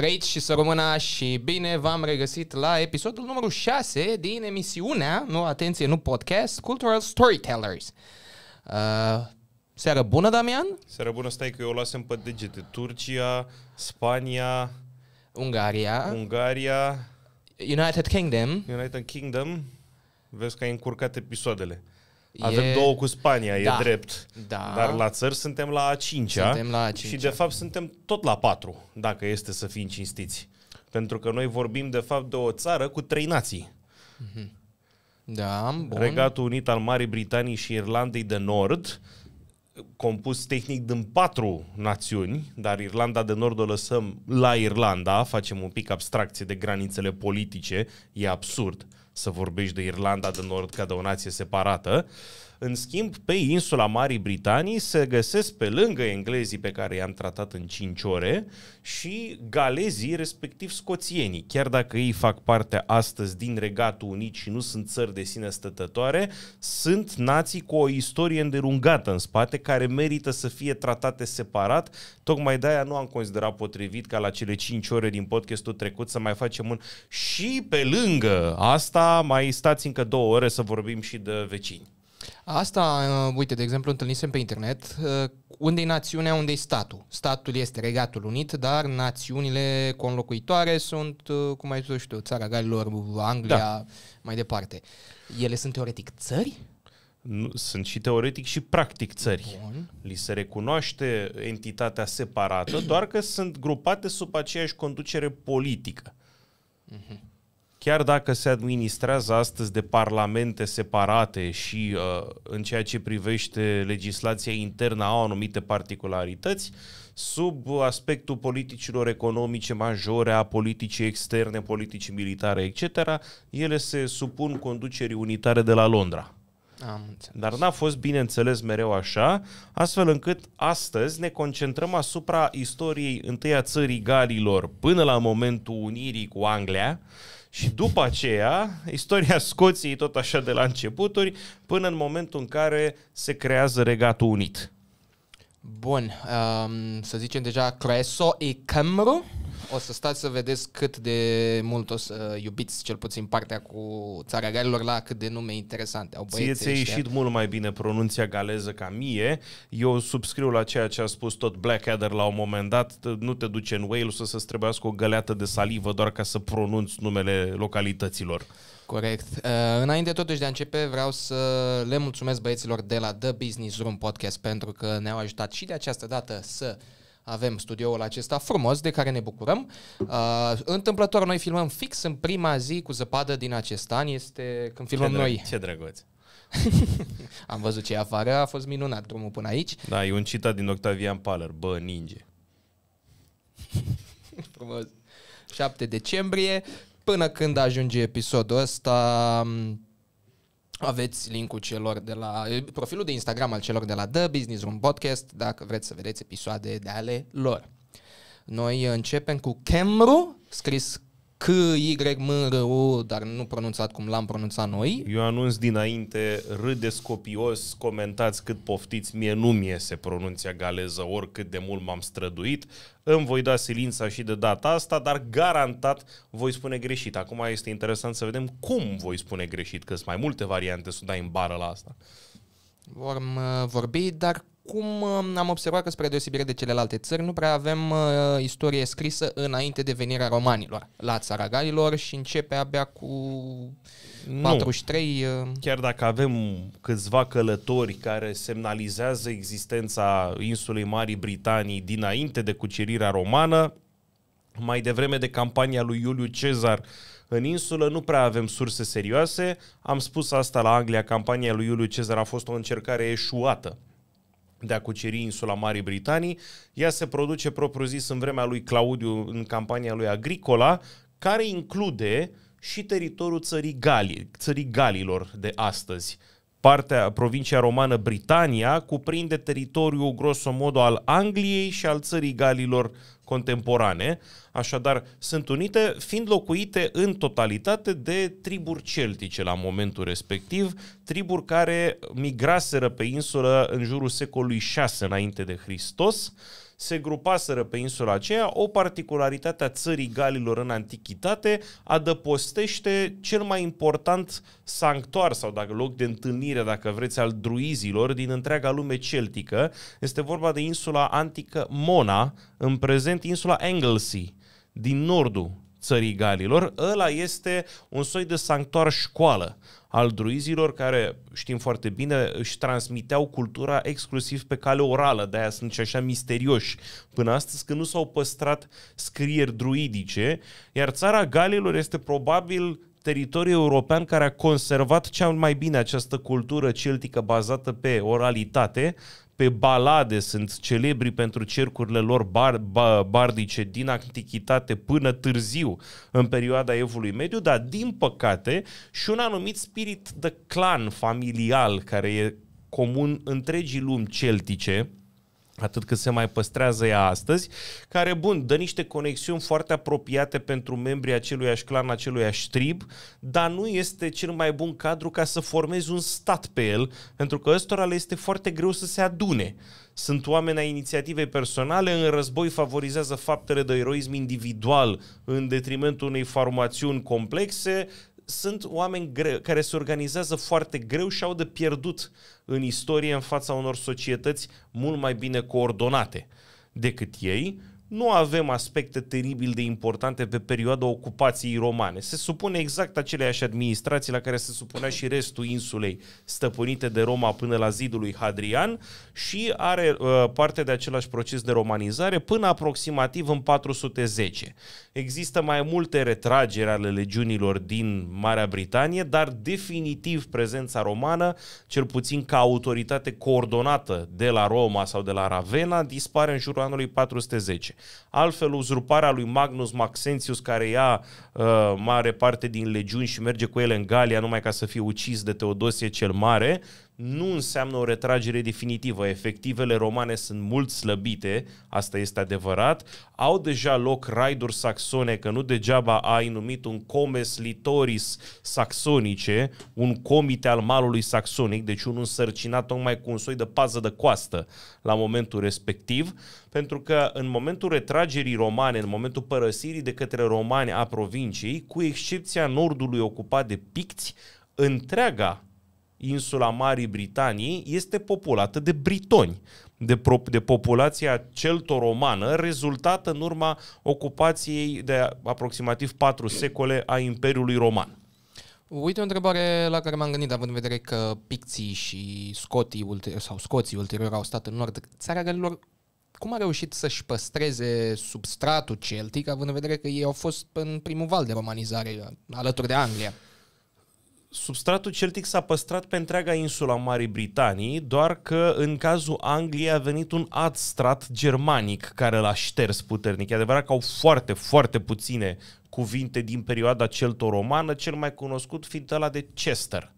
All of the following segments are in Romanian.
trăiți și să rămână și bine v-am regăsit la episodul numărul 6 din emisiunea, nu atenție, nu podcast, Cultural Storytellers. Uh, seară bună, Damian? Seară bună, stai că eu o lasem pe degete. Turcia, Spania, Ungaria, Ungaria, United Kingdom. United Kingdom. Vezi că ai încurcat episoadele. Avem e... două cu Spania, da. e drept. Da. Dar la țări suntem la a cincea. Suntem la a cincea. Și de fapt suntem tot la patru, dacă este să fim cinstiți. Pentru că noi vorbim de fapt de o țară cu trei nații. Mhm. Da, bun. Regatul Unit al Marii Britanii și Irlandei de Nord, compus tehnic din patru națiuni, dar Irlanda de Nord o lăsăm la Irlanda, facem un pic abstracție de granițele politice, e absurd să vorbești de Irlanda de Nord ca de o nație separată. Uh, în schimb, pe insula Marii Britanii se găsesc pe lângă englezii pe care i-am tratat în 5 ore și galezii, respectiv scoțienii. Chiar dacă ei fac parte astăzi din Regatul Unit și nu sunt țări de sine stătătoare, sunt nații cu o istorie îndelungată în spate care merită să fie tratate separat. Tocmai de-aia nu am considerat potrivit ca la cele 5 ore din podcastul trecut să mai facem un și pe lângă asta mai stați încă două ore să vorbim și de vecini. Asta, uh, uite, de exemplu, întâlnisem pe internet. Uh, unde e națiunea, unde e statul? Statul este Regatul Unit, dar națiunile conlocuitoare sunt, uh, cum ai spus, știu, țara Galilor, Anglia, da. mai departe. Ele sunt teoretic țări? Nu, sunt și teoretic și practic țări. Bun. Li se recunoaște entitatea separată, doar că sunt grupate sub aceeași conducere politică. Mm-hmm chiar dacă se administrează astăzi de parlamente separate și uh, în ceea ce privește legislația internă au anumite particularități, sub aspectul politicilor economice majore, a politicii externe, politicii militare, etc., ele se supun conducerii unitare de la Londra. Am Dar n-a fost, bineînțeles, mereu așa, astfel încât astăzi ne concentrăm asupra istoriei întâia țării Galilor până la momentul unirii cu Anglia, și după aceea, istoria Scoției tot așa de la începuturi, până în momentul în care se creează Regatul Unit. Bun, um, să zicem deja Creso e Camru. O să stați să vedeți cât de mult o să iubiți cel puțin partea cu țara galilor la cât de nume interesante au băieții Ție ți-a ieșit mult mai bine pronunția galeză ca mie. Eu subscriu la ceea ce a spus tot Blackadder la un moment dat. Nu te duce în Wales să ți trebuiască o găleată de salivă doar ca să pronunți numele localităților. Corect. Uh, înainte totuși de a începe, vreau să le mulțumesc băieților de la The Business Room Podcast pentru că ne-au ajutat și de această dată să uh, avem studioul acesta frumos de care ne bucurăm. Uh, întâmplător, noi filmăm fix în prima zi cu zăpadă din acest an, este când filmăm ce noi. Ce drăguț! Am văzut ce afară, a fost minunat drumul până aici. Da, e un citat din Octavian Paller, bă, ninge. frumos. 7 decembrie, până când ajunge episodul ăsta, aveți linkul celor de la profilul de Instagram al celor de la The Business Room Podcast dacă vreți să vedeți episoade de ale lor. Noi începem cu Camru, scris C, Y, M, R, U, dar nu pronunțat cum l-am pronunțat noi. Eu anunț dinainte, râdeți copios, comentați cât poftiți, mie nu mi se pronunția galeză, oricât de mult m-am străduit. Îmi voi da silința și de data asta, dar garantat voi spune greșit. Acum este interesant să vedem cum voi spune greșit, că sunt mai multe variante să dai în bară la asta. Vom uh, vorbi, dar cum um, am observat că, spre deosebire de celelalte țări, nu prea avem uh, istorie scrisă înainte de venirea romanilor la țara Galilor și începe abia cu nu. 43. Uh... Chiar dacă avem câțiva călători care semnalizează existența insulei Marii Britanii dinainte de cucerirea romană, mai devreme de campania lui Iuliu Cezar în insulă nu prea avem surse serioase. Am spus asta la Anglia, campania lui Iuliu Cezar a fost o încercare eșuată de a cuceri insula Marii Britanii. Ea se produce propriu-zis în vremea lui Claudiu, în campania lui Agricola, care include și teritoriul țării, Gali, țării Galilor de astăzi partea, provincia romană Britania, cuprinde teritoriul grosomodo al Angliei și al țării Galilor contemporane, așadar sunt unite, fiind locuite în totalitate de triburi celtice la momentul respectiv, triburi care migraseră pe insulă în jurul secolului 6 înainte de Hristos, se grupaseră pe insula aceea, o particularitate a țării Galilor în antichitate adăpostește cel mai important sanctuar sau dacă loc de întâlnire, dacă vreți, al druizilor din întreaga lume celtică. Este vorba de insula antică Mona, în prezent insula Anglesey, din nordul țării galilor, ăla este un soi de sanctuar școală al druizilor care, știm foarte bine, își transmiteau cultura exclusiv pe cale orală, de-aia sunt și așa misterioși până astăzi, că nu s-au păstrat scrieri druidice, iar țara galilor este probabil teritoriul european care a conservat cea mai bine această cultură celtică bazată pe oralitate, pe balade, sunt celebri pentru cercurile lor bar, bar, bardice din antichitate până târziu, în perioada Evului Mediu, dar din păcate și un anumit spirit de clan familial care e comun întregii lumi celtice, atât cât se mai păstrează ea astăzi, care, bun, dă niște conexiuni foarte apropiate pentru membrii aș clan, aș trib, dar nu este cel mai bun cadru ca să formezi un stat pe el, pentru că ăstora le este foarte greu să se adune. Sunt oameni a inițiativei personale, în război favorizează faptele de eroism individual în detrimentul unei formațiuni complexe, sunt oameni gre- care se organizează foarte greu și au de pierdut în istorie în fața unor societăți mult mai bine coordonate decât ei nu avem aspecte teribil de importante pe perioada ocupației romane. Se supune exact aceleași administrații la care se supunea și restul insulei stăpânite de Roma până la zidul lui Hadrian și are uh, parte de același proces de romanizare până aproximativ în 410. Există mai multe retrageri ale legiunilor din Marea Britanie, dar definitiv prezența romană, cel puțin ca autoritate coordonată de la Roma sau de la Ravenna, dispare în jurul anului 410. Altfel, uzurparea lui Magnus Maxentius, care ia uh, mare parte din legiuni și merge cu ele în Galia numai ca să fie ucis de Teodosie cel Mare, nu înseamnă o retragere definitivă. Efectivele romane sunt mult slăbite, asta este adevărat. Au deja loc raiduri saxone, că nu degeaba ai numit un comes litoris saxonice, un comite al malului saxonic, deci un însărcinat tocmai cu un soi de pază de coastă la momentul respectiv, pentru că în momentul retragerii romane, în momentul părăsirii de către romani a provinciei, cu excepția nordului ocupat de picți, întreaga insula Marii Britanii este populată de britoni, de, pro- de populația celtoromană rezultată în urma ocupației de aproximativ patru secole a Imperiului Roman. Uite o întrebare la care m-am gândit, având în vedere că picții și scotii ulterior, sau scoții ulterior au stat în nord. Țara lor cum a reușit să-și păstreze substratul celtic, având în vedere că ei au fost în primul val de romanizare alături de Anglia? substratul celtic s-a păstrat pe întreaga insula Marii Britanii, doar că în cazul Angliei a venit un alt strat germanic care l-a șters puternic. E adevărat că au foarte, foarte puține cuvinte din perioada celto-romană, cel mai cunoscut fiind ăla de Chester.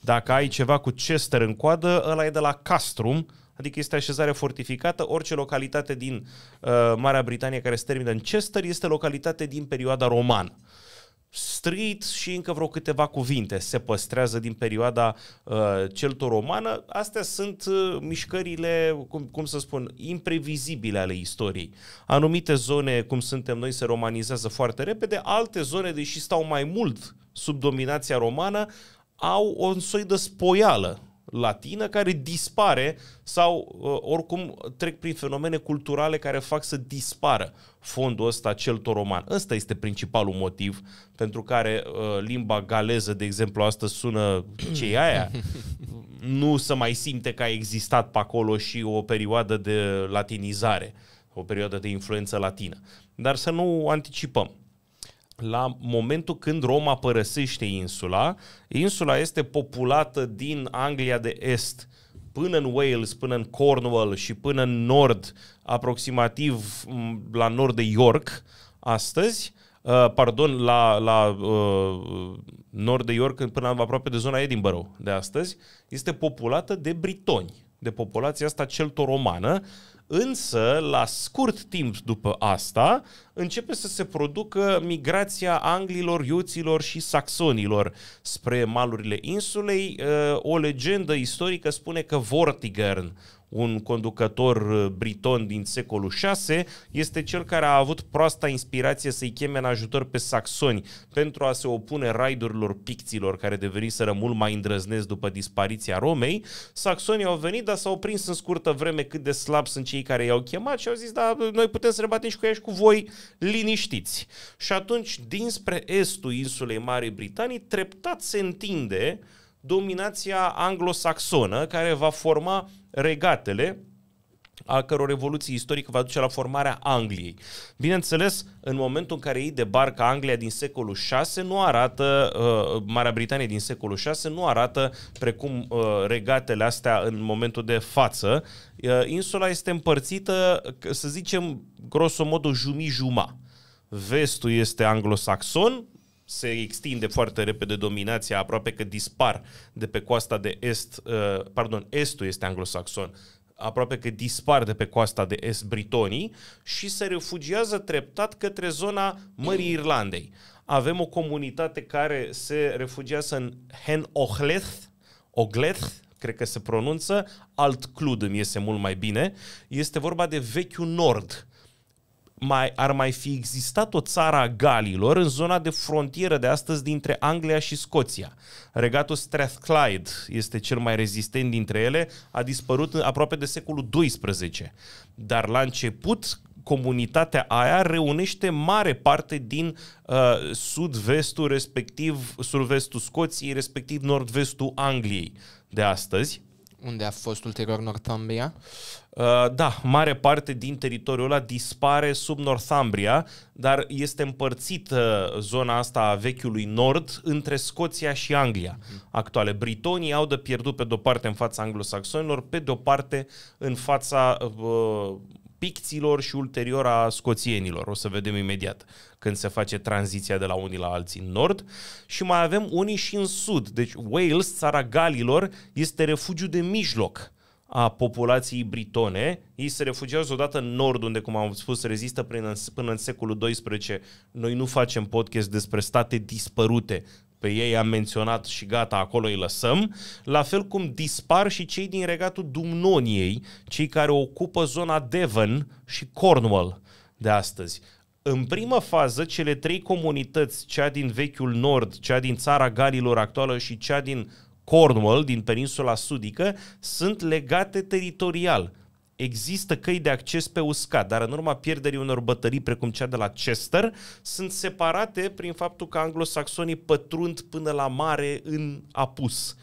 Dacă ai ceva cu Chester în coadă, ăla e de la Castrum, adică este așezare fortificată. Orice localitate din uh, Marea Britanie care se termină în Chester este localitate din perioada romană. Street și încă vreo câteva cuvinte se păstrează din perioada uh, celtoromană. Astea sunt uh, mișcările, cum, cum să spun, imprevizibile ale istoriei. Anumite zone, cum suntem noi, se romanizează foarte repede, alte zone, deși stau mai mult sub dominația romană, au o soi de spoială latină care dispare sau uh, oricum trec prin fenomene culturale care fac să dispară fondul ăsta celtoroman. Ăsta este principalul motiv pentru care uh, limba galeză, de exemplu, astăzi sună ce e aia. Nu se mai simte că a existat pe acolo și o perioadă de latinizare, o perioadă de influență latină. Dar să nu anticipăm la momentul când Roma părăsește insula, insula este populată din Anglia de Est până în Wales, până în Cornwall și până în nord, aproximativ la nord de York, astăzi, uh, pardon, la, la uh, nord de York, până aproape de zona Edinburgh de astăzi, este populată de britoni, de populația asta celtoromană, romană Însă, la scurt timp după asta, începe să se producă migrația anglilor, iuților și saxonilor spre malurile insulei. Ă, o legendă istorică spune că Vortigern, un conducător uh, briton din secolul 6, este cel care a avut proasta inspirație să-i cheme în ajutor pe saxoni pentru a se opune raidurilor picților care deveniseră mult mai îndrăznesc după dispariția Romei. Saxonii au venit, dar s-au prins în scurtă vreme cât de slab sunt cei care i-au chemat și au zis, da, noi putem să ne batem și cu ei și cu voi liniștiți. Și atunci, dinspre estul insulei Marii Britanii, treptat se întinde dominația anglosaxonă care va forma regatele, a căror revoluție istorică va duce la formarea Angliei. Bineînțeles, în momentul în care ei debarcă Anglia din secolul 6, nu arată, uh, Marea Britanie din secolul 6 nu arată precum uh, regatele astea în momentul de față. Uh, insula este împărțită, să zicem, grosomodo jumii-juma. Vestul este anglosaxon, se extinde foarte repede dominația, aproape că dispar de pe coasta de est, uh, pardon, estul este anglosaxon, aproape că dispar de pe coasta de est Britonii și se refugiază treptat către zona Mării Irlandei. Avem o comunitate care se refugiază în Hen Ochleth, Ogleth, cred că se pronunță, alt clud îmi iese mult mai bine. Este vorba de vechiul nord, mai, ar mai fi existat o țară a Galilor în zona de frontieră de astăzi dintre Anglia și Scoția. Regatul Strathclyde este cel mai rezistent dintre ele, a dispărut aproape de secolul XII. Dar la început, comunitatea aia reunește mare parte din uh, sud-vestul, respectiv sud-vestul Scoției, respectiv nord-vestul Angliei de astăzi unde a fost ulterior Northumbria? Uh, da, mare parte din teritoriul ăla dispare sub Northumbria, dar este împărțită uh, zona asta a vechiului nord între Scoția și Anglia uh-huh. actuale. Britonii au de pierdut pe de-o parte în fața anglosaxonilor, pe de-o parte în fața uh, picților și ulterior a scoțienilor. O să vedem imediat când se face tranziția de la unii la alții în nord și mai avem unii și în sud. Deci Wales, țara Galilor, este refugiu de mijloc a populației britone. Ei se refugiază odată în nord, unde, cum am spus, rezistă până în secolul XII. Noi nu facem podcast despre state dispărute, pe ei am menționat și gata, acolo îi lăsăm, la fel cum dispar și cei din regatul Dumnoniei, cei care ocupă zona Devon și Cornwall de astăzi. În prima fază, cele trei comunități, cea din vechiul nord, cea din țara Galilor actuală și cea din Cornwall, din peninsula sudică, sunt legate teritorial. Există căi de acces pe uscat, dar în urma pierderii unor bătării precum cea de la Chester, sunt separate prin faptul că anglosaxonii pătrund până la mare în apus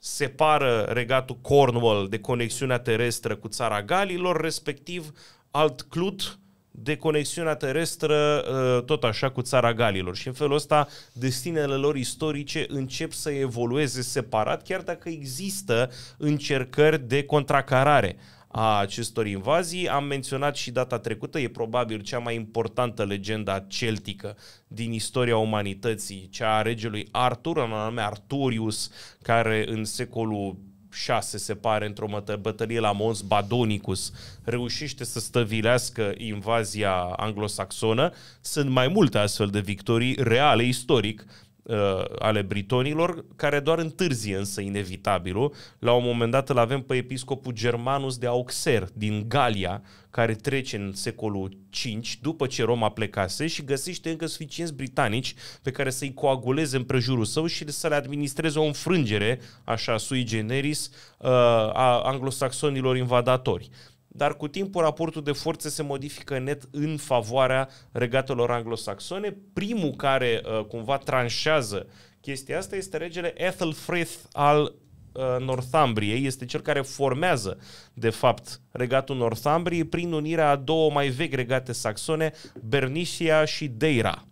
separă regatul Cornwall de conexiunea terestră cu țara Galilor, respectiv alt clut de conexiunea terestră, uh, tot așa, cu țara Galilor. Și în felul ăsta, destinele lor istorice încep să evolueze separat, chiar dacă există încercări de contracarare a acestor invazii. Am menționat și data trecută, e probabil cea mai importantă legenda celtică din istoria umanității, cea a regelui Artur, în anume Arturius, care în secolul 6, se pare, într-o bătălie la Mons Badonicus, reușește să stăvilească invazia anglosaxonă. Sunt mai multe astfel de victorii reale, istoric, uh, ale britonilor, care doar întârzie însă inevitabilul. La un moment dat îl avem pe episcopul Germanus de Auxerre din Galia, care trece în secolul V, după ce Roma plecase și găsește încă suficienți britanici pe care să-i coaguleze în prejurul său și să le administreze o înfrângere, așa sui generis, uh, a anglosaxonilor invadatori dar cu timpul raportul de forțe se modifică net în favoarea regatelor anglosaxone. Primul care uh, cumva tranșează chestia asta este regele Ethelfrith al uh, Northumbriei, este cel care formează, de fapt, regatul Northumbriei prin unirea a două mai vechi regate saxone, Bernicia și Deira.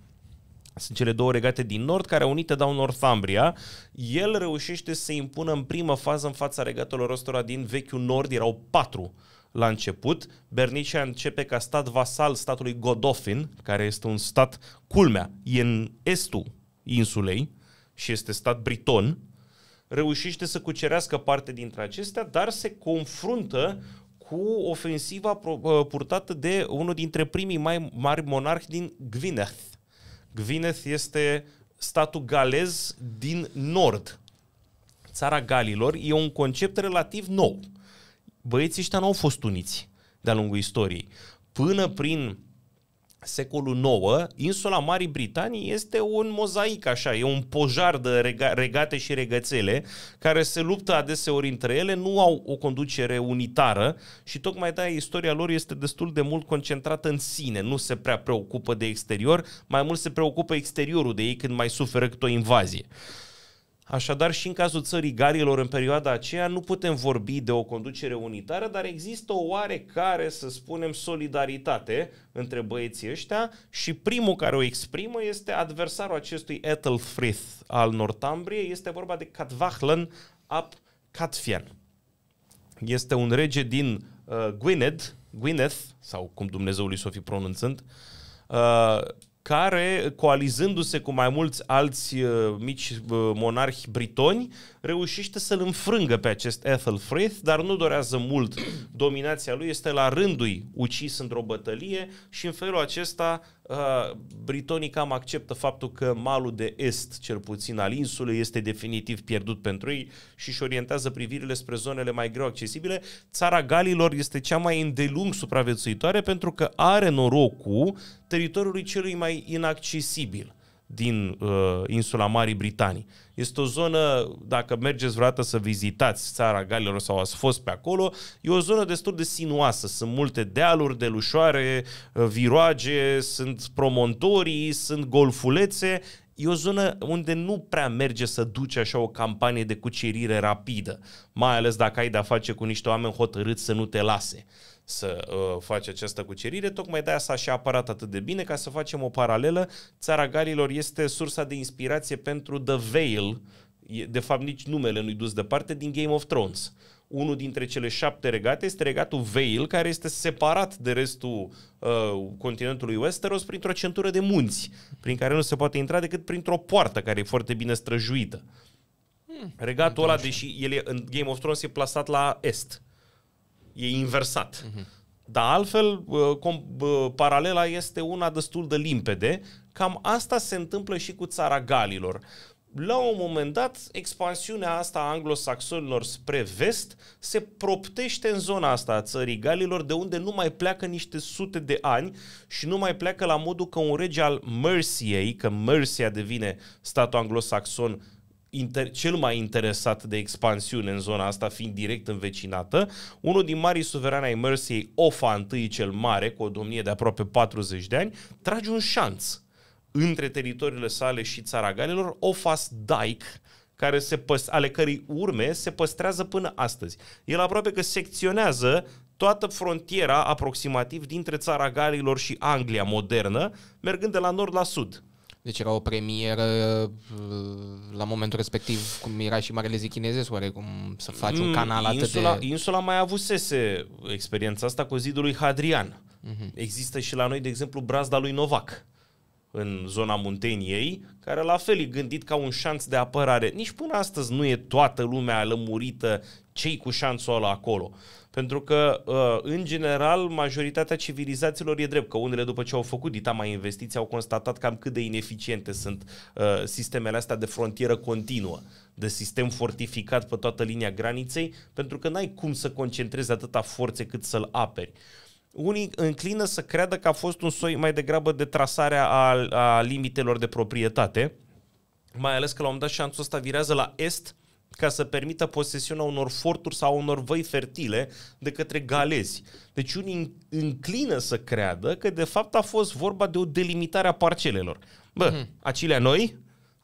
Sunt cele două regate din nord care unite dau Northumbria. El reușește să se impună în primă fază în fața regatelor ăstora din vechiul nord, erau patru uh, la început. Bernicia începe ca stat vasal statului Godofin, care este un stat, culmea, e în estul insulei și este stat briton, reușește să cucerească parte dintre acestea, dar se confruntă cu ofensiva uh, purtată de unul dintre primii mai mari monarhi din Gwyneth. Gwyneth este statul galez din nord. Țara Galilor e un concept relativ nou băieții ăștia nu au fost uniți de-a lungul istoriei. Până prin secolul IX, insula Marii Britanii este un mozaic așa, e un pojar de regate și regățele care se luptă adeseori între ele, nu au o conducere unitară și tocmai de istoria lor este destul de mult concentrată în sine, nu se prea preocupă de exterior, mai mult se preocupă exteriorul de ei când mai suferă câte o invazie. Uh, Așadar, și în cazul țării garilor în perioada aceea nu putem vorbi de o conducere unitară, dar există o oarecare, să spunem, solidaritate între băieții ăștia și primul care o exprimă este adversarul acestui Ethelfrith al Northambriei, este vorba de Catwachlan ap Catfian. Este un rege din uh, Gwynedd, Gwyneth, sau cum Dumnezeul lui s-o fi pronunțând, uh, care, coalizându-se cu mai mulți alți uh, mici uh, monarhi britoni, reușește să-l înfrângă pe acest Ethel Frith, dar nu dorează mult. Dominația lui este la rândul ucis într-o bătălie și în felul acesta uh, britonii cam acceptă faptul că malul de est, cel puțin al insulei, este definitiv pierdut pentru ei și își orientează privirile spre zonele mai greu accesibile. Țara Galilor este cea mai îndelung supraviețuitoare pentru că are norocul teritoriului celui mai inaccesibil din uh, insula Marii Britanii. Este o zonă, dacă mergeți vreodată să vizitați țara Galilor sau ați fost pe acolo, e o zonă destul de sinuoasă. Sunt multe dealuri, delușoare, uh, viroage, sunt promontorii, sunt golfulețe. E o zonă unde nu prea merge să duci așa o campanie de cucerire rapidă, mai ales dacă ai de-a face cu niște oameni hotărâți să nu te lase să uh, faci această cucerire. Tocmai de-aia s-a și apărat atât de bine. Ca să facem o paralelă, Țara Galilor este sursa de inspirație pentru The Veil, de fapt nici numele nu-i dus departe, din Game of Thrones unul dintre cele șapte regate este regatul Vale, care este separat de restul uh, continentului Westeros printr-o centură de munți, prin care nu se poate intra decât printr-o poartă care e foarte bine străjuită. Hmm, regatul ăla, deși el e, în Game of Thrones e plasat la est, e inversat. Uh-huh. Dar altfel, com- paralela este una destul de limpede. Cam asta se întâmplă și cu țara Galilor. La un moment dat, expansiunea asta a anglosaxonilor spre vest se proptește în zona asta a țării Galilor, de unde nu mai pleacă niște sute de ani și nu mai pleacă la modul că un rege al Merciei, că Mercia devine statul anglosaxon, inter- cel mai interesat de expansiune în zona asta, fiind direct învecinată, unul din marii suverani ai Mersey, Ofa I cel Mare, cu o domnie de aproape 40 de ani, trage un șanț între teritoriile sale și țara Galilor, Ofas Dyke, care se păst- ale cărei urme se păstrează până astăzi. El aproape că secționează toată frontiera aproximativ dintre țara Galilor și Anglia modernă, mergând de la nord la sud. Deci era o premieră uh, la momentul respectiv, cum era și Marele Zi Chinezesc, oarecum să faci mm, un canal atât de... Insula mai avusese experiența asta cu zidul lui Hadrian. Mm-hmm. Există și la noi, de exemplu, brazda lui Novac în zona Munteniei, care la fel e gândit ca un șanț de apărare. Nici până astăzi nu e toată lumea lămurită cei cu șanțul ăla acolo. Pentru că, uh, în general, majoritatea civilizațiilor e drept că unele după ce au făcut dita mai investiții au constatat cam cât de ineficiente sunt uh, sistemele astea de frontieră continuă de sistem fortificat pe toată linia graniței, pentru că n-ai cum să concentrezi atâta forțe cât să-l aperi unii înclină să creadă că a fost un soi mai degrabă de trasarea a, a limitelor de proprietate, mai ales că la un moment dat șanțul ăsta virează la est ca să permită posesiunea unor forturi sau unor văi fertile de către galezi. Deci unii înclină să creadă că de fapt a fost vorba de o delimitare a parcelelor. Bă, mhm. acelea noi,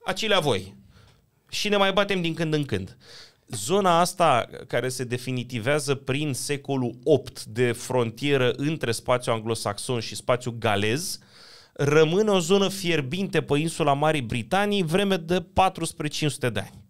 acelea voi. Și ne mai batem din când în când. Zona asta care se definitivează prin secolul 8 de frontieră între spațiul anglosaxon și spațiul galez, rămâne o zonă fierbinte pe insula Marii Britanii vreme de 4 spre 500 de ani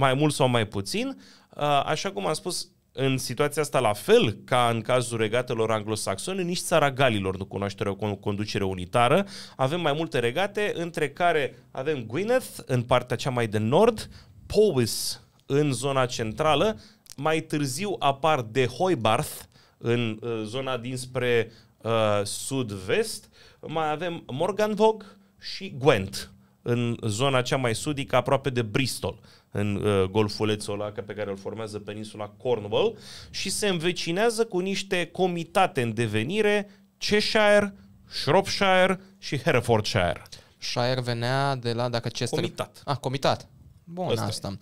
mai mult sau mai puțin. Uh, așa cum am spus, în situația asta, la fel ca în cazul regatelor anglosaxone, nici țara Galilor nu cunoaște o conducere unitară. Avem mai multe regate, între care avem Gwyneth în partea cea mai de nord, Powys în zona centrală, mai târziu apar de Hoibarth în uh, zona dinspre uh, sud-vest, mai avem Morganvog și Gwent în zona cea mai sudică, aproape de Bristol în uh, golfulețul ăla pe care îl formează peninsula Cornwall și se învecinează cu niște comitate în devenire Cheshire, Shropshire și Herefordshire. Shire venea de la, dacă Chester... Comitat. Ah, comitat. Bun, asta. asta.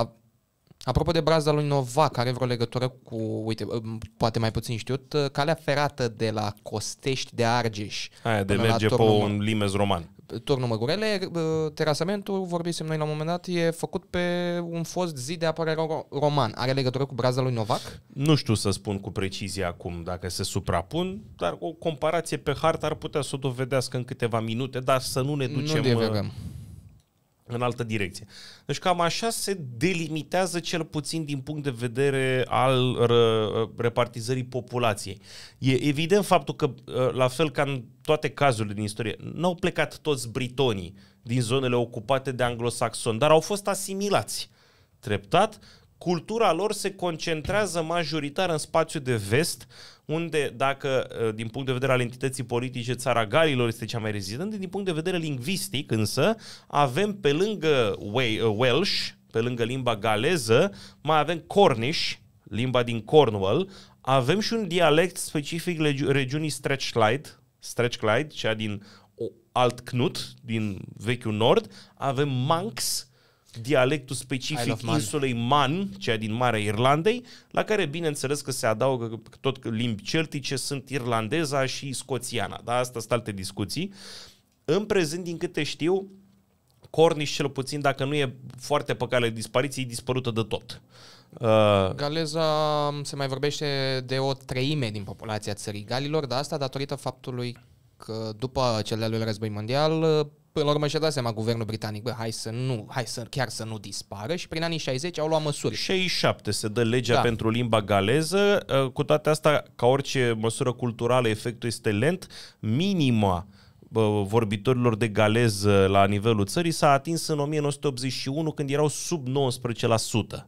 Uh, apropo de braza lui Novac, are vreo legătură cu, uite, uh, poate mai puțin știut, uh, calea ferată de la Costești de Argeș. Aia de merge la pe un limes roman. Turnul Măgurele, terasamentul, vorbisem noi la un moment dat, e făcut pe un fost zid de apărare roman. Are legătură cu braza lui Novac? Nu știu să spun cu precizie acum dacă se suprapun, dar o comparație pe hartă ar putea să o dovedească în câteva minute, dar să nu ne ducem... Nu în altă direcție. Deci cam așa se delimitează cel puțin din punct de vedere al repartizării populației. E evident faptul că, ă, la fel ca în toate cazurile din istorie, n-au plecat toți britonii din zonele ocupate de anglosaxon, dar au fost asimilați treptat. Cultura lor se concentrează majoritar în spațiul de vest, unde dacă, uh, din punct de vedere al entității politice, țara Galilor este cea mai rezistentă, din punct de vedere lingvistic însă, avem pe lângă uh, Welsh, pe lângă limba galeză, mai avem Cornish, limba din Cornwall, avem și un dialect specific regiunii Strathclyde, Strathclyde, cea din alt Knut, din vechiul nord, avem Manx, dialectul specific insulei Man, cea din Marea Irlandei, la care bineînțeles că se adaugă tot limbi celtice, sunt irlandeza și scoțiana, da? Asta sunt alte discuții. În prezent, din câte știu, Cornish cel puțin, dacă nu e foarte pe cale dispariției, e dispărută de tot. Uh, Galeza um, se mai vorbește de o treime din populația țării Galilor, dar asta datorită faptului că după cel de-al doilea război mondial, uh, Până la urmă și-a dat seama guvernul britanic, bă, hai să nu, hai să chiar să nu dispară și prin anii 60 au luat măsuri. 67 se dă legea da. pentru limba galeză, ă, cu toate astea, ca orice măsură culturală, efectul este lent, minima vorbitorilor de galeză la nivelul țării s-a atins în 1981 când erau sub 19%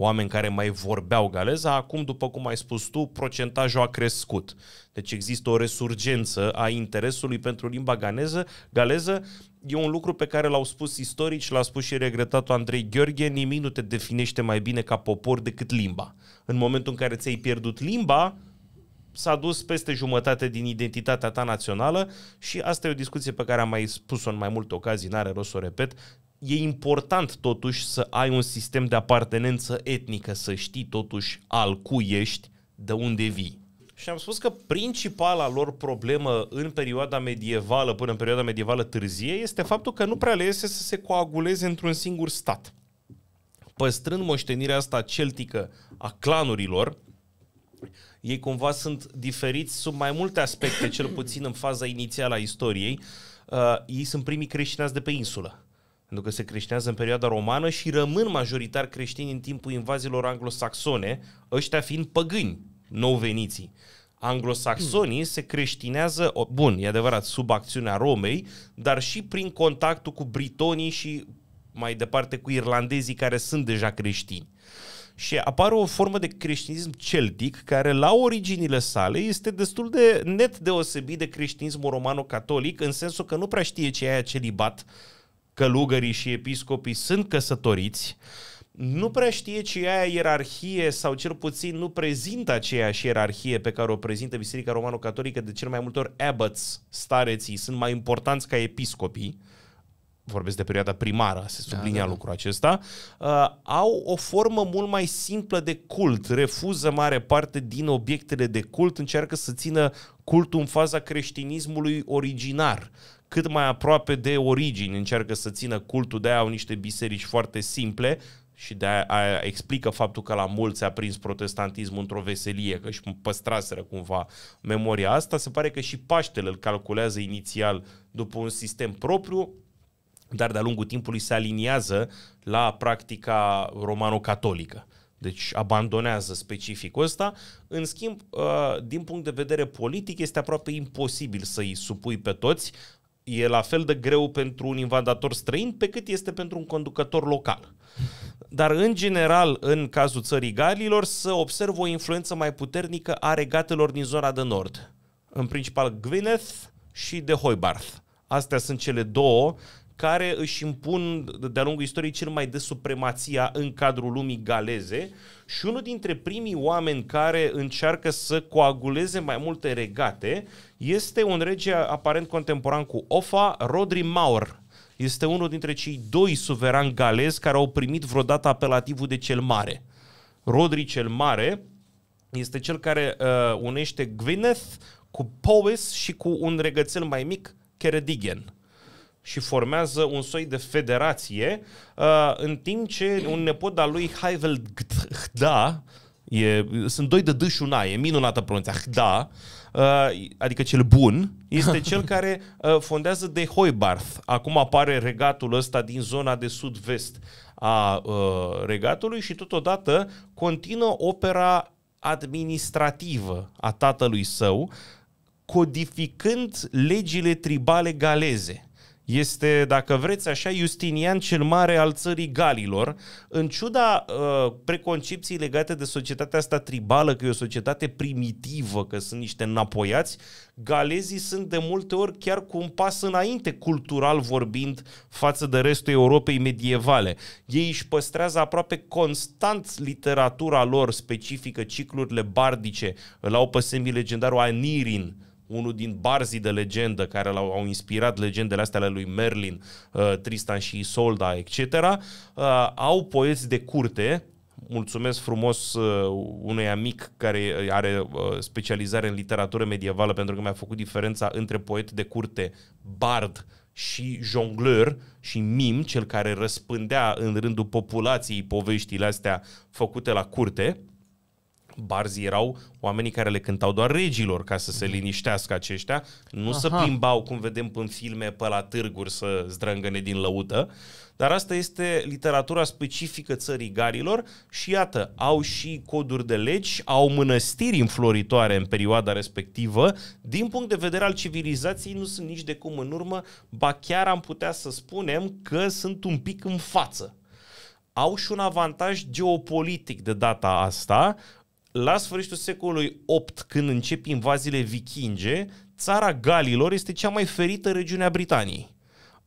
oameni care mai vorbeau galeza, acum, după cum ai spus tu, procentajul a crescut. Deci există o resurgență a interesului pentru limba galeză. galeză. E un lucru pe care l-au spus istorici, l-a spus și regretatul Andrei Gheorghe, nimic nu te definește mai bine ca popor decât limba. În momentul în care ți-ai pierdut limba, s-a dus peste jumătate din identitatea ta națională și asta e o discuție pe care am mai spus-o în mai multe ocazii, n-are rost să o repet, e important totuși să ai un sistem de apartenență etnică, să știi totuși al cui ești, de unde vii. Și am spus că principala lor problemă în perioada medievală, până în perioada medievală târzie, este faptul că nu prea le iese să se coaguleze într-un singur stat. Păstrând moștenirea asta celtică a clanurilor, ei cumva sunt diferiți sub mai multe aspecte, cel puțin în faza inițială a istoriei. Uh, ei sunt primii creștinați de pe insulă pentru că se creștinează în perioada romană și rămân majoritar creștini în timpul invaziilor anglosaxone, ăștia fiind păgâni, nou veniții. Anglosaxonii hmm. se creștinează, bun, e adevărat, sub acțiunea Romei, dar și prin contactul cu britonii și mai departe cu irlandezii care sunt deja creștini. Și apare o formă de creștinism celtic care la originile sale este destul de net deosebit de creștinismul romano-catolic în sensul că nu prea știe ce e aia celibat, uh, călugării și episcopii sunt căsătoriți, nu prea știe ce e ierarhie sau cel puțin nu prezintă aceeași ierarhie pe care o prezintă Biserica Romano-Catolică de cel mai multe ori abbots, stareții, sunt mai importanți ca episcopii, vorbesc de perioada primară, se sublinia da, da, da. lucrul acesta, uh, au o formă mult mai simplă de cult, refuză mare parte din obiectele de cult, încearcă să țină cultul în faza creștinismului originar, cât mai aproape de origini, încearcă să țină cultul de aia, au niște biserici foarte simple și de aia explică faptul că la mulți a prins protestantismul într-o veselie, că și păstraseră cumva memoria asta. Se pare că și Paștele îl calculează inițial după un sistem propriu, dar de-a lungul timpului se aliniază la practica romano-catolică. Deci abandonează specificul ăsta. În schimb, uh, din punct de vedere politic, este aproape imposibil să-i supui pe toți e la fel de greu pentru un invadator străin pe cât este pentru un conducător local. Dar, în general, în cazul țării Galilor, să observ o influență mai puternică a regatelor din zona de nord, în principal Gwyneth și de Hoibarth. Astea sunt cele două care își impun de-a lungul istoriei cel mai de supremația în cadrul lumii galeze și unul dintre primii oameni care încearcă să coaguleze mai multe regate este un rege aparent contemporan cu Ofa, Rodri Maur. Este unul dintre cei doi suverani galezi care au primit vreodată apelativul de cel mare. Rodri cel Mare este cel care uh, unește Gwyneth cu Powys și cu un regățel mai mic, Ceredigion și formează un soi de federație, uh, în timp ce un nepot al lui Haivel Gda, e, sunt doi de D și un A, e minunată pronunția, Gda, Uh, adică cel bun, este cel care uh, fondează de Hoibarth. Acum apare regatul ăsta din zona de sud-vest a uh, regatului și totodată continuă opera administrativă a tatălui său, codificând legile tribale galeze. Este, dacă vreți așa, Justinian cel Mare al țării Galilor. În ciuda uh, preconcepției legate de societatea asta tribală, că e o societate primitivă, că sunt niște înapoiați, galezii sunt de multe ori chiar cu un pas înainte, cultural vorbind, față de restul Europei medievale. Ei își păstrează aproape constant literatura lor specifică, ciclurile bardice, la au pe semilegendarul Anirin, unul din barzii de legendă care l-au au inspirat legendele astea ale lui Merlin, uh, Tristan și Isolda, etc., uh, au poeți de curte, mulțumesc frumos uh, unui amic care are uh, specializare în literatură medievală pentru că mi-a făcut diferența între poet de curte, bard și jongleur și mim, cel care răspândea în rândul populației poveștile astea făcute la curte, barzi erau oamenii care le cântau doar regilor ca să se mhm. liniștească aceștia, nu Aha. să plimbau, cum vedem în filme, pe la târguri să zdrângăne din lăută, dar asta este literatura specifică țării garilor și iată, au și coduri de legi, au mănăstiri înfloritoare în perioada respectivă, din punct de vedere al civilizației nu sunt nici de cum în urmă, ba chiar am putea să spunem că sunt un pic în față au și un avantaj geopolitic de data asta, la sfârșitul secolului 8, când încep invaziile vikinge, țara Galilor este cea mai ferită regiune a Britaniei.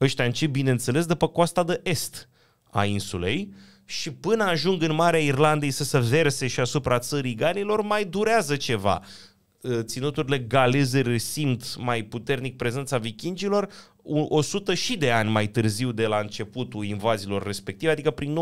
Ăștia încep, bineînțeles, de pe coasta de est a insulei și până ajung în Marea Irlandei să se verse și asupra țării Galilor, mai durează ceva ă, ținuturile galeze simt mai puternic prezența vikingilor, 100 și de ani mai târziu de la începutul invaziilor respective, adică prin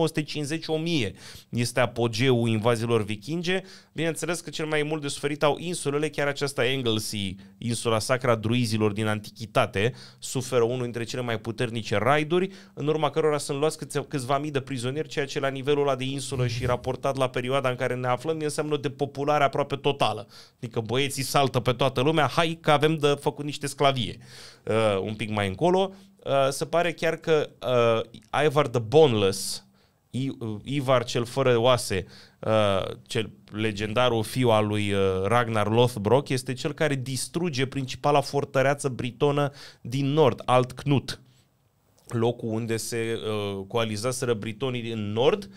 950-1000 este apogeul invaziilor vikinge, Bineînțeles că cel mai mult de suferit au insulele, chiar aceasta Anglesey, insula sacra druizilor din antichitate, suferă unul dintre cele mai puternice raiduri, în urma cărora sunt luați câțiva mii de prizonieri, ceea ce la nivelul ăla de insulă și raportat la perioada în care ne aflăm, înseamnă depopulare aproape totală. Adică băieții saltă pe toată lumea, hai că avem de făcut niște sclavie uh, un pic mai încolo, uh, se pare chiar că uh, Ivar the Boneless, I, uh, Ivar cel fără oase, uh, cel legendarul fiu al lui uh, Ragnar Lothbrok, este cel care distruge principala fortăreață britonă din nord, Alt Knut, locul unde se uh, coalizaseră britonii din nord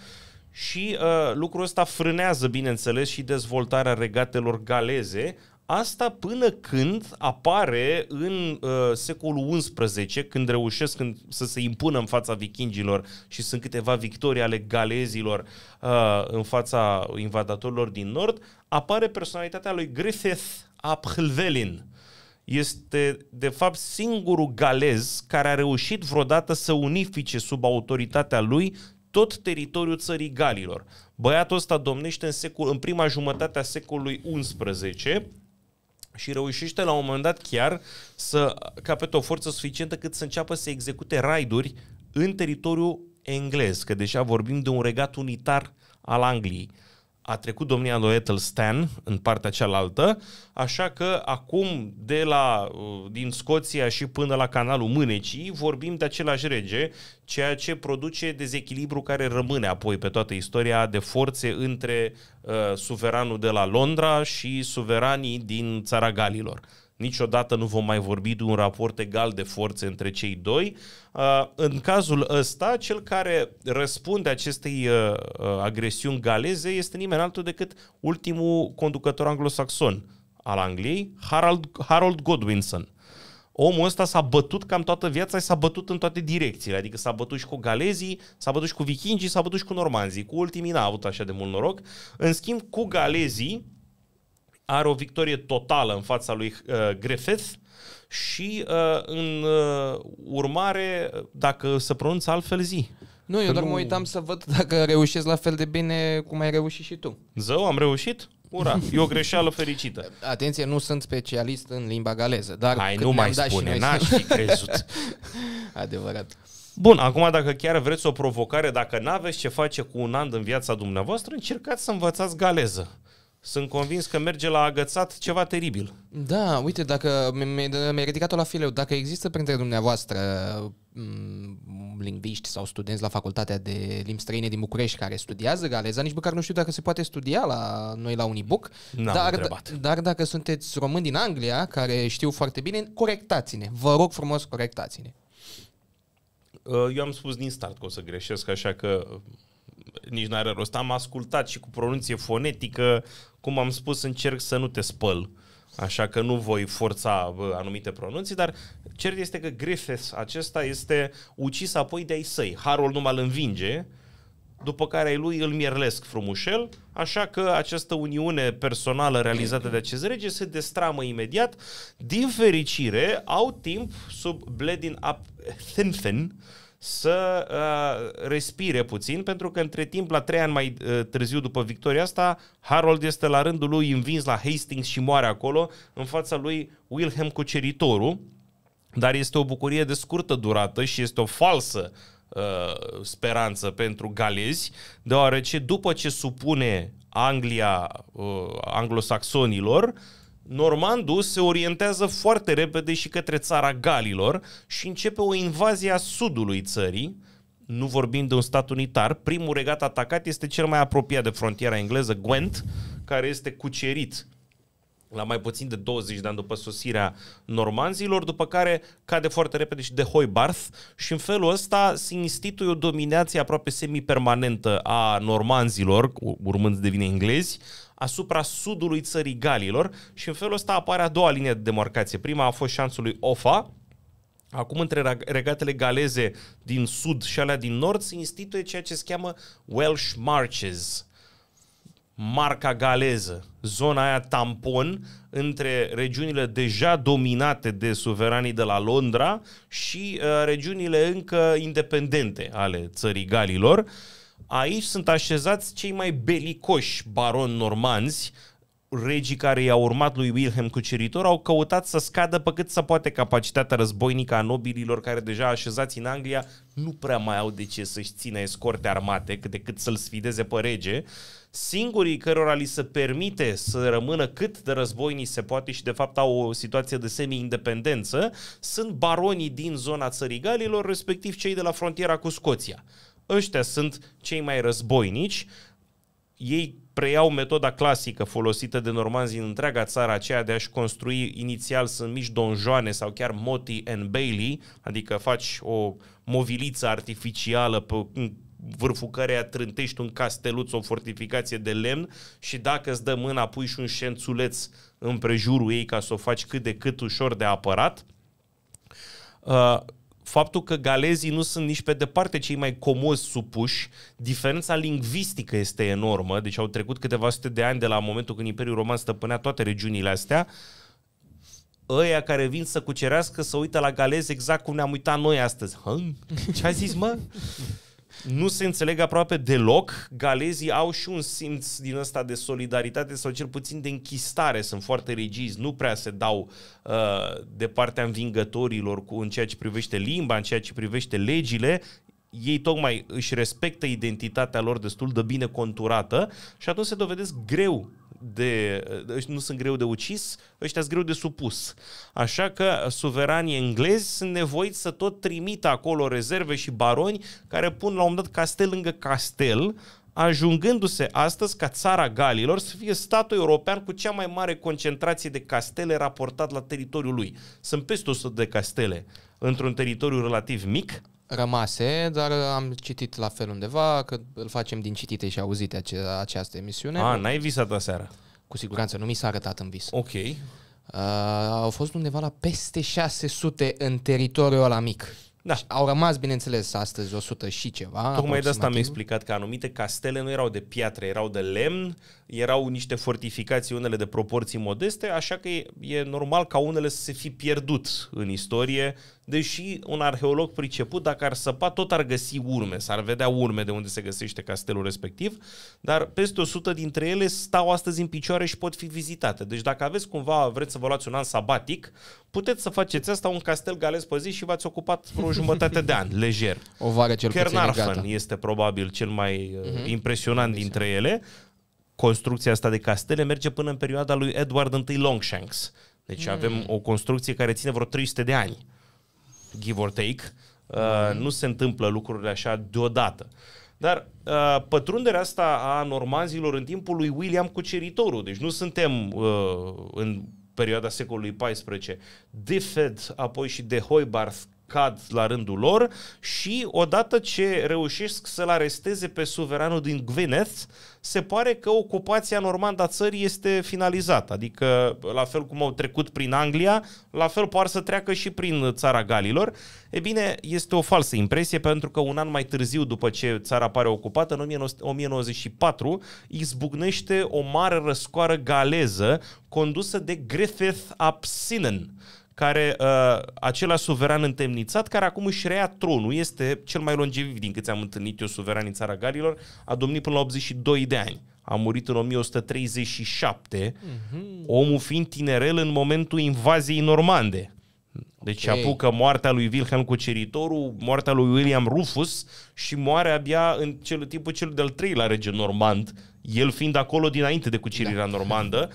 și uh, lucrul ăsta frânează, bineînțeles, și dezvoltarea regatelor galeze, Asta până când apare în uh, secolul XI, când reușesc în, să se impună în fața vikingilor și sunt câteva victorii ale galezilor uh, în fața invadatorilor din nord, apare personalitatea lui Griffith ap Este, de fapt, singurul galez care a reușit vreodată să unifice sub autoritatea lui tot teritoriul țării Galilor. Băiatul ăsta domnește în, secol, în prima jumătate a secolului 11 și reușește la un moment dat chiar să capete o forță suficientă cât să înceapă să execute raiduri în teritoriul englez, că deja vorbim de un regat unitar al Angliei. Uh, a trecut domnia lui Ethelstan în partea cealaltă, așa că acum de la, uh, din Scoția și până la canalul Mânecii vorbim de același rege, ceea ce produce dezechilibru care rămâne apoi pe toată istoria de forțe între uh, suveranul de la Londra și suveranii din țara Galilor niciodată nu vom mai vorbi de un raport egal de forțe între cei doi. În cazul ăsta, cel care răspunde acestei agresiuni galeze este nimeni altul decât ultimul conducător anglosaxon al Angliei, Harold, Harold Godwinson omul ăsta s-a bătut cam toată viața și s-a bătut în toate direcțiile. Adică s-a bătut și cu galezii, s-a bătut și cu vikingii, s-a bătut și cu normanzii. Cu ultimii n-a avut așa de mult noroc. În schimb, cu galezii are o victorie totală în fața lui uh, Griffith și uh, în uh, urmare, dacă se pronunță altfel zi. Nu, eu doar nu... mă uitam să văd dacă reușesc la fel de bine cum ai reușit și tu. Zău, am reușit? Ura, e o greșeală fericită. Atenție, nu sunt specialist în limba galeză, dar Hai, nu mai spune, n-aș fi crezut. Adevărat. Bun, acum dacă chiar vreți o provocare, dacă n-aveți ce face cu un an în viața dumneavoastră, încercați să învățați galeză sunt convins că merge la agățat ceva teribil. Da, uite, dacă mi-ai ridicat-o la fileu, dacă există printre dumneavoastră mm, lingviști sau studenți la facultatea de limbi străine din București care studiază galeza, nici măcar nu știu dacă se poate studia la noi la Unibuc, N-am dar, întrebat. dar dacă sunteți români din Anglia, care știu foarte bine, corectați-ne, vă rog frumos, corectați-ne. Eu am spus din start că o să greșesc, așa că nici n-are rost. Am ascultat și cu pronunție fonetică, cum am spus, încerc să nu te spăl. Așa că nu voi forța anumite pronunții, dar cert este că Griffith acesta este ucis apoi de ai săi. Harul numai îl învinge, după care ai lui îl mierlesc frumușel, așa că această uniune personală realizată de acest rege se destramă imediat. Din fericire, au timp sub Bledin ap Thinfen, să uh, respire puțin, pentru că între timp, la trei ani mai uh, târziu după victoria asta, Harold este la rândul lui învins la Hastings și moare acolo, în fața lui Wilhelm Cuceritorul, dar este o bucurie de scurtă durată și este o falsă uh, speranță pentru galezi, deoarece după ce supune Anglia uh, anglosaxonilor, uh, Normandus se orientează foarte repede și către țara Galilor și începe o invazie a sudului țării, nu vorbind de un stat unitar, primul regat atacat este cel mai apropiat de frontiera engleză, Gwent, care este cucerit la mai puțin de 20 de ani după sosirea normanzilor, după care cade foarte repede și de Hoibarth și în felul ăsta se instituie o dominație aproape semipermanentă a normanzilor, urmând să devine englezi, asupra sudului țării Galilor și în felul ăsta apare a doua linie de demarcație. Prima a fost șansul lui Ofa, Acum, între regatele galeze din sud și alea din nord, se instituie ceea ce se cheamă Welsh Marches, marca galeză, zona aia tampon între regiunile deja dominate de suveranii de la Londra și uh, regiunile încă independente ale țării Galilor. Uh, Aici sunt așezați cei mai belicoși baroni normanzi, regii care i-au urmat lui Wilhelm Cuceritor au căutat să scadă pe cât să poate capacitatea războinică a nobililor care deja așezați în Anglia nu prea mai au de ce să-și țină escorte armate cât de cât să-l sfideze pe rege. Singurii cărora li se permite să rămână cât de războinii se poate și de fapt au o situație de semi-independență sunt baronii din zona țării Galilor, respectiv cei de la frontiera cu Scoția ăștia sunt cei mai războinici, ei preiau metoda clasică folosită de normanzi în întreaga țară, aceea de a-și construi inițial sunt mici donjoane sau chiar moti and bailey, adică faci o moviliță artificială pe vârful care trântești un casteluț, o fortificație de lemn și dacă îți dă mâna pui și un șențuleț prejurul ei ca să o faci cât de cât ușor de apărat. Uh, faptul că galezii nu sunt nici pe departe cei mai comozi supuși, diferența lingvistică este enormă, deci au trecut câteva sute de ani de la momentul când Imperiul Roman stăpânea toate regiunile astea, ăia care vin să cucerească să uită la galezi exact cum ne-am uitat noi astăzi. Hă? Ce a zis, mă? nu se înțeleg aproape deloc. Galezii au și un simț din ăsta de solidaritate sau cel puțin de închistare. Sunt foarte rigizi, nu prea se dau uh, de partea învingătorilor cu, în ceea ce privește limba, în ceea ce privește legile ei tocmai își respectă identitatea lor destul de bine conturată și atunci se dovedesc greu de, eh, nu sunt greu de ucis, ăștia sunt greu de supus. Așa că suveranii englezi sunt nevoiți să tot trimită acolo rezerve și baroni care pun la un moment dat castel lângă castel, ajungându-se astăzi ca țara Galilor să fie statul european cu cea mai mare concentrație de castele raportat la teritoriul lui. Sunt peste 100 de castele într-un teritoriu relativ mic, rămase, dar am citit la fel undeva că îl facem din citite și auzite ace- această emisiune. A, n-ai visat aseară? Cu siguranță, nu mi s-a arătat în vis. Ok. Uh, au fost undeva la peste 600 în teritoriul ăla mic. Da. Și au rămas, bineînțeles, astăzi 100 și ceva. Tocmai de asta am explicat că anumite castele nu erau de piatră, erau de lemn, erau niște fortificații, unele de proporții modeste, așa că e, e normal ca unele să se fi pierdut în istorie deși un arheolog priceput, dacă ar săpa, tot ar găsi urme, s-ar vedea urme de unde se găsește castelul respectiv, dar peste 100 dintre ele stau astăzi în picioare și pot fi vizitate. Deci dacă aveți cumva, vreți să vă luați un an sabatic, puteți să faceți asta un castel gales pe zi și v-ați ocupat vreo jumătate de an, lejer. O vară cel Kernarfan este probabil cel mai uh-huh. impresionant dintre ele. Construcția asta de castele merge până în perioada lui Edward I Longshanks. Deci mm. avem o construcție care ține vreo 300 de ani give or take. Uh, nu se întâmplă lucrurile așa deodată. Dar uh, pătrunderea asta a normanzilor în timpul lui William Cuceritorul, deci nu suntem uh, în perioada secolului XIV, de Fed, apoi și de Hoibarth, cad la rândul lor și odată ce reușesc să-l aresteze pe suveranul din Gwyneth, se pare că ocupația normandă a țării este finalizată, adică la fel cum au trecut prin Anglia, la fel poate să treacă și prin țara Galilor. E bine, este o falsă impresie pentru că un an mai târziu după ce țara pare ocupată, în 1994, izbucnește o mare răscoară galeză condusă de Griffith Absinen, care uh, acela suveran întemnițat, care acum își reia tronul, este cel mai longeviv din câți am întâlnit eu suveran în țara Galilor, a domnit până la 82 de ani. A murit în 1137, mm-hmm. omul fiind tinerel în momentul invaziei normande. Deci okay. apucă moartea lui Wilhelm Cuceritorul, moartea lui William Rufus și moare abia în cel, timpul cel de-al treilea rege normand, el fiind acolo dinainte de cucerirea da. normandă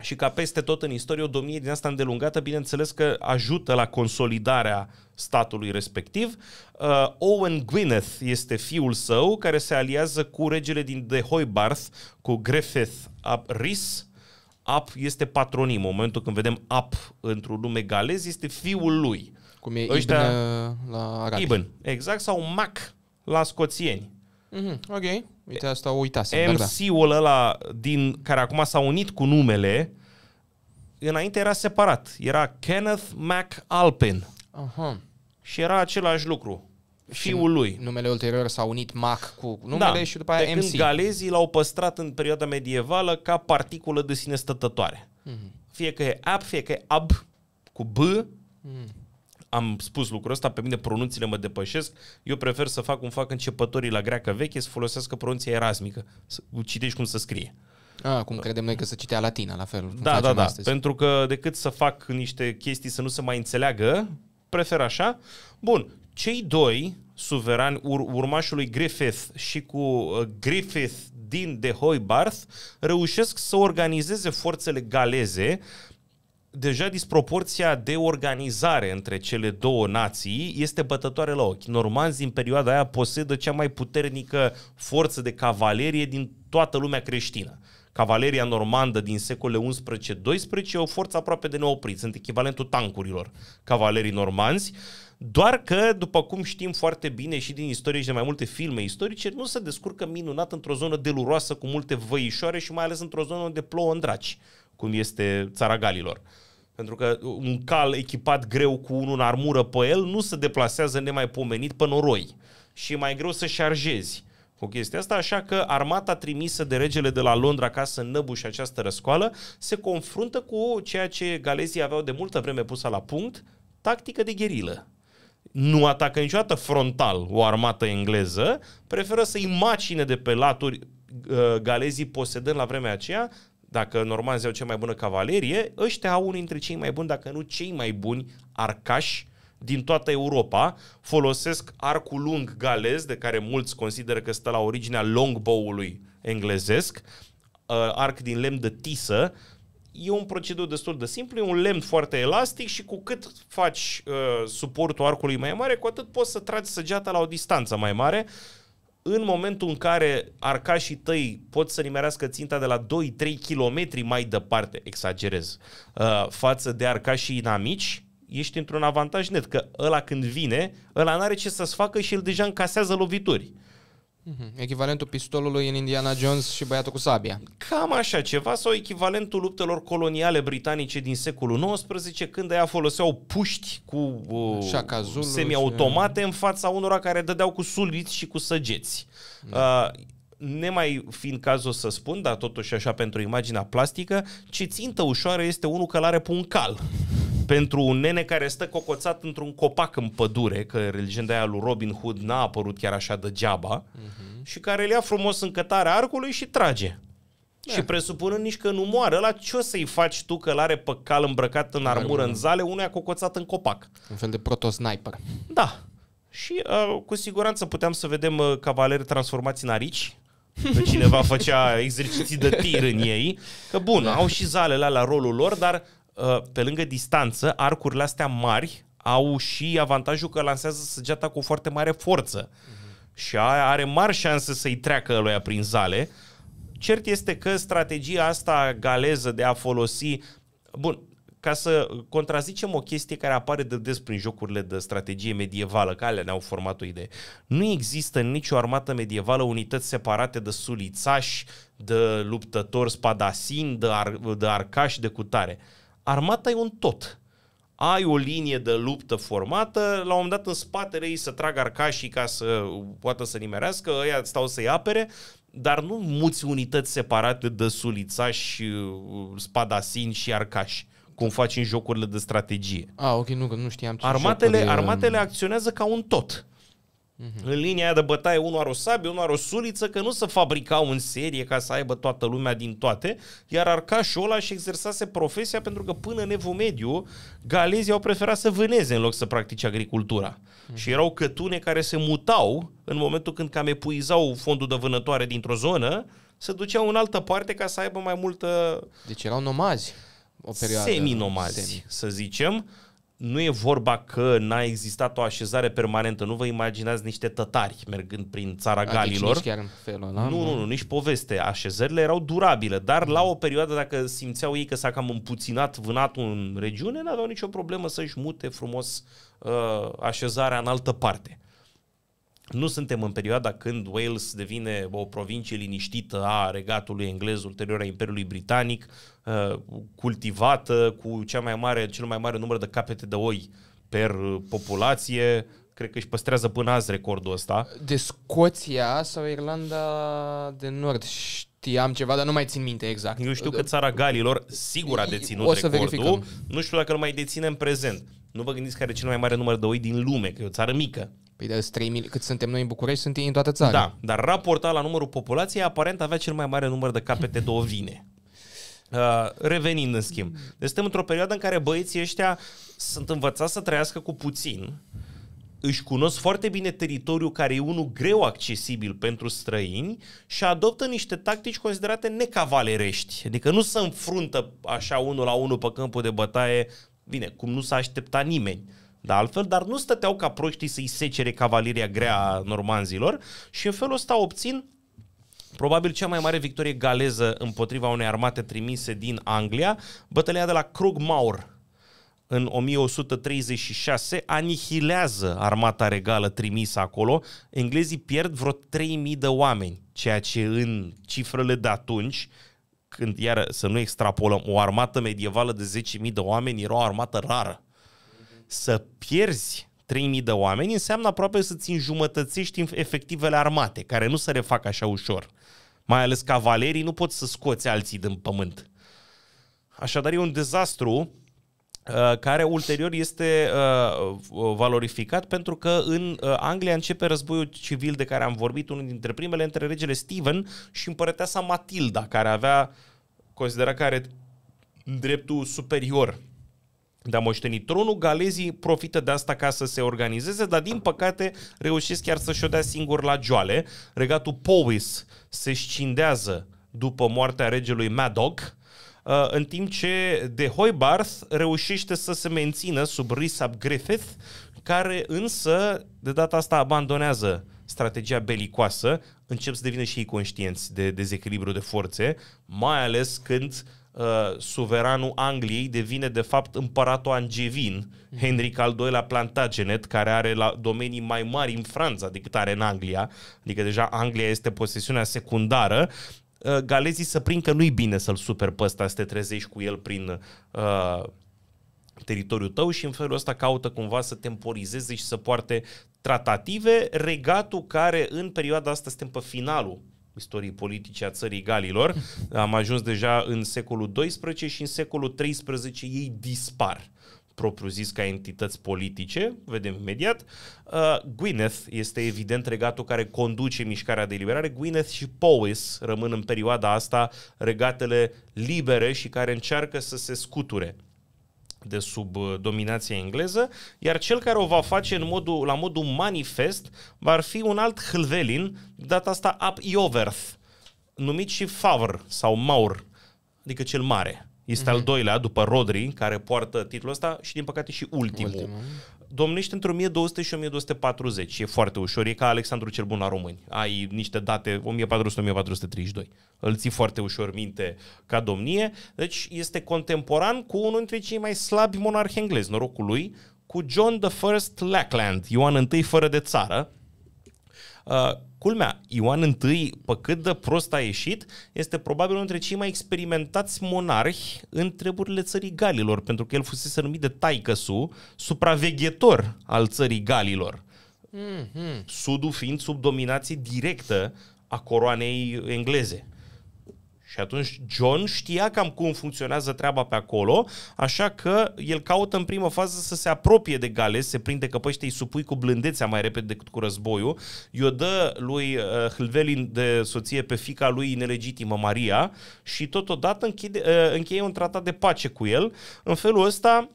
și ca peste tot în istorie o domnie din asta îndelungată, bineînțeles că ajută la consolidarea statului respectiv. Uh, Owen Gwyneth este fiul său care se aliază cu regele din de Hoibarth, cu Griffith ap Rhys. Ap este patronim, în momentul când vedem Ap într-un nume galez, este fiul lui. Cum e Ăștia, Ibn uh, la arabi. Ibn, exact, sau Mac la scoțieni. Mm-hmm. Ok, uite asta o uitasem. Da. MC-ul ăla din, care acum s-a unit cu numele, înainte era separat. Era Kenneth McAlpin. Aha. Și era același lucru. Fiul lui. Numele ulterior s-a unit Mac cu numele da, și după aia de MC. când galezii l-au păstrat în perioada medievală ca particulă de sine stătătoare. Mm-hmm. Fie că e ab, fie că e ab, cu b, mm am spus lucrul ăsta, pe mine pronunțile mă depășesc, eu prefer să fac cum fac începătorii la greacă veche, să folosească pronunția erasmică, să citești cum să scrie. A, cum credem noi că să citea latina, la fel. Da, da, da, astăzi. pentru că decât să fac niște chestii să nu se mai înțeleagă, prefer așa. Bun, cei doi suverani, ur- urmașului Griffith și cu uh, Griffith din de Hoibarth, reușesc să organizeze forțele galeze deja disproporția de organizare între cele două nații este bătătoare la ochi. Normanzi în perioada aia posedă cea mai puternică forță de cavalerie din toată lumea creștină. Cavaleria normandă din secolele 11-12 e o forță aproape de neoprit, sunt echivalentul tancurilor cavalerii normanzi, doar că, după cum știm foarte bine și din istorie și de mai multe filme istorice, nu se descurcă minunat într-o zonă deluroasă cu multe văișoare și mai ales într-o zonă unde plouă în draci cum este țara Galilor. Pentru că un cal echipat greu cu unul în armură pe el nu se deplasează nemaipomenit pe noroi și e mai greu să șarjezi cu chestia asta, așa că armata trimisă de regele de la Londra ca să înnăbușe această răscoală se confruntă cu ceea ce galezii aveau de multă vreme pusă la punct, tactică de gherilă. Nu atacă niciodată frontal o armată engleză, preferă să-i macine de pe laturi uh, galezii posedând la vremea aceea dacă normanzi au cea mai bună cavalerie, ăștia au unul dintre cei mai buni, dacă nu cei mai buni, arcași din toată Europa, folosesc arcul lung galez, de care mulți consideră că stă la originea longbow-ului englezesc, uh, arc din lemn de tisă, e un procedeu destul de simplu, e un lemn foarte elastic și cu cât faci uh, suportul arcului mai mare, cu atât poți să tragi săgeata la o distanță mai mare în momentul în care arcașii tăi pot să nimerească ținta de la 2-3 km mai departe, exagerez, uh, față de arcașii inamici, ești într-un avantaj net, că ăla când vine, ăla n-are ce să-ți facă și el deja încasează lovituri. Uh, Mm-hmm. Echivalentul pistolului în Indiana Jones și băiatul cu sabia. Cam așa ceva sau echivalentul luptelor coloniale britanice din secolul XIX când aia foloseau puști cu uh, semi-automate și... în fața unora care dădeau cu suliți și cu săgeți. Da. Uh, nemai fiind cazul să spun, dar totuși așa pentru imaginea plastică, ce țintă ușoară este unul călare pe un cal pentru un nene care stă cocoțat într-un copac în pădure, că legenda aia lui Robin Hood n-a apărut chiar așa degeaba, uh-huh. și care îl ia frumos în cătarea arcului și trage. Da. Și presupunând nici că nu moară, la ce o să-i faci tu că l-are pe cal îmbrăcat în armură, în zale, a cocoțat în copac? Un fel de proto-sniper. Da. Și uh, cu siguranță puteam să vedem uh, cavaleri transformați în arici, că cineva făcea exerciții de tir în ei, că bun, da. au și zalele la rolul lor, dar Uh, pe lângă distanță, arcurile astea mari au și avantajul că lansează săgeata cu foarte mare forță. Uh-huh. Și aia are mari șanse să-i treacă lui prin zale. Cert este că strategia asta galeză de a folosi... Bun, ca să contrazicem o chestie care apare de des prin jocurile de strategie medievală, că alea ne-au format o idee. Nu există în nicio armată medievală unități separate de sulițași, de luptători spadasini, de, ar- de arcași, de cutare. Uh, armata e un tot. Ai o linie de luptă formată, la un moment dat în spatele ei să trag arcașii ca să poată să nimerească, ăia stau să-i apere, dar nu muți unități separate de sulițași, spadasini și arcași cum faci în jocurile de strategie. A, ah, ok, nu, că nu știam ce Armatele, jocuri... armatele acționează ca un tot. Uh-huh. În linia aia de bătaie, unul are o sabie, unul are o suliță, că nu se fabricau în serie ca să aibă toată lumea din toate, iar arcașul ăla și exersase profesia pentru că până în evul mediu, galezii au preferat să vâneze în loc să practice agricultura. Uh-huh. Și erau cătune care se mutau în momentul când cam epuizau fondul de vânătoare dintr-o zonă, se duceau în altă parte ca să aibă mai multă... Deci erau nomazi o perioadă. Semi-nomazi, semi. să zicem nu e vorba că n-a existat o așezare permanentă. Nu vă imaginați niște tătari mergând prin țara adică Galilor. Nici chiar în felul ăla, nu, nu, nu, nici poveste. Așezările erau durabile, dar la o perioadă, dacă simțeau ei că s-a cam împuținat vânatul în regiune, n-aveau nicio problemă să-și mute frumos uh, așezarea în altă parte nu suntem în perioada când Wales devine o provincie liniștită a regatului englez, ulterior a Imperiului Britanic, uh, cultivată cu cea mai mare, cel mai mare număr de capete de oi per uh, populație, cred că își păstrează până azi recordul ăsta. De Scoția sau Irlanda de Nord știam ceva, dar nu mai țin minte exact. Eu știu că țara Galilor sigur a deținut o să recordul, verificăm. nu știu dacă îl mai deține în prezent. Nu vă gândiți că are cel mai mare număr de oi din lume, că e o țară mică. Păi de 3 mili- cât suntem noi în București, sunt ei în toată țara. Da, dar raportat la numărul populației, aparent avea cel mai mare număr de capete de ovine. Uh, revenind în schimb. Deci suntem într-o perioadă în care băieții ăștia sunt învățați să trăiască cu puțin, își cunosc foarte bine teritoriul care e unul greu accesibil pentru străini și adoptă niște tactici considerate necavalerești. Adică nu se înfruntă așa unul la unul pe câmpul de bătaie, bine, cum nu s-a aștepta nimeni de altfel, dar nu stăteau ca proștii să-i secere cavaleria grea normanzilor și în felul ăsta obțin probabil cea mai mare victorie galeză împotriva unei armate trimise din Anglia, bătălia de la Krugmaur în 1136 anihilează armata regală trimisă acolo. Englezii pierd vreo 3000 de oameni, ceea ce în cifrele de atunci când, iară, să nu extrapolăm, o armată medievală de 10.000 de oameni era o armată rară. Să pierzi 3.000 de oameni înseamnă aproape să-ți înjumătățești efectivele armate, care nu se refac așa ușor. Mai ales cavalerii nu pot să scoți alții din pământ. Așadar, e un dezastru uh, care ulterior este uh, uh, valorificat pentru că în Anglia începe războiul civil de care am vorbit, unul dintre primele, între regele Stephen și împărăteasa Matilda, care avea, considera că are dreptul superior de a moșteni tronul. Galezii profită de asta ca să se organizeze, dar din păcate reușesc chiar să-și o dea singur la joale. Regatul Powys se scindează după moartea regelui Madoc, uh, în timp ce de Hoibarth reușește să se mențină sub Risab Griffith, care însă de data asta abandonează strategia belicoasă, încep să devină și ei conștienți de dezechilibru de forțe, mai ales când uh, Uh, suveranul Angliei devine de fapt împăratul angevin, mhm. Henric al II-lea Plantagenet, care are la domenii mai mari în Franța decât are în Anglia, adică deja Anglia este posesiunea secundară, uh, galezii să prind că nu-i bine să-l super pe ăsta, să te trezești cu el prin uh, teritoriul tău și în felul ăsta caută cumva să temporizeze și să poarte tratative. Regatul care în perioada asta suntem pe finalul istoriei politice a țării Galilor. Am ajuns deja în secolul XII și în secolul XIII ei dispar propriu zis ca entități politice, vedem imediat. Uh, Gwyneth este evident regatul care conduce mișcarea de eliberare. Gwyneth și Powys rămân în perioada asta regatele libere și care încearcă să se scuture de sub uh, dominația engleză, iar cel care o va face în modul, la modul manifest va fi un alt hâlvelin, data asta Ap Ioverth, numit și Favr sau Maur, adică cel mare. Este mm-hmm. al mhm. doilea, după Rodri, care poartă titlul ăsta și, din păcate, și ultimul. ultimul domnește între 1200 și 1240 și e foarte ușor. E ca Alexandru cel Bun la români. Ai niște date 1400-1432. Îl ții foarte ușor minte ca domnie. Deci este contemporan cu unul dintre cei mai slabi monarhi englezi, norocul lui, cu John the First Lackland, Ioan I fără de țară, Uh, culmea, Ioan I, pe cât de prost a ieșit, este probabil unul dintre cei mai experimentați monarhi în treburile țării Galilor, pentru că el fusese numit de Taicăsu supraveghetor al țării Galilor. Mm-hmm. Sudul fiind sub dominație directă a coroanei engleze. Și atunci John știa cam cum funcționează treaba pe acolo, așa că el caută în primă fază să se apropie de Gales, se prinde că pe îi supui cu blândețea mai repede decât cu războiul. I-o dă lui uh, Hlvelin de soție pe fica lui nelegitimă Maria și totodată închide, uh, încheie un tratat de pace cu el. În felul ăsta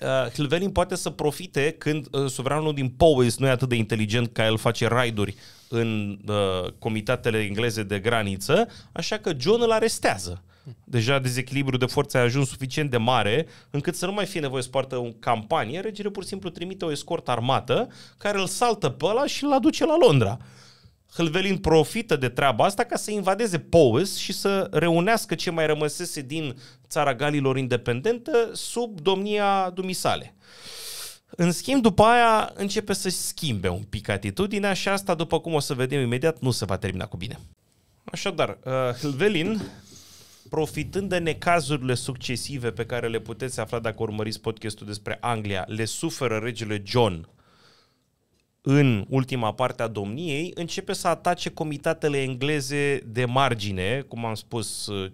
uh, Hilverin poate să profite când uh, suveranul din Powys nu e atât de inteligent ca el face raiduri în uh, comitatele engleze de graniță, așa că John îl arestează. Deja dezechilibrul de forțe a ajuns suficient de mare încât să nu mai fie nevoie să poartă o campanie, regele pur și simplu trimite o escortă armată care îl saltă pe ăla și îl aduce la Londra. Hâlvelin profită de treaba asta ca să invadeze Powys și să reunească ce mai rămăsese din țara Galilor independentă sub domnia dumisale. În schimb, după aia începe să schimbe un pic atitudinea și asta, după cum o să vedem imediat, nu se va termina cu bine. Așadar, uh, Hilvelin, profitând de necazurile succesive pe care le puteți afla dacă urmăriți podcastul despre Anglia, le suferă regele John în ultima parte a domniei, începe să atace comitatele engleze de margine, cum am spus, uh,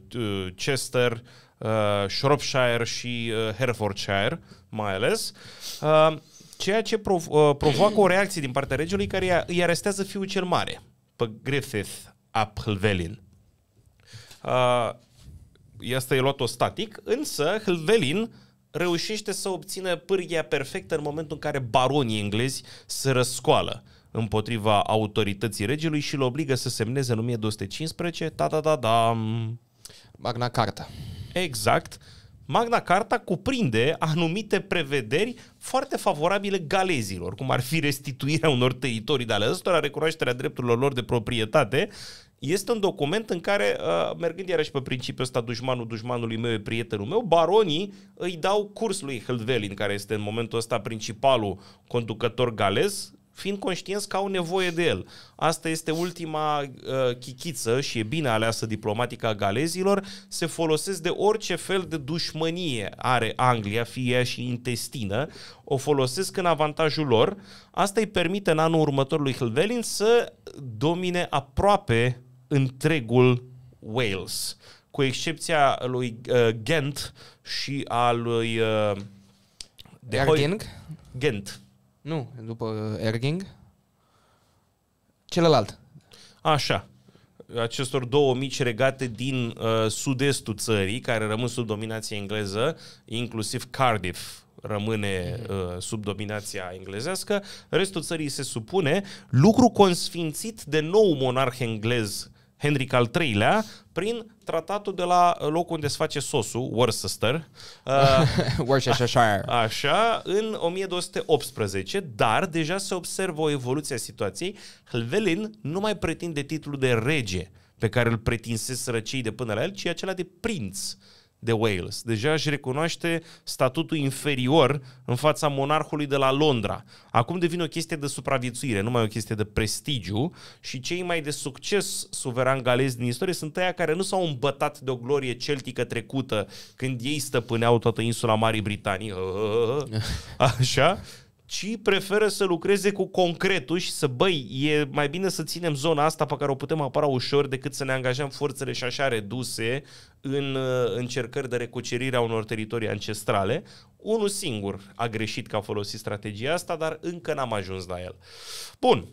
Chester, uh, Shropshire și uh, Herefordshire, mai ales, uh, ceea ce prov- uh, provoacă o reacție din partea regelui care îi arestează fiul cel mare, pe Griffith ap Helvelin. Uh, asta e luat-o static, însă Helvelin reușește să obțină pârghia perfectă în momentul în care baronii englezi se răscoală împotriva autorității regelui și îl obligă să semneze în 1215, ta da da da Magna Carta. Exact. Magna Carta cuprinde anumite prevederi foarte favorabile galezilor, cum ar fi restituirea unor teritorii de ale ăstora, recunoașterea drepturilor lor de proprietate. Este un document în care, uh, mergând iarăși pe principiul ăsta, dușmanul dușmanului meu e prietenul meu, baronii îi dau curs lui Hildvelin, care este în momentul ăsta principalul conducător galez, fiind conștienți că au nevoie de el. Asta este ultima uh, chichiță și e bine aleasă diplomatica a galezilor, se folosesc de orice fel de dușmănie are Anglia, fie ea și intestină, o folosesc în avantajul lor. Asta îi permite în anul următor lui Helvelin să domine aproape întregul Wales, cu excepția lui uh, Ghent și a lui uh, de Hoi- Gent. Nu, după Erging. Celălalt. Așa. Acestor două mici regate din uh, sud-estul țării, care rămân sub dominație engleză, inclusiv Cardiff, rămâne mhm. uh, sub dominația englezească, restul țării se supune, lucru consfințit de nou monarh englez Henric al III-lea prin tratatul de la locul unde se face sosul, Worcester. Uh, Worcestershire. Așa, în 1218, dar deja se observă o evoluție a situației. Helvelin nu mai pretinde titlul de rege pe care îl pretinseseră cei de până la el, ci acela de prinț de Wales. Deja își recunoaște statutul inferior în fața monarhului de la Londra. Acum devine o chestie de supraviețuire, nu mai o chestie de prestigiu și cei mai de succes suveran galezi din istorie sunt aia care nu s-au îmbătat de o glorie celtică trecută când ei stăpâneau toată insula Marii Britanii. Așa? ci preferă să lucreze cu concretul și să, băi, e mai bine să ținem zona asta pe care o putem apăra ușor decât să ne angajăm forțele și așa reduse în uh, încercări de recucerire a unor teritorii ancestrale. Unul singur a greșit că a folosit strategia asta, dar încă n-am ajuns la el. Bun,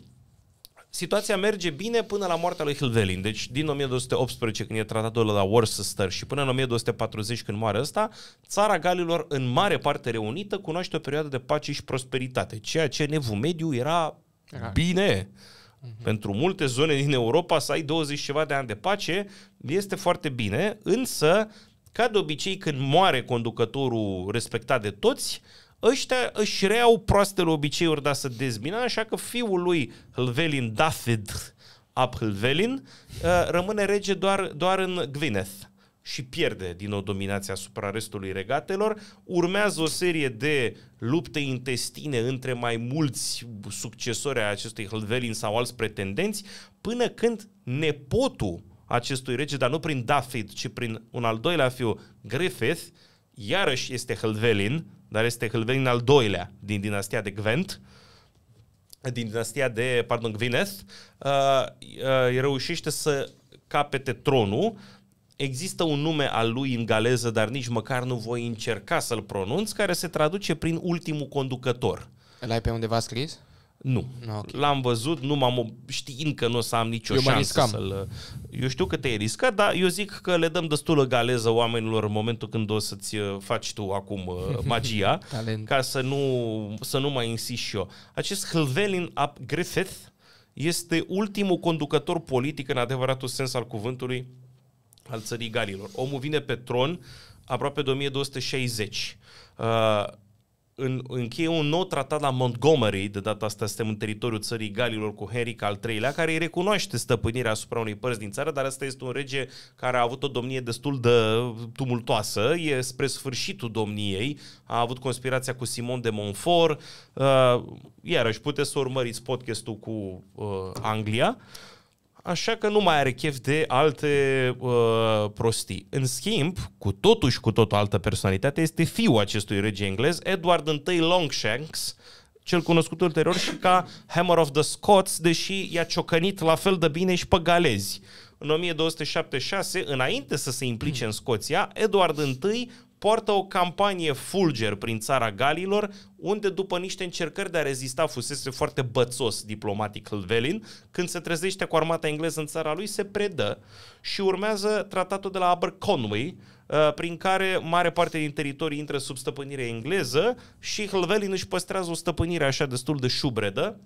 situația merge bine până la moartea lui Hilvelin. Deci din 1218 când e tratatul la Worcester și până în 1240 când moare ăsta, țara Galilor în mare parte reunită cunoaște o perioadă de pace și prosperitate, ceea ce în Evul Mediu era Aha. bine. Mhm. Pentru multe zone din Europa să ai 20 ceva de ani de pace este foarte bine, însă ca de obicei când moare conducătorul respectat de toți, ăștia își reau proastele obiceiuri de a se dezbina, așa că fiul lui Hlvelin David ab Hlvelin uh, rămâne rege doar, doar în Gwyneth și pierde din nou dominația asupra restului regatelor. Urmează o serie de lupte intestine între mai mulți succesori ai acestui Hlvelin sau alți pretendenți, până când nepotul acestui rege, dar nu prin David, ci prin un al doilea fiu, Griffith, iarăși este Hlvelin, dar este Hâlverin al doilea din dinastia de Gwent, din dinastia de, pardon, Gwyneth, uh, uh, reușește să capete tronul. Există un nume al lui în galeză, dar nici măcar nu voi încerca să-l pronunț, care se traduce prin ultimul conducător. Îl ai pe undeva scris? Nu. Ah, okay. L-am văzut, nu m-am știind că nu o să am nicio eu șansă să-l... Eu știu că te-ai riscat, dar eu zic că le dăm destulă galeză oamenilor în momentul când o să-ți uh, faci tu acum uh, magia, ca să nu, să nu mai insist și eu. Acest Hlvelin Ap Griffith este ultimul conducător politic în adevăratul sens al cuvântului al țării Galilor. Omul vine pe tron aproape de 1260. Uh, în, încheie un nou tratat la Montgomery, de data asta suntem în teritoriul țării Galilor cu Henric al III-lea, care îi recunoaște stăpânirea asupra unei părți din țară, dar asta este un rege care a avut o domnie destul de tumultoasă, e spre sfârșitul domniei, a avut conspirația cu Simon de Montfort, uh, iarăși puteți să urmăriți podcastul cu uh, Anglia așa că nu mai are chef de alte uh, prostii. În schimb, cu totuși cu tot o altă personalitate, este fiul acestui rege englez, Edward I Longshanks, cel cunoscut ulterior și ca Hammer of the Scots, deși i-a ciocănit la fel de bine și pe galezi. În 1276, înainte să se implice în Scoția, Edward I poartă o campanie fulger prin țara Galilor, unde după niște încercări de a rezista fusese foarte bățos diplomatic Helvelin, când se trezește cu armata engleză în țara lui, se predă și urmează tratatul de la Aberconwy, uh, prin care mare parte din teritorii intră sub stăpânire engleză și Helvelin își păstrează o stăpânire așa destul de șubredă,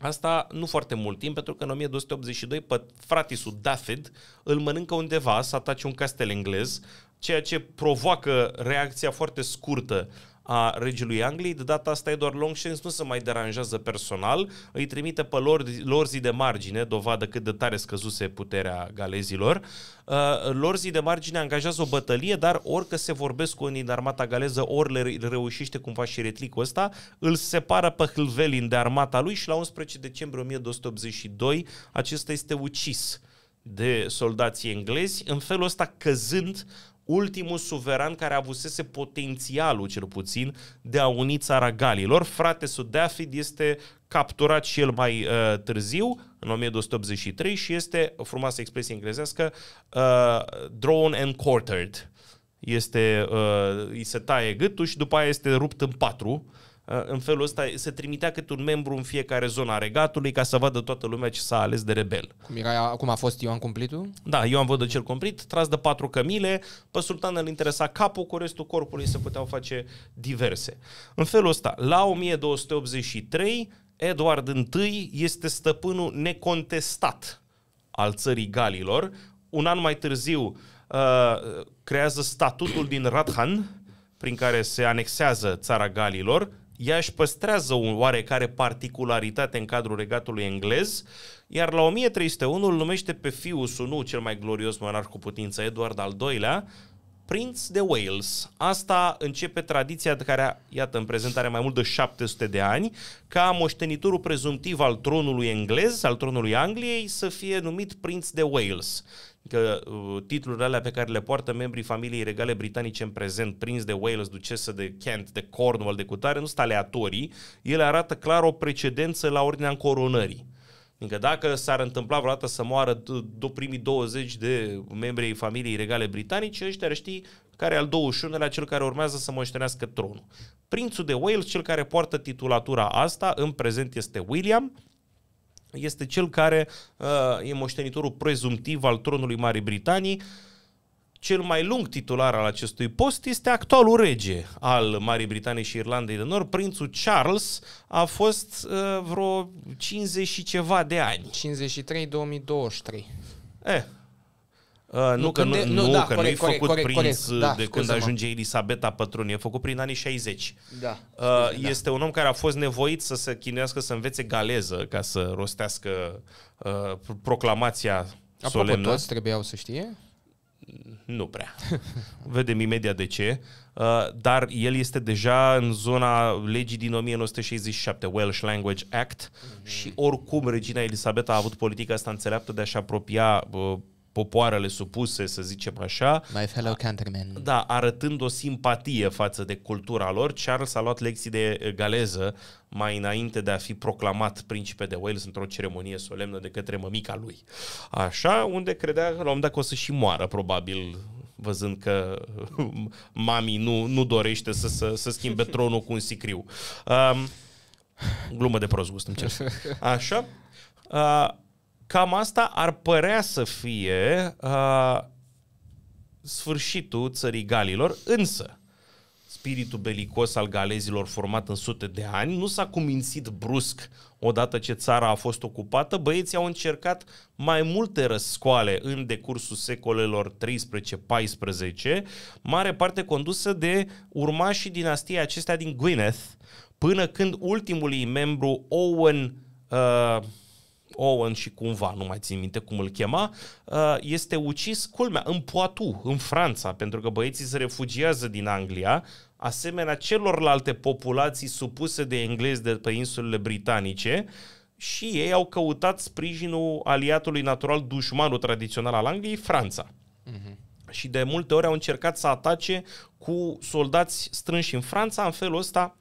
Asta nu foarte mult timp, pentru că în 1282 pe fratisul David îl mănâncă undeva să atace un castel englez ceea ce provoacă reacția foarte scurtă a regelui Angliei. De data asta e Edward Longshanks nu se mai deranjează personal, îi trimite pe lor, lorzii de margine, dovadă cât de tare scăzuse puterea galezilor. Uh, lorzii de margine angajează o bătălie, dar orică se vorbesc cu unii din armata galeză, ori le reușește cumva și retlicul ăsta, îl separă pe Hlvelin de armata lui și la 11 decembrie 1282 acesta este ucis de soldații englezi, în felul ăsta căzând ultimul suveran care avusese potențialul, cel puțin, de a uni țara Galilor. Frate Sudafid este capturat și el mai uh, târziu, în 1283, și este, o frumoasă expresie englezească, uh, drawn and quartered. Este, uh, îi se taie gâtul și după aia este rupt în patru. Uh, Uh, în felul ăsta se trimitea cât un membru în fiecare zona regatului ca să vadă toată lumea ce s-a ales de rebel. Cum, era, cum a fost Ioan Cumplitul? Da, Ioan Vodă cel Cumplit, tras de patru cămile, pe sultan îl interesa capul, cu restul corpului se puteau face diverse. În felul ăsta, la 1283, Eduard I este stăpânul necontestat al țării Galilor. Un an mai târziu uh, creează statutul din Radhan, prin care se anexează țara Galilor, ea își păstrează o oarecare particularitate în cadrul regatului englez, iar la 1301 îl numește pe fiul Sunu, cel mai glorios monarh cu putință, Edward al II-lea, prinț de Wales. Asta începe tradiția de care, iată, în prezent are mai mult de 700 de ani, ca moștenitorul prezumtiv al tronului englez, al tronului Angliei, să fie numit prinț de Wales că uh, titlurile alea pe care le poartă membrii familiei regale britanice în prezent, prins de Wales, ducesă de Kent, de Cornwall, de cutare, nu sunt aleatorii, ele arată clar o precedență la ordinea încoronării. Adică dacă s-ar întâmpla vreodată să moară do- primii 20 de membrii familiei regale britanice, ăștia ar ști care al 21-lea cel care urmează să moștenească tronul. Prințul de Wales, cel care poartă titulatura asta, în prezent este William, este cel care uh, e moștenitorul prezumtiv al tronului Marii Britanii. Cel mai lung titular al acestui post este actualul rege al Marii Britanii și Irlandei de Nord, prințul Charles, a fost uh, vreo 50 și ceva de ani. 53-2023. Eh, Uh, nu, că, nu, de, nu, nu, da, că corect, nu făcut corect, prins corect, da, de când ajunge Elisabeta Pătrun, e făcut prin anii 60. Da, uh, da. este un om care a fost nevoit să se chinească să învețe galeză ca să rostească uh, proclamația Apropo, solemnă. toți trebuiau să știe? Nu prea. Vedem imediat de ce. Uh, dar el este deja în zona legii din 1967, Welsh Language Act, mm-hmm. și oricum regina Elisabeta a avut politica asta înțeleaptă de a-și apropia uh, popoarele supuse, să zicem așa. My fellow countrymen. Da, arătând o simpatie față de cultura lor. Charles a luat lecții de eh, galeză mai înainte de a fi proclamat principe de Wales într-o ceremonie solemnă de către mămica lui. Așa, unde credea la un dat o să și moară, probabil, văzând că mami nu, nu dorește să, să, să schimbe tronul cu un sicriu. Um, glumă de prost gust, îmi cer. Așa. Uh, Cam asta ar părea să fie uh, sfârșitul țării Galilor, însă spiritul belicos al galezilor format în sute de ani nu s-a cumințit brusc odată ce țara a fost ocupată, băieții au încercat mai multe răscoale în decursul secolelor 13-14, mare parte condusă de urmașii dinastiei acestea din Gwyneth, până când ultimului membru Owen uh, Owen și cumva, nu mai țin minte cum îl chema, uh, este ucis, culmea, în Poitou, în Franța, pentru că băieții se refugiază din Anglia, asemenea celorlalte populații supuse de englezi de pe insulele britanice, și ei au căutat sprijinul aliatului natural, dușmanul tradițional al Angliei, Franța. Uh-huh. Și de multe ori au încercat să atace cu soldați strânși în Franța, în felul ăsta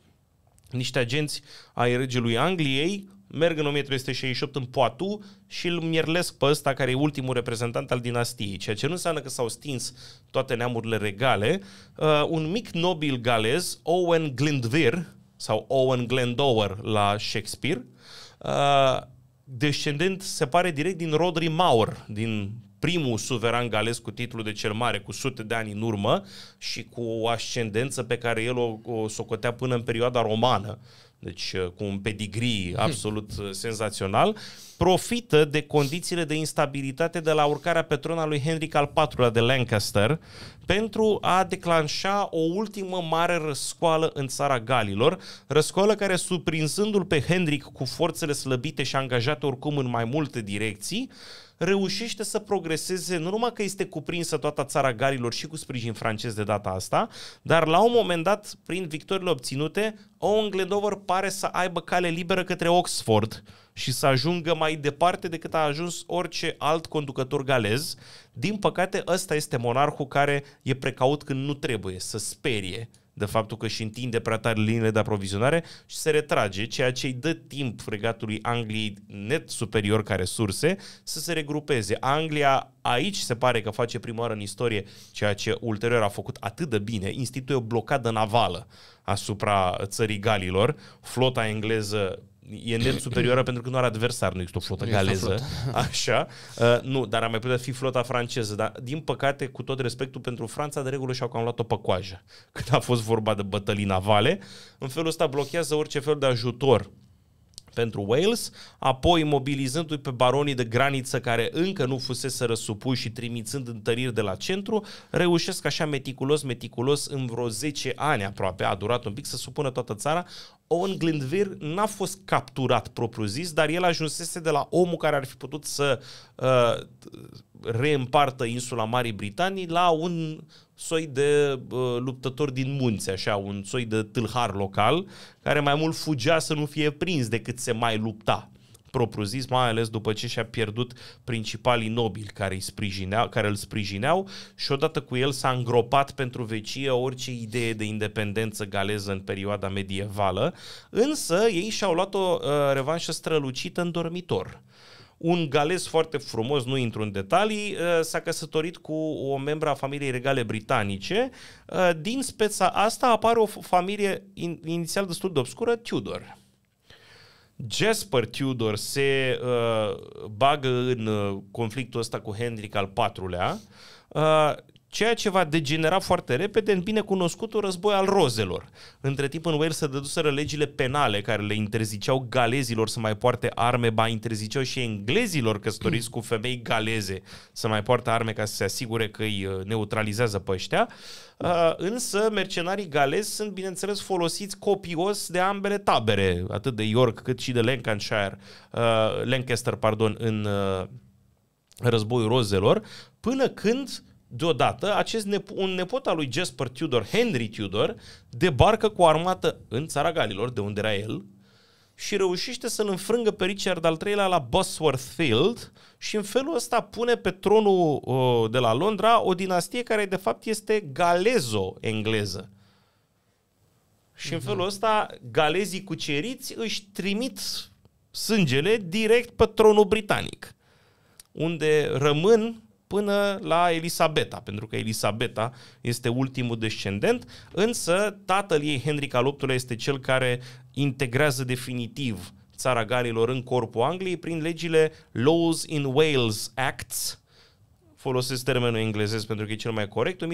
niște agenți ai regelui Angliei merg în 1368 în Poatu și îl mierlesc pe ăsta care e ultimul reprezentant al dinastiei, ceea ce nu înseamnă că s-au stins toate neamurile regale. Uh, un mic nobil galez, Owen Glendower sau Owen Glendower la Shakespeare, uh, descendent se pare direct din Rodri Maur, din primul suveran gales cu titlul de cel mare, cu sute de ani în urmă și cu o ascendență pe care el o, o socotea până în perioada romană. Uh, deci uh, cu un pedigree absolut uh, senzațional, profită de condițiile de instabilitate de la urcarea pe tron a lui Henric al IV-lea de Lancaster pentru a declanșa o ultimă mare răscoală în țara Galilor, răscoală care, surprinzându-l pe Henric cu forțele slăbite și angajate oricum în mai multe direcții, uh, reușește să progreseze, nu numai că este cuprinsă toată țara Galilor și cu sprijin francez de data asta, dar la un moment dat, prin victorile obținute, Owen Glendower pare să aibă cale liberă către Oxford și să ajungă mai departe decât a ajuns orice alt conducător galez. Din păcate, ăsta este monarhul care e precaut când nu trebuie să sperie de faptul că își întinde prea tare liniile de aprovizionare și se retrage, ceea ce îi dă timp fregatului Angliei net superior ca resurse să se regrupeze. Anglia aici se pare că face prima oară în istorie ceea ce ulterior a făcut atât de bine, instituie o blocadă navală asupra țării Galilor, flota engleză e în net superioară pentru că nu are adversar, nu există o flotă galeză. Așa. Uh, nu, dar a mai putea fi flota franceză. Dar, din păcate, cu tot respectul pentru Franța, de regulă și-au cam luat-o pe coajă. Când a fost vorba de bătălii navale, în felul ăsta blochează orice fel de ajutor pentru Wales, apoi mobilizându-i pe baronii de graniță care încă nu fusese răsupuși și trimițând întăriri de la centru, reușesc așa meticulos, meticulos, în vreo 10 ani aproape, a durat un pic, să supună toată țara, Owen Glenvir n-a fost capturat propriu-zis, dar el ajunsese de la omul care ar fi putut să uh, reîmpartă insula Marii Britanii la un soi de uh, luptător din munți, așa, un soi de tâlhar local, care mai mult fugea să nu fie prins decât se mai lupta propriu-zis, mai ales după ce și-a pierdut principalii nobili care îi sprijineau, care îl sprijineau și odată cu el s-a îngropat pentru vecie orice idee de independență galeză în perioada medievală, însă ei și-au luat o uh, revanșă strălucită în dormitor un galez foarte frumos, nu intru în detalii, uh, s-a căsătorit cu o membra a familiei regale britanice. Uh, din speța asta apare o familie inițial destul de obscură, Tudor. Jasper Tudor se uh, bagă în uh, conflictul ăsta cu Hendrik al IV-lea, uh, ceea ce va degenera foarte repede în binecunoscutul război al rozelor. Între timp în Wales se dăduseră legile penale care le interziceau galezilor să mai poarte arme, ba interziceau și englezilor căsătoriți cu femei galeze să mai poarte arme ca să se asigure că îi uh, neutralizează pe ăștia. Uh, Uh, însă mercenarii galezi sunt, bineînțeles, folosiți copios de ambele tabere, atât de York cât și de Lancashire, uh, Lancaster, pardon, în uh, războiul rozelor, până când deodată acest nep- un nepot al lui Jasper Tudor, Henry Tudor, debarcă cu o armată în țara Galilor, de unde era el, și reușește să-l înfrângă pe Richard al treilea la Bosworth Field și în felul ăsta pune pe tronul uh, de la Londra o dinastie care de fapt este galezo-engleză. Și în mhm. felul ăsta galezii cuceriți își trimit sângele direct pe tronul britanic, unde rămân până la Elisabeta, pentru că Elisabeta este ultimul descendent, însă tatăl ei, Henric al VIII-lea, este cel care integrează definitiv țara Galilor în corpul Angliei prin legile Laws in Wales Acts, folosesc termenul englezesc pentru că e cel mai corect, 1535-1542,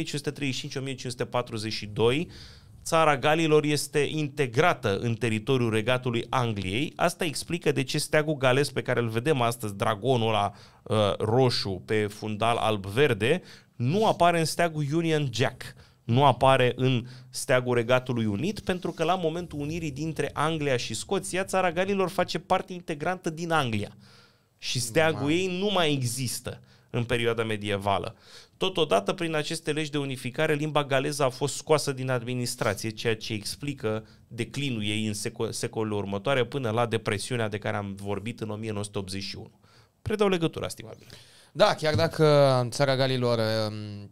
țara Galilor este integrată în teritoriul regatului Angliei. Asta explică de ce steagul gales pe care îl vedem astăzi, dragonul ăla uh, roșu pe fundal alb-verde, nu apare în steagul Union Jack nu apare în steagul Regatului Unit, pentru că la momentul unirii dintre Anglia și Scoția, țara Galilor face parte integrantă din Anglia. Și steagul ei nu mai există în perioada medievală. Totodată, prin aceste legi de unificare, limba galeză a fost scoasă din administrație, ceea ce explică declinul ei în seco- secolul următoare până la depresiunea de care am vorbit în 1981. Predau legătura, stimabil. Da, chiar dacă țara Galilor um,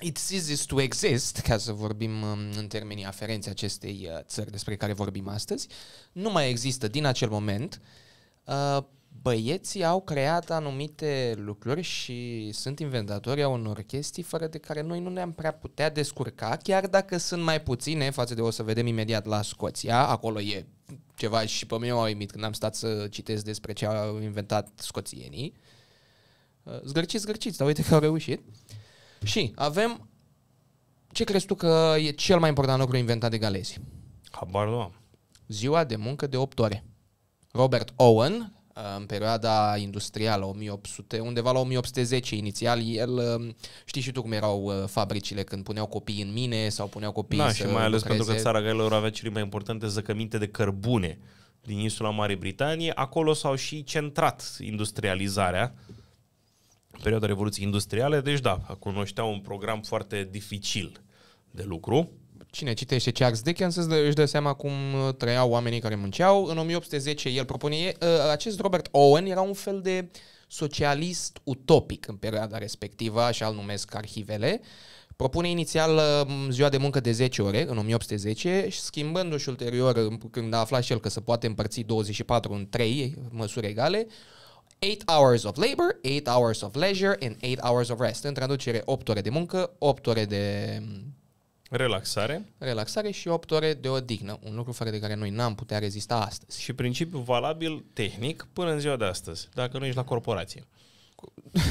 It ceases to exist, ca să vorbim um, în termenii aferenți acestei uh, țări despre care vorbim astăzi, nu mai există din acel moment. Uh, băieții au creat anumite lucruri și sunt inventatori a unor chestii fără de care noi nu ne-am prea putea descurca, chiar dacă sunt mai puține față de o să vedem imediat la Scoția, acolo e ceva și pe mine m-a uimit când am stat să citesc despre ce au inventat scoțienii. Uh, zgârciți, zgârciți, dar uite că au reușit. Și avem... Ce crezi tu că e cel mai important lucru inventat de galezi? Habar nu am. Ziua de muncă de 8 ore. Robert Owen, uh, în perioada industrială, 1800, undeva la 1810 inițial, el, uh, știi și tu cum erau uh, fabricile când puneau copii în mine sau puneau copii da, să și mai ales lucreze. pentru că țara galilor avea cele mai importante zăcăminte de cărbune din insula Marii Britanie. Acolo s-au și centrat industrializarea perioada Revoluției Industriale, deci da, cunoșteau un program foarte dificil de lucru. Cine citește Charles Dickens își dă seama cum uh, trăiau oamenii care munceau. În 1810 el propune, uh, acest Robert Owen era un fel de socialist utopic în perioada respectivă, așa îl numesc arhivele, Propune inițial uh, ziua de muncă de 10 ore, în 1810, și schimbându-și ulterior, când a aflat și el că se poate împărți 24 în 3 măsuri egale, 8 hours of labor, 8 hours of leisure and 8 hours of rest. În traducere, 8 ore de muncă, 8 ore de... Mm, relaxare. Relaxare și 8 ore de odihnă, un lucru fără de care noi n-am putea rezista astăzi. Și principiul valabil tehnic până în ziua de astăzi, dacă nu ești la corporație.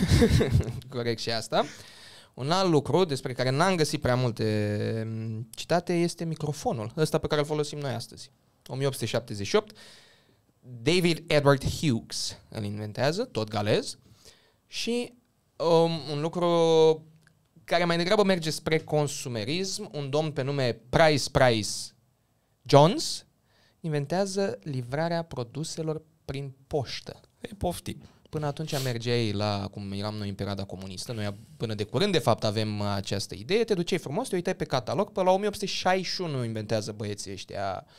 Corect și asta. Un alt lucru despre care n-am găsit prea multe mm, citate este microfonul, ăsta pe care îl folosim noi astăzi. 1878 David Edward Hughes îl inventează, tot galez, și um, un lucru care mai degrabă merge spre consumerism, un domn pe nume Price Price Jones inventează livrarea produselor prin poștă. E poftim. Până atunci mergeai la, cum eram noi în perioada comunistă, noi până de curând de fapt avem această idee, te duceai frumos, te uitai pe catalog, pe la 1861 inventează băieții ăștia uh,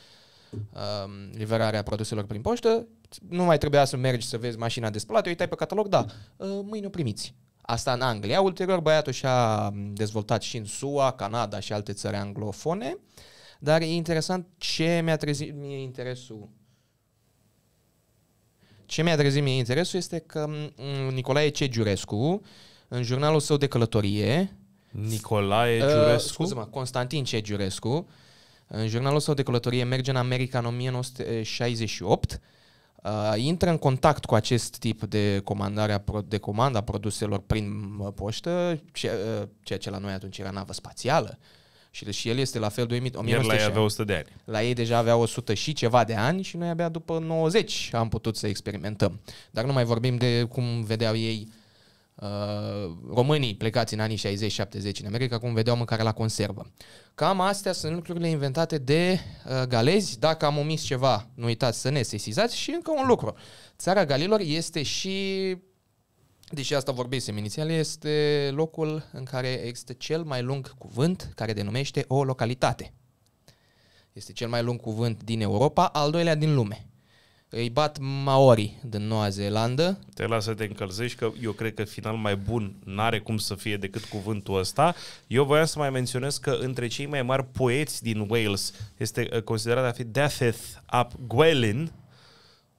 um, livrarea produselor prin poștă, nu mai trebuia să mergi să vezi mașina de spălat, uitai pe catalog, da, uh, mâine o primiți. Asta în Anglia. Ulterior, băiatul și-a dezvoltat și în SUA, Canada și alte țări anglofone. Dar e interesant ce mi-a trezit mie interesul. Ce mi-a trezit mie interesul este că mm, mm, Nicolae Cegiurescu, în jurnalul său de călătorie... Nicolae Giurescu? Uh, scuze-mă, Constantin Cegiurescu, în jurnalul său de călătorie merge în America în 1968, Uh, intră în contact cu acest tip de comandare de comanda produselor prin uh, poștă, ceea, uh, ceea ce la noi atunci era navă spațială. Și deși el este la fel de imit, El la ei avea 100 de ani. La ei deja avea 100 și ceva de ani și noi abia după 90 am putut să experimentăm. Dar nu mai vorbim de cum vedeau ei Uh, românii plecați în anii 60-70 în America, cum vedeau mâncarea la conservă. Cam astea sunt lucrurile inventate de uh, galezi. Dacă am omis ceva, nu uitați să ne sesizați. Și încă un lucru. Țara Galilor este și Deși asta vorbisem inițial, este locul în care există cel mai lung cuvânt care denumește o localitate. Este cel mai lung cuvânt din Europa, al doilea din lume. Îi bat Maori din Noua Zeelandă. Te las să te încălzești că eu cred că final mai bun n-are cum să fie decât cuvântul ăsta. Eu voiam să mai menționez că între cei mai mari poeți din Wales este uh, considerat a fi Deatheth ap Gwelyn,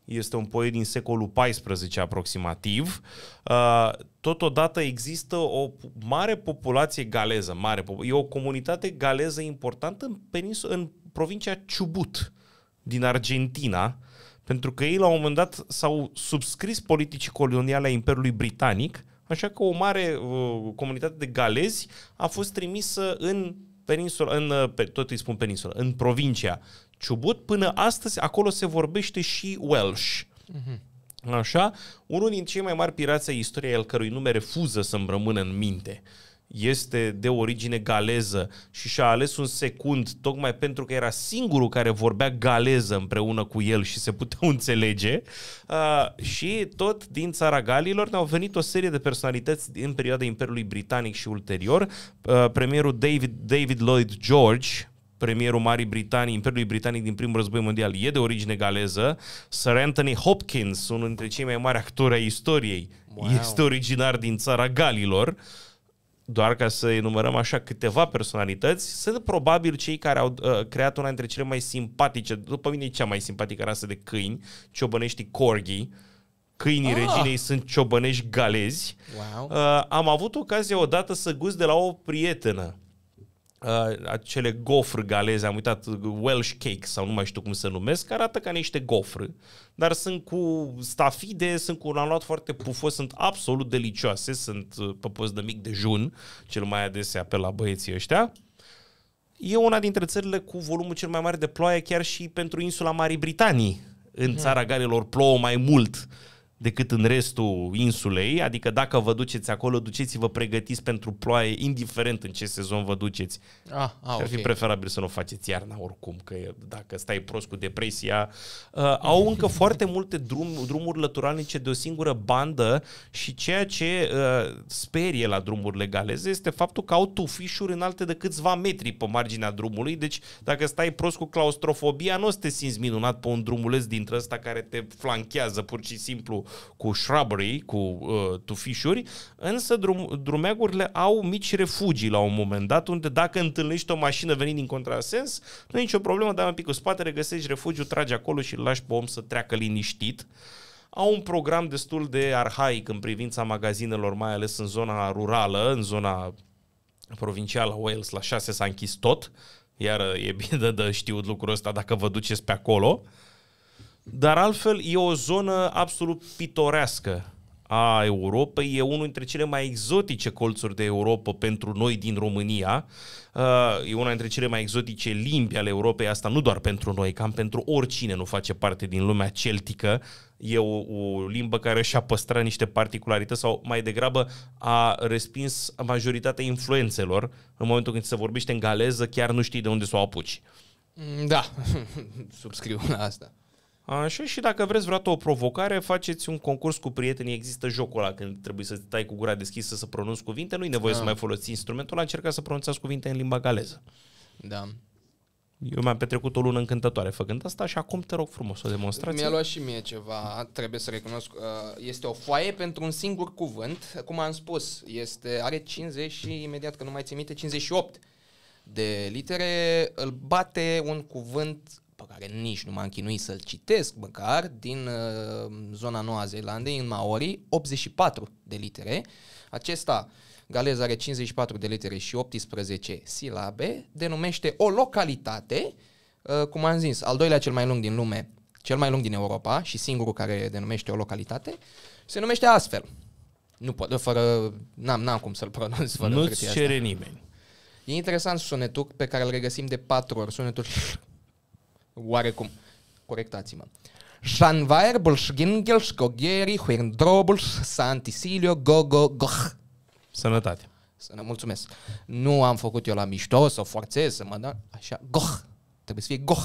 este un poet din secolul XIV aproximativ. Uh, totodată există o mare populație galeză, mare, e o comunitate galeză importantă în, penis- în provincia Ciubut din Argentina, uh, pentru că ei la un moment dat s-au subscris politicii coloniale a Imperiului Britanic, așa că o mare uh, comunitate de galezi a fost trimisă în peninsula, în, uh, pe, tot îi spun peninsula, în provincia Ciubut, până astăzi acolo se vorbește și Welsh. Mm-hmm. Așa, unul din cei mai mari pirați ai istoriei, al cărui nume refuză să-mi rămână în minte. Uh, este de origine galeză și și-a ales un secund tocmai pentru că era singurul care vorbea galeză împreună cu el și se putea înțelege uh, și tot din țara Galilor ne-au venit o serie de personalități în perioada Imperiului Britanic și ulterior. Uh, premierul David, David Lloyd George, premierul Marii Britanii, Imperiului Britanic din primul război mondial, e de origine galeză. Sir Anthony Hopkins, unul dintre cei mai mari actori ai istoriei, wow. este originar din țara Galilor. Uh, doar ca să enumerăm așa câteva personalități, sunt probabil cei care au uh, creat una dintre cele mai simpatice, după mine e cea mai simpatică rasă de câini, ciobăneștii corgi, câinii ah. reginei sunt ciobănești galezi. Wow. Uh, am avut ocazia odată să gust de la o prietenă uh, acele gofri galeze, am uitat, Welsh cake sau nu mai știu cum se numesc, care arată ca niște gofri, dar sunt cu stafide, sunt cu un aluat foarte pufos, sunt absolut delicioase, sunt uh, pe post de mic dejun, cel mai adesea pe la băieții ăștia. E una dintre țările cu volumul cel mai mare de ploaie chiar și pentru insula Marii Britanii. În mhm. țara galilor plouă mai mult decât în restul insulei, adică dacă vă duceți acolo, duceți-vă pregătiți pentru ploaie, indiferent în ce sezon vă duceți. Ah, ah, Ar fi okay. preferabil să nu o faceți iarna oricum, că dacă stai prost cu depresia. Uh, au încă foarte multe drum, drumuri lăturalnice de o singură bandă și ceea ce uh, sperie la drumuri legaleze este faptul că au tufișuri înalte de câțiva metri pe marginea drumului, deci dacă stai prost cu claustrofobia, nu o să te simți minunat pe un drumuleț dintre ăsta care te flanchează pur și simplu cu shrubbery, cu uh, tufișuri, însă drum, drumeagurile au mici refugii la un moment dat, unde dacă întâlnești o mașină venind din contrasens, nu e nicio problemă, dar un pic cu spate regăsești refugiu, tragi acolo și îl lași pe om să treacă liniștit. Au un program destul de arhaic în privința magazinelor, mai ales în zona rurală, în zona provincială Wales, la 6 s-a închis tot, iar e bine de știut lucrul ăsta dacă vă duceți pe acolo. Uh, dar altfel e o zonă absolut pitorească a Europei, e unul dintre cele mai exotice colțuri de Europa pentru noi din România, uh, e una dintre cele mai exotice limbi ale Europei, asta nu doar pentru noi, cam pentru oricine nu face parte din lumea celtică, e o, o limbă care și-a păstrat niște particularități sau mai degrabă a respins majoritatea influențelor în momentul când se vorbește în galeză, chiar nu știi de unde să o apuci. Mm, da, subscriu la asta. Așa, și dacă vreți vreodată o provocare, faceți un concurs cu prietenii, există jocul ăla când trebuie să tai cu gura deschisă să pronunți cuvinte, nu-i nevoie da. să ah. mai folosiți instrumentul ăla, încercați să pronunțați cuvinte în limba galeză. Da. Eu mi-am petrecut o lună încântătoare făcând asta și acum te rog frumos o demonstrație. Mi-a luat și mie ceva, trebuie să recunosc. Uh, este o foaie pentru un singur cuvânt. Cum am spus, este, are 50 și imediat că nu mai ți minte, 58 de litere. Îl bate un cuvânt care nici nu m-am chinuit să-l citesc măcar, din uh, zona Noua Zeelandei, în Maori, 84 de litere. Acesta, galez are 54 de litere și 18 silabe, denumește o localitate, uh, cum am zis, al doilea cel mai lung din lume, cel mai lung din Europa și singurul care denumește o localitate, se numește astfel. Nu pot, fără, n-am, n-am cum să-l pronunț fără Nu-ți cere asta. nimeni. E interesant sunetul pe care îl regăsim de patru ori, sunetul oarecum. Corectați-mă. Șanvaer, Bulșghingel, Școgheri, Huerndrobulș, Santisilio, Gogo, Goh. Sănătate. Să ne mulțumesc. Nu am făcut eu la mișto să forțez, să mă da... Așa, Goh. Trebuie să fie Goh.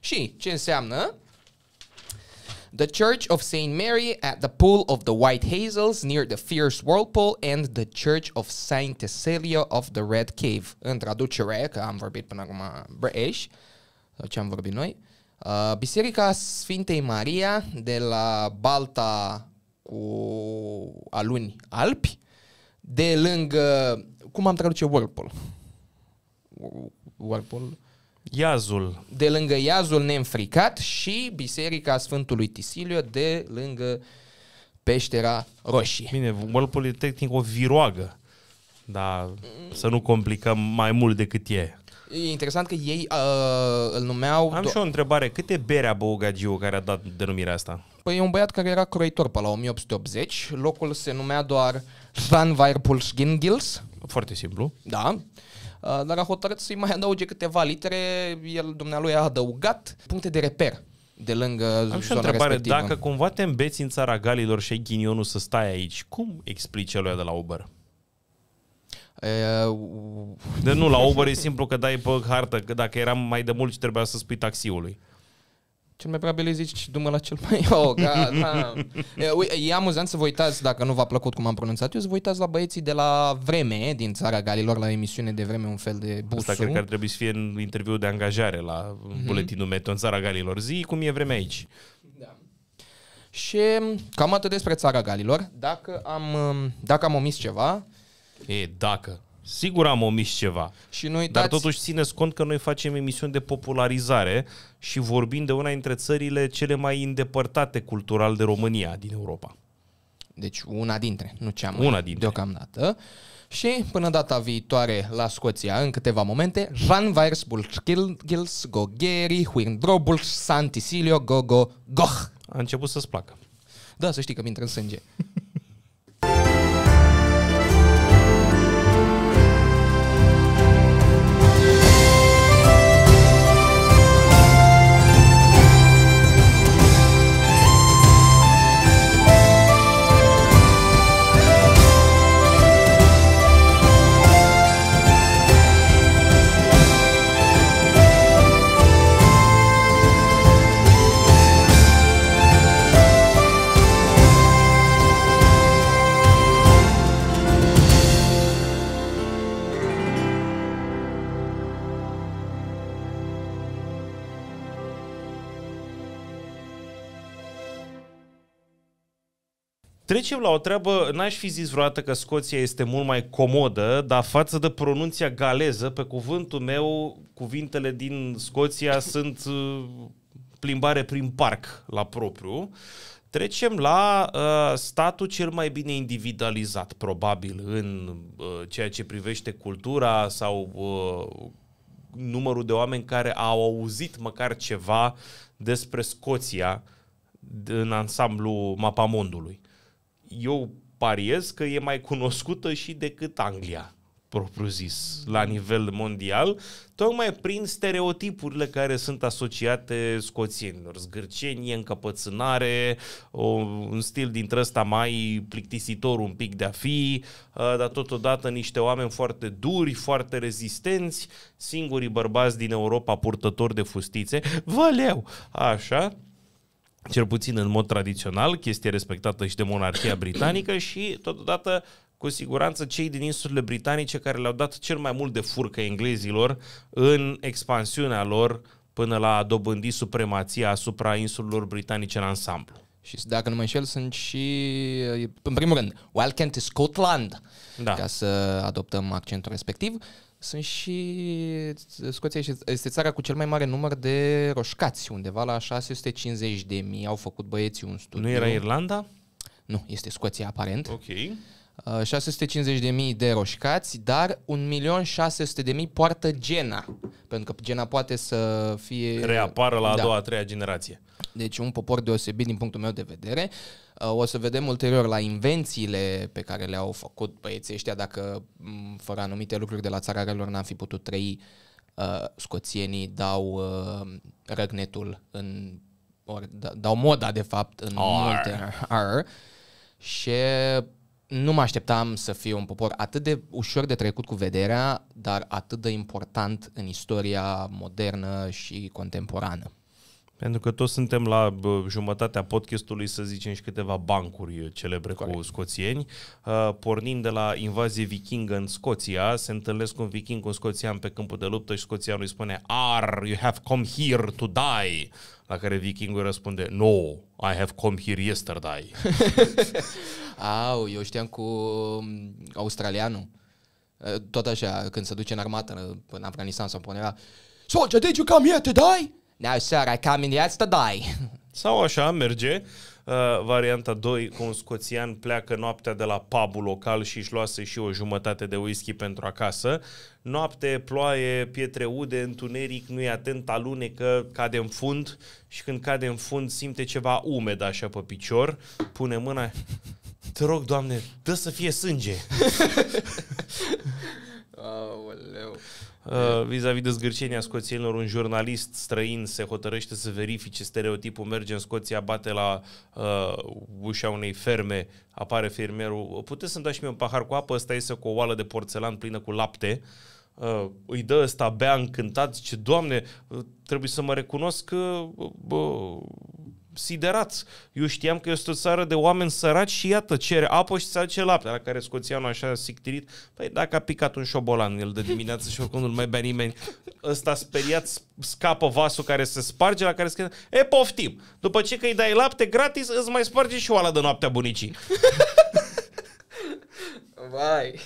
Și ce înseamnă? The Church of St. Mary at the Pool of the White Hazels near the Fierce Whirlpool and the Church of St. Cecilia of the Red Cave. În traducere, că am vorbit până acum British, sau ce am vorbit noi. Uh, Biserica Sfintei Maria de la Balta cu aluni alpi, de lângă, cum am traduce Whirlpool? Whirlpool? Iazul. De lângă Iazul neînfricat și Biserica Sfântului Tisilio de lângă Peștera Roșie. Bine, Whirlpool e tehnic o viroagă, dar să nu complicăm mai mult decât e. E interesant că ei uh, îl numeau... Am do- și o întrebare. Câte bere a băut Gagiu care a dat denumirea asta? Păi e un băiat care era croitor pe la 1880. Locul se numea doar Van Weirpulschingils. Foarte simplu. Da. Uh, dar a hotărât să-i mai adauge câteva litere. El, dumnealui, a adăugat puncte de reper de lângă Am și o întrebare, respectivă. dacă cumva te îmbeți în țara galilor și ai ghinionul să stai aici, cum explici celuia de la Uber? De nu, la Uber e simplu că dai pe hartă, că dacă eram mai de mult și trebuia să spui taxiului. Cel mai probabil îi zici, dumă la cel mai... Oh, ca, da. E, e amuzant să vă uitați, dacă nu v-a plăcut cum am pronunțat eu, să vă uitați la băieții de la Vreme, din Țara Galilor, la emisiune de Vreme, un fel de busu. Asta cred că ar trebui să fie în interviu de angajare la mm-hmm. buletinul Meteo în Țara Galilor. Zi cum e vremea aici. Da. Și cam atât despre Țara Galilor. Dacă am, dacă am omis ceva, E, dacă. Sigur am omis ceva. Și nu uitați... Dar totuși țineți cont că noi facem emisiuni de popularizare și vorbim de una dintre țările cele mai îndepărtate cultural de România din Europa. Deci una dintre, nu cea mai una dintre. deocamdată. Și până data viitoare la Scoția, în câteva momente, Van Weiersbulgils, Gogeri, Huindrobul, Santisilio, Gogo, Goh. A început să-ți placă. Da, să știi că mi intră în sânge. ducem la o treabă, n-aș fi zis vreodată că Scoția este mult mai comodă, dar față de pronunția galeză, pe cuvântul meu, cuvintele din Scoția sunt uh, plimbare prin parc la propriu. Trecem la uh, statul cel mai bine individualizat, probabil, în uh, ceea ce privește cultura sau uh, numărul de oameni care au auzit măcar ceva despre Scoția în ansamblu mapamondului eu pariez că e mai cunoscută și decât Anglia propriu-zis, la nivel mondial, tocmai prin stereotipurile care sunt asociate scoțienilor. Zgârcenie, încăpățânare, o, un stil dintre ăsta mai plictisitor un pic de-a fi, ă, dar totodată niște oameni foarte duri, foarte rezistenți, singurii bărbați din Europa purtători de fustițe. Vă leu! Așa, cel puțin în mod tradițional, chestie respectată și de monarhia britanică și totodată cu siguranță cei din insulele britanice care le-au dat cel mai mult de furcă englezilor în expansiunea lor până la a dobândi supremația asupra insulelor britanice în ansamblu. Și dacă nu mă înșel, sunt și, în primul rând, Welcome to Scotland, da. ca să adoptăm accentul respectiv sunt și Scoția este țara cu cel mai mare număr de roșcați, undeva la 650 de mii au făcut băieții un studiu. Nu era Irlanda? Nu, este Scoția aparent. Ok. 650 uh, de, mii de roșcați, dar milion de mii poartă gena, pentru că gena poate să fie... Reapară la a da. doua, a treia generație. Deci un popor deosebit din punctul meu de vedere. Uh, Uh, o să vedem ulterior la invențiile pe care le-au făcut băieții ăștia, dacă mm, fără anumite lucruri de la țara lor n-am fi putut trăi, uh, scoțienii dau uh, răgnetul în... Or, da, dau moda, de fapt, în ar. multe... Ar. Și nu mă așteptam să fie un popor atât de ușor de trecut cu vederea, dar atât de important în istoria modernă și contemporană. Pentru că toți suntem la jumătatea podcastului, să zicem, și câteva bancuri celebre Corect. cu scoțieni. Uh, pornind de la invazie vikingă în Scoția, se întâlnesc un viking cu un scoțian pe câmpul de luptă și scoțianul îi spune Ar, you have come here to die! La care vikingul răspunde No, I have come here yesterday. Au, eu știam cu um, australianul. Uh, tot așa, când se duce în armată în Afganistan sau până era Soldier, did you come here to die? Now sir, I come in here Sau așa merge, Uh, varianta 2, cu un scoțian pleacă noaptea de la pubul local și își luase și o jumătate de whisky pentru acasă. Noapte, ploaie, pietre ude, întuneric, nu e atent, alunecă, cade în fund și când cade în fund simte ceva umed așa pe picior, pune mâna, te rog, Doamne, dă să fie sânge. Aoleu. Uh, vis-a-vis de zgârcenia scoțienilor, un jurnalist străin se hotărăște să verifice stereotipul, merge în Scoția, bate la uh, ușa unei ferme, apare fermierul, puteți să-mi dați și mie un pahar cu apă, ăsta iese cu o oală de porțelan plină cu lapte, uh, îi dă ăsta bea încântat, zice, Doamne, trebuie să mă recunosc că bă, siderat, Eu știam că este o țară de oameni săraci și iată, cere apă și să ce lapte, la care scoțianul așa sictirit. Păi dacă a picat un șobolan el de dimineață și oricum nu-l mai bea nimeni, ăsta speriat scapă vasul care se sparge, la care scrie, e poftim. După ce că îi dai lapte gratis, îți mai sparge și oala de noaptea bunicii. Vai!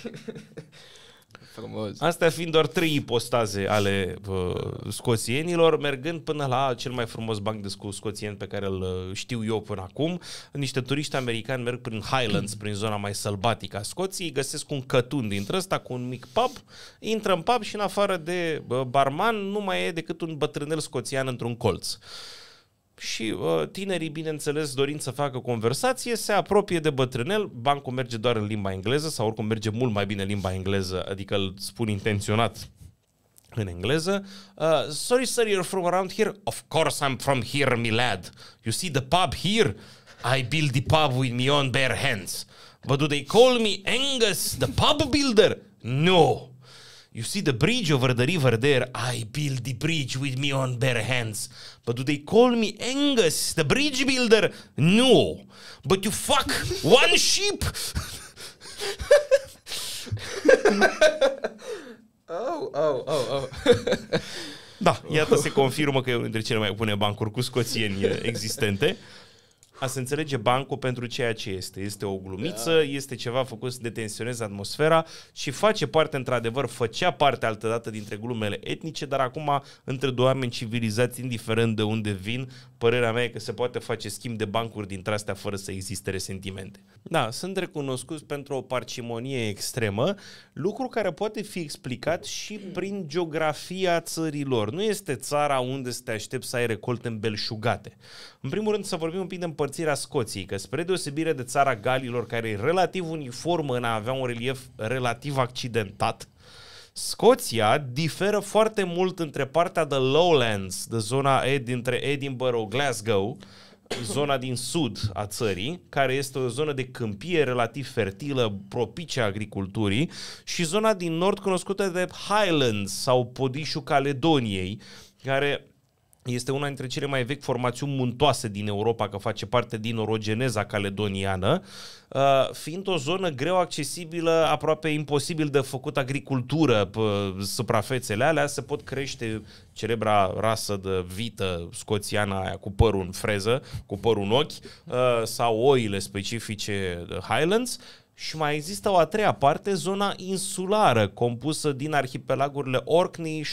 Frumos. Astea fiind doar trei ipostaze ale uh, scoțienilor, mergând până la cel mai frumos banc de scoțien pe care îl uh, știu eu până acum, niște turiști americani merg prin Highlands, prin zona mai sălbatică a Scoției, găsesc un cătun dintre ăsta cu un mic pub, intră în pub și în afară de uh, barman nu mai e decât un bătrânel scoțian într-un colț. Uh, și uh, tinerii, bineînțeles, dorind să facă conversație, se apropie de bătrânel, bancul merge doar în limba engleză sau oricum merge mult mai bine limba engleză, adică îl spun intenționat în engleză. Uh, Sorry, sir, you're from around here? Of course I'm from here, my lad. You see the pub here? I build the pub with my own bare hands. But do they call me Angus, the pub builder? No. You see the bridge over the river there? I build the bridge with me on bare hands. But do they call me Angus, the bridge builder? No. But you fuck one sheep. oh, oh, oh, oh. da, iată se confirmă că e unul dintre cele mai bune bancuri cu scoțieni uh, existente a se înțelege bancul pentru ceea ce este. Este o glumiță, da. este ceva făcut să detensioneze atmosfera și face parte, într-adevăr, făcea parte altădată dintre glumele etnice, dar acum, între doi oameni civilizați, indiferent de unde vin, părerea mea e că se poate face schimb de bancuri dintre astea fără să existe resentimente. Da, sunt recunoscuți pentru o parcimonie extremă, lucru care poate fi explicat și prin geografia țărilor. Nu este țara unde să te aștepți să ai recolte belșugate. În primul rând, să vorbim un pic de împăr- împărțirea Scoției, că spre deosebire de țara Galilor, care e relativ uniformă în a avea un relief relativ accidentat, Scoția diferă foarte mult între partea de Lowlands, de zona Ed, dintre Edinburgh, Glasgow, zona din sud a țării, care este o zonă de câmpie relativ fertilă, propice agriculturii, și zona din nord cunoscută de Highlands sau Podișul Caledoniei, care este una dintre cele mai vechi formațiuni muntoase din Europa, că face parte din orogeneza caledoniană, uh, fiind o zonă greu accesibilă, aproape imposibil de făcut agricultură. pe Suprafețele alea se pot crește celebra rasă de vită scoțiană aia cu părul în freză, cu părul în ochi, uh, sau oile specifice Highlands, și mai există o a treia parte, zona insulară, compusă din arhipelagurile Orkney,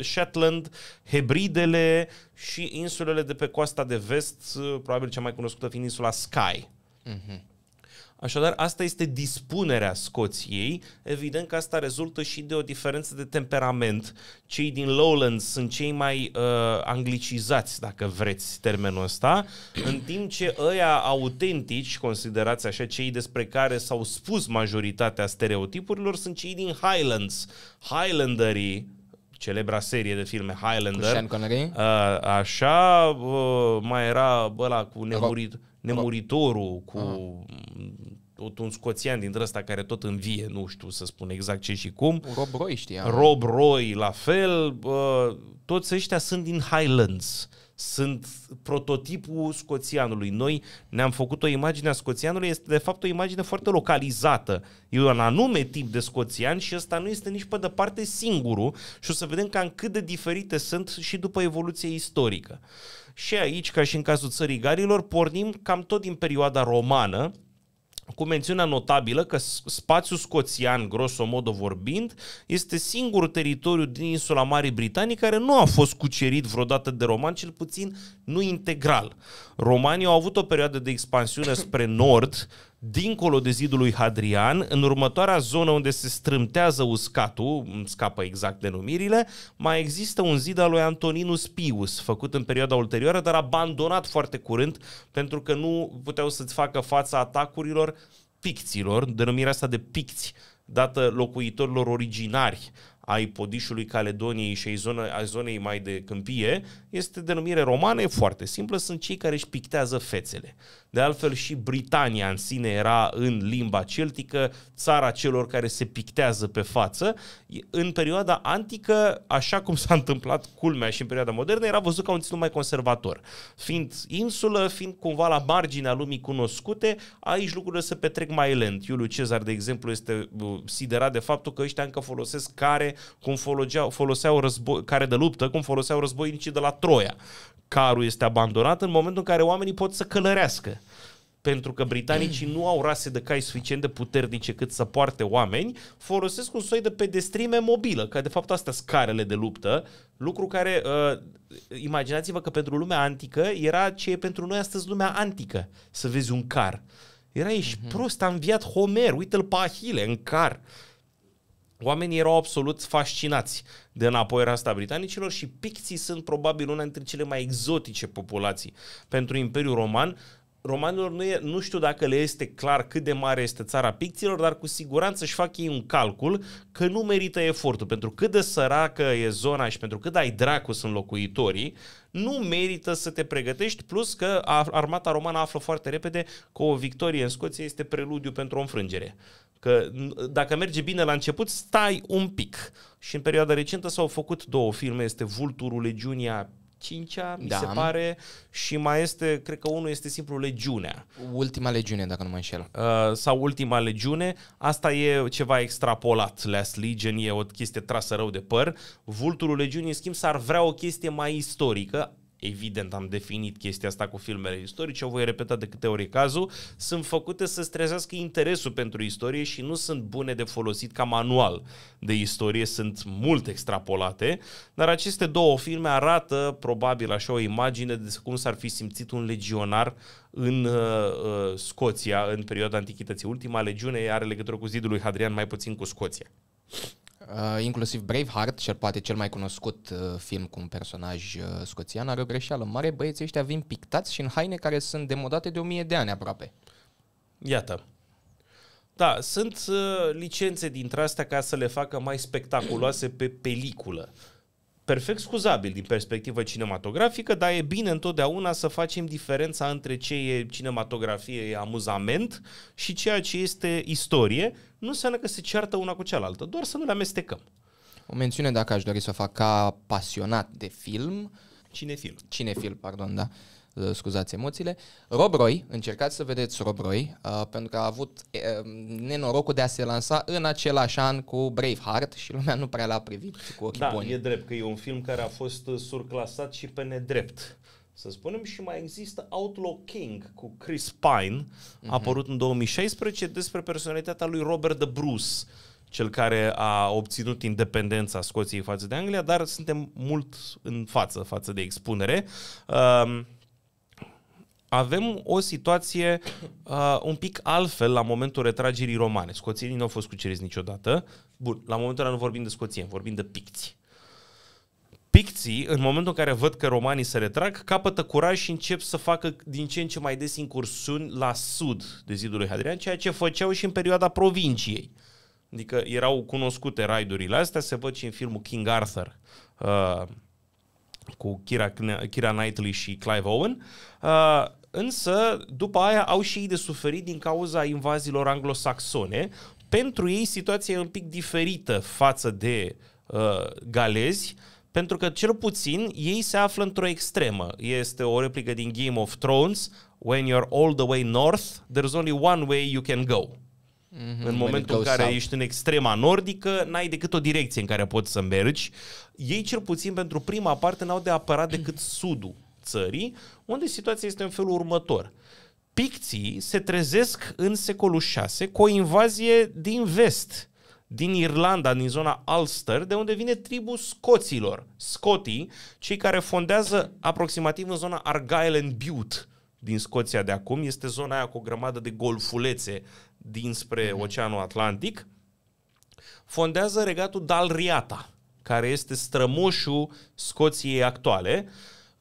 Shetland, Hebridele și insulele de pe coasta de vest, probabil cea mai cunoscută fiind insula Sky. Mm-hmm. Așadar, asta este dispunerea Scoției. Evident că asta rezultă și de o diferență de temperament. Cei din Lowlands sunt cei mai uh, anglicizați, dacă vreți termenul ăsta, în timp ce ăia autentici, considerați așa cei despre care s-au spus majoritatea stereotipurilor, sunt cei din Highlands. Highlanderii, celebra serie de filme Highlander. Cu Sean Connery. Uh, așa, uh, mai era ăla cu nemurit... Rob, nemuritorul ah. cu tot un scoțian din ăsta care tot învie, nu știu să spun exact ce și cum. Rob Roy știam. Rob Roy la fel. Toți ăștia sunt din Highlands. Sunt prototipul scoțianului. Noi ne-am făcut o imagine a scoțianului, este de fapt o imagine foarte localizată. E un anume tip de scoțian și ăsta nu este nici pe departe singurul și o să vedem cam cât de diferite sunt și după evoluție istorică. Uh, și aici, ca și în cazul țării garilor, pornim cam tot din perioada romană, cu mențiunea notabilă că spațiul scoțian, grosomodo vorbind, este singurul teritoriu din insula Marii Britanii care nu a fost cucerit vreodată de romani, cel puțin nu integral. Romanii au avut o perioadă de expansiune spre nord, dincolo de zidul lui Hadrian, în următoarea zonă unde se strâmtează uscatul, îmi scapă exact denumirile, mai există un zid al lui Antoninus Pius, făcut în perioada ulterioară, dar abandonat foarte curând, pentru că nu puteau să-ți facă fața atacurilor picților, denumirea asta de picți, dată locuitorilor originari ai podișului Caledoniei și ai, zonei mai de câmpie, este denumire romană, e foarte simplă, sunt cei care își pictează fețele. De altfel și Britania în sine era în limba celtică, țara celor care se pictează pe față. În perioada antică, așa cum s-a întâmplat culmea și în perioada modernă, era văzut ca un ținut mai conservator. Fiind insulă, fiind cumva la marginea lumii cunoscute, aici lucrurile se petrec mai lent. Iuliu Cezar, de exemplu, este uh, siderat de faptul că ăștia încă folosesc care, cum foloseau, foloseau război, care de luptă, cum foloseau războinicii de la Troia carul este abandonat în momentul în care oamenii pot să călărească. Pentru că britanicii nu au rase de cai suficient de puternice cât să poarte oameni, folosesc un soi de pedestrime mobilă, ca de fapt astea scarele de luptă, lucru care, uh, imaginați-vă că pentru lumea antică era ce e pentru noi astăzi lumea antică, să vezi un car. Era, ești uh-huh. prost, a înviat Homer, uite-l pe Ahile, în car. Uh, Oamenii erau absolut fascinați de înapoierea asta a britanicilor și picții sunt probabil una dintre cele mai exotice populații pentru Imperiul Roman. Romanilor nu, e, nu știu dacă le este clar cât de mare este țara picților, dar cu siguranță își fac ei un calcul că nu merită efortul. Pentru cât de săracă e zona și pentru cât ai dracu sunt locuitorii, nu merită să te pregătești, plus că armata romană află foarte repede că o victorie în scoție este preludiu pentru o înfrângere. Că dacă merge bine la început, stai un pic. Și în perioada recentă s-au făcut două filme, este Vulturul Legiunea 5 mi da. se pare, și mai este, cred că unul este simplu Legiunea. Ultima Legiune, dacă nu mă înșel. Uh, sau Ultima Legiune, asta e ceva extrapolat, Last Legion e o chestie trasă rău de păr. Vulturul Legiunii, în schimb, s-ar vrea o chestie mai istorică, evident am definit chestia asta cu filmele istorice, o voi repeta de câte ori e cazul, sunt făcute să stresească interesul pentru istorie și nu sunt bune de folosit ca manual de istorie, sunt mult extrapolate, dar aceste două filme arată probabil așa o imagine de cum s-ar fi simțit un legionar în uh, uh Scoția în perioada Antichității. Ultima legiune are legătură cu zidul lui Hadrian, mai puțin cu Scoția. Uh, inclusiv Braveheart, cel poate cel mai cunoscut uh, film cu un personaj uh, scoțian, are o greșeală mare. Băieții ăștia vin pictați și în haine care sunt demodate de o mie de ani aproape. Iată. Da, sunt uh, licențe dintre astea ca să le facă mai spectaculoase pe peliculă perfect scuzabil din perspectivă cinematografică, dar e bine întotdeauna să facem diferența între ce e cinematografie, e amuzament și ceea ce este istorie. Nu înseamnă că se ceartă una cu cealaltă, doar să nu le amestecăm. O mențiune dacă aș dori să o fac ca pasionat de film. Cinefil. Cinefil, pardon, da. Uh, Uh, scuzați emoțiile. Rob Roy, încercați să vedeți Rob Roy, uh, pentru că a avut uh, nenorocul de a se lansa în același an cu Braveheart și lumea nu prea l-a privit cu ochii da, buni. e drept că e un film care a fost uh, surclasat și pe nedrept. Să spunem și mai există Outlaw King cu Chris Pine, uh-huh. apărut în 2016 despre personalitatea lui Robert de Bruce, cel care a obținut independența Scoției față de Anglia, dar suntem mult în față față de expunere. Uh, avem o situație uh, un pic altfel la momentul retragerii romane. Scoțienii nu au fost cuceriți niciodată. Bun, la momentul ăla nu vorbim de scoțieni, vorbim de picți. Picții, în momentul în care văd că romanii se retrag, capătă curaj și încep să facă din ce în ce mai des incursiuni la sud de zidul lui Hadrian, ceea ce făceau și în perioada provinciei. Adică erau cunoscute raidurile astea, se văd și în filmul King Arthur, uh, cu Kira, Kira Knightley și Clive Owen. Uh, Însă, după aia, au și ei de suferit din cauza invaziilor anglosaxone. Pentru ei, situația e un pic diferită față de uh, galezi, pentru că, cel puțin, ei se află într-o extremă. Este o replică din Game of Thrones, When you're all the way north, there's only one way you can go. Mm-hmm. În momentul în care south. ești în extrema nordică, n-ai decât o direcție în care poți să mergi. Ei, cel puțin pentru prima parte, n-au de apărat decât sudul țării, unde situația este în felul următor. Picții se trezesc în secolul 6 cu o invazie din vest, din Irlanda, din zona Ulster, de unde vine tribul scoților, scotii, cei care fondează aproximativ în zona Argyll and Bute, din Scoția de acum, este zona aia cu o grămadă de golfulețe dinspre mm-hmm. Oceanul Atlantic, fondează regatul Dalriata, care este strămoșul Scoției actuale, uh,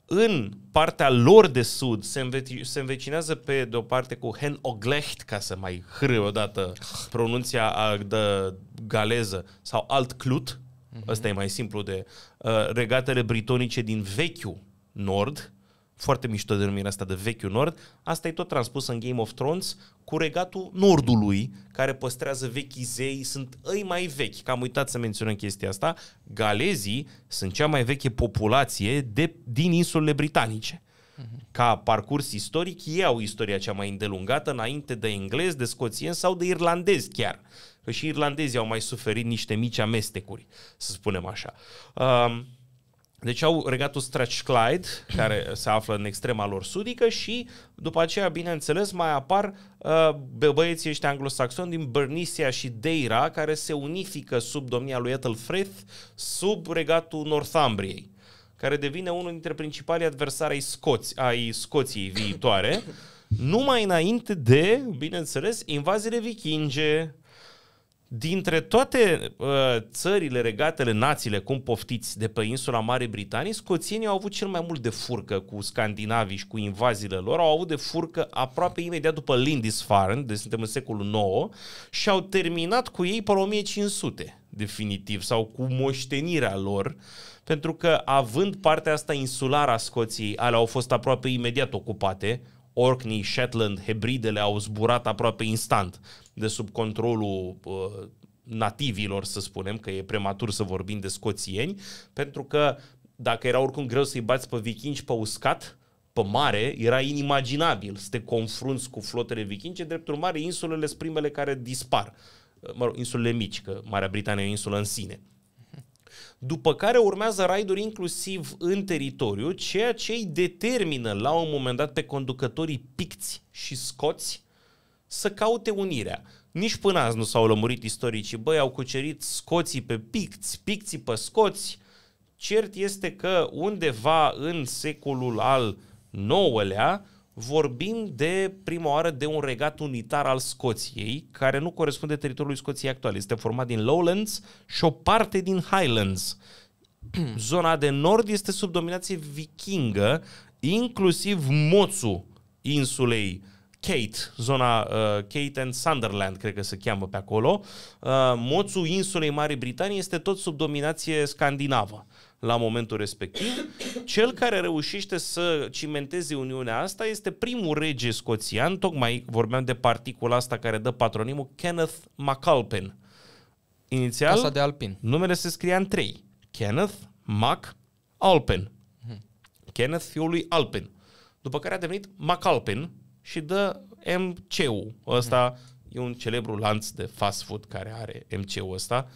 în partea lor de sud se, înveci, se învecinează pe de o parte cu Hen Oglecht, ca să mai hrâi odată pronunția de galeză, sau alt Clut, mm-hmm. e mai simplu de uh, regatele britonice din vechiul nord, foarte mișto numirea asta de vechiul nord, asta e tot transpus în Game of Thrones cu regatul nordului, care păstrează vechii zei, sunt ei mai vechi, că am uitat să menționăm chestia asta, galezii sunt cea mai veche populație de, din insulele britanice. Mhm. Ca parcurs istoric, ei au istoria cea mai îndelungată înainte de englezi, de scoțieni sau de irlandezi chiar. Că și irlandezii au mai suferit niște mici amestecuri, să spunem așa. Uh, deci au regatul Stretch Clyde care se află în extrema lor sudică și după aceea, bineînțeles, mai apar uh, băieții ăștia anglosaxoni din Bernicia și Deira, care se unifică sub domnia lui Ethelfrith, sub regatul Northumbriei, care devine unul dintre principalii adversari ai, Scoți, ai Scoției viitoare, numai înainte de, bineînțeles, invaziile vikinge, dintre toate uh, țările, regatele, națiile, cum poftiți, de pe insula Marii Britanii, scoțienii au avut cel mai mult de furcă cu scandinavii și cu invaziile lor, au avut de furcă aproape imediat după Lindisfarne, deci suntem în secolul IX, și au terminat cu ei pe 1500, definitiv, sau cu moștenirea lor, pentru că având partea asta insulară a Scoției, alea au fost aproape imediat ocupate, Orkney, Shetland, Hebridele au zburat aproape instant de sub controlul uh, nativilor, să spunem, că e prematur să vorbim de scoțieni, pentru că dacă era oricum greu să-i bați pe vikingi pe uscat, pe mare, era inimaginabil să te confrunți cu flotele vikinge, drept urmare, insulele sunt primele care dispar. Mă rog, insulele mici, că Marea Britanie e o insulă în sine după care urmează raiduri inclusiv în teritoriu, ceea ce îi determină la un moment dat pe conducătorii picți și scoți să caute unirea. Nici până azi nu s-au lămurit istoricii, băi, au cucerit scoții pe picți, picții pe scoți. Cert este că undeva în secolul al IX-lea, vorbim de prima oară de un regat unitar al Scoției, care nu corespunde teritoriului Scoției actual. Este format din Lowlands și o parte din Highlands. Zona de nord este sub dominație vikingă, inclusiv moțul insulei Kate, zona uh, Kate and Sunderland, cred că se cheamă pe acolo. Uh, moțul insulei Marii Britanii este tot sub dominație scandinavă. Uh, la momentul respectiv. Cel care reușește să cimenteze Uniunea asta este primul rege scoțian, tocmai vorbeam de particula asta care dă patronimul Kenneth MacAlpin. Inițial, Casa de Alpin. numele se scria în trei. Kenneth Mac Alpen. Hmm. Kenneth fiul lui Alpin. După care a devenit MacAlpin și dă MCU. ul ăsta. Hmm. E un celebru lanț de fast food care are MCU ăsta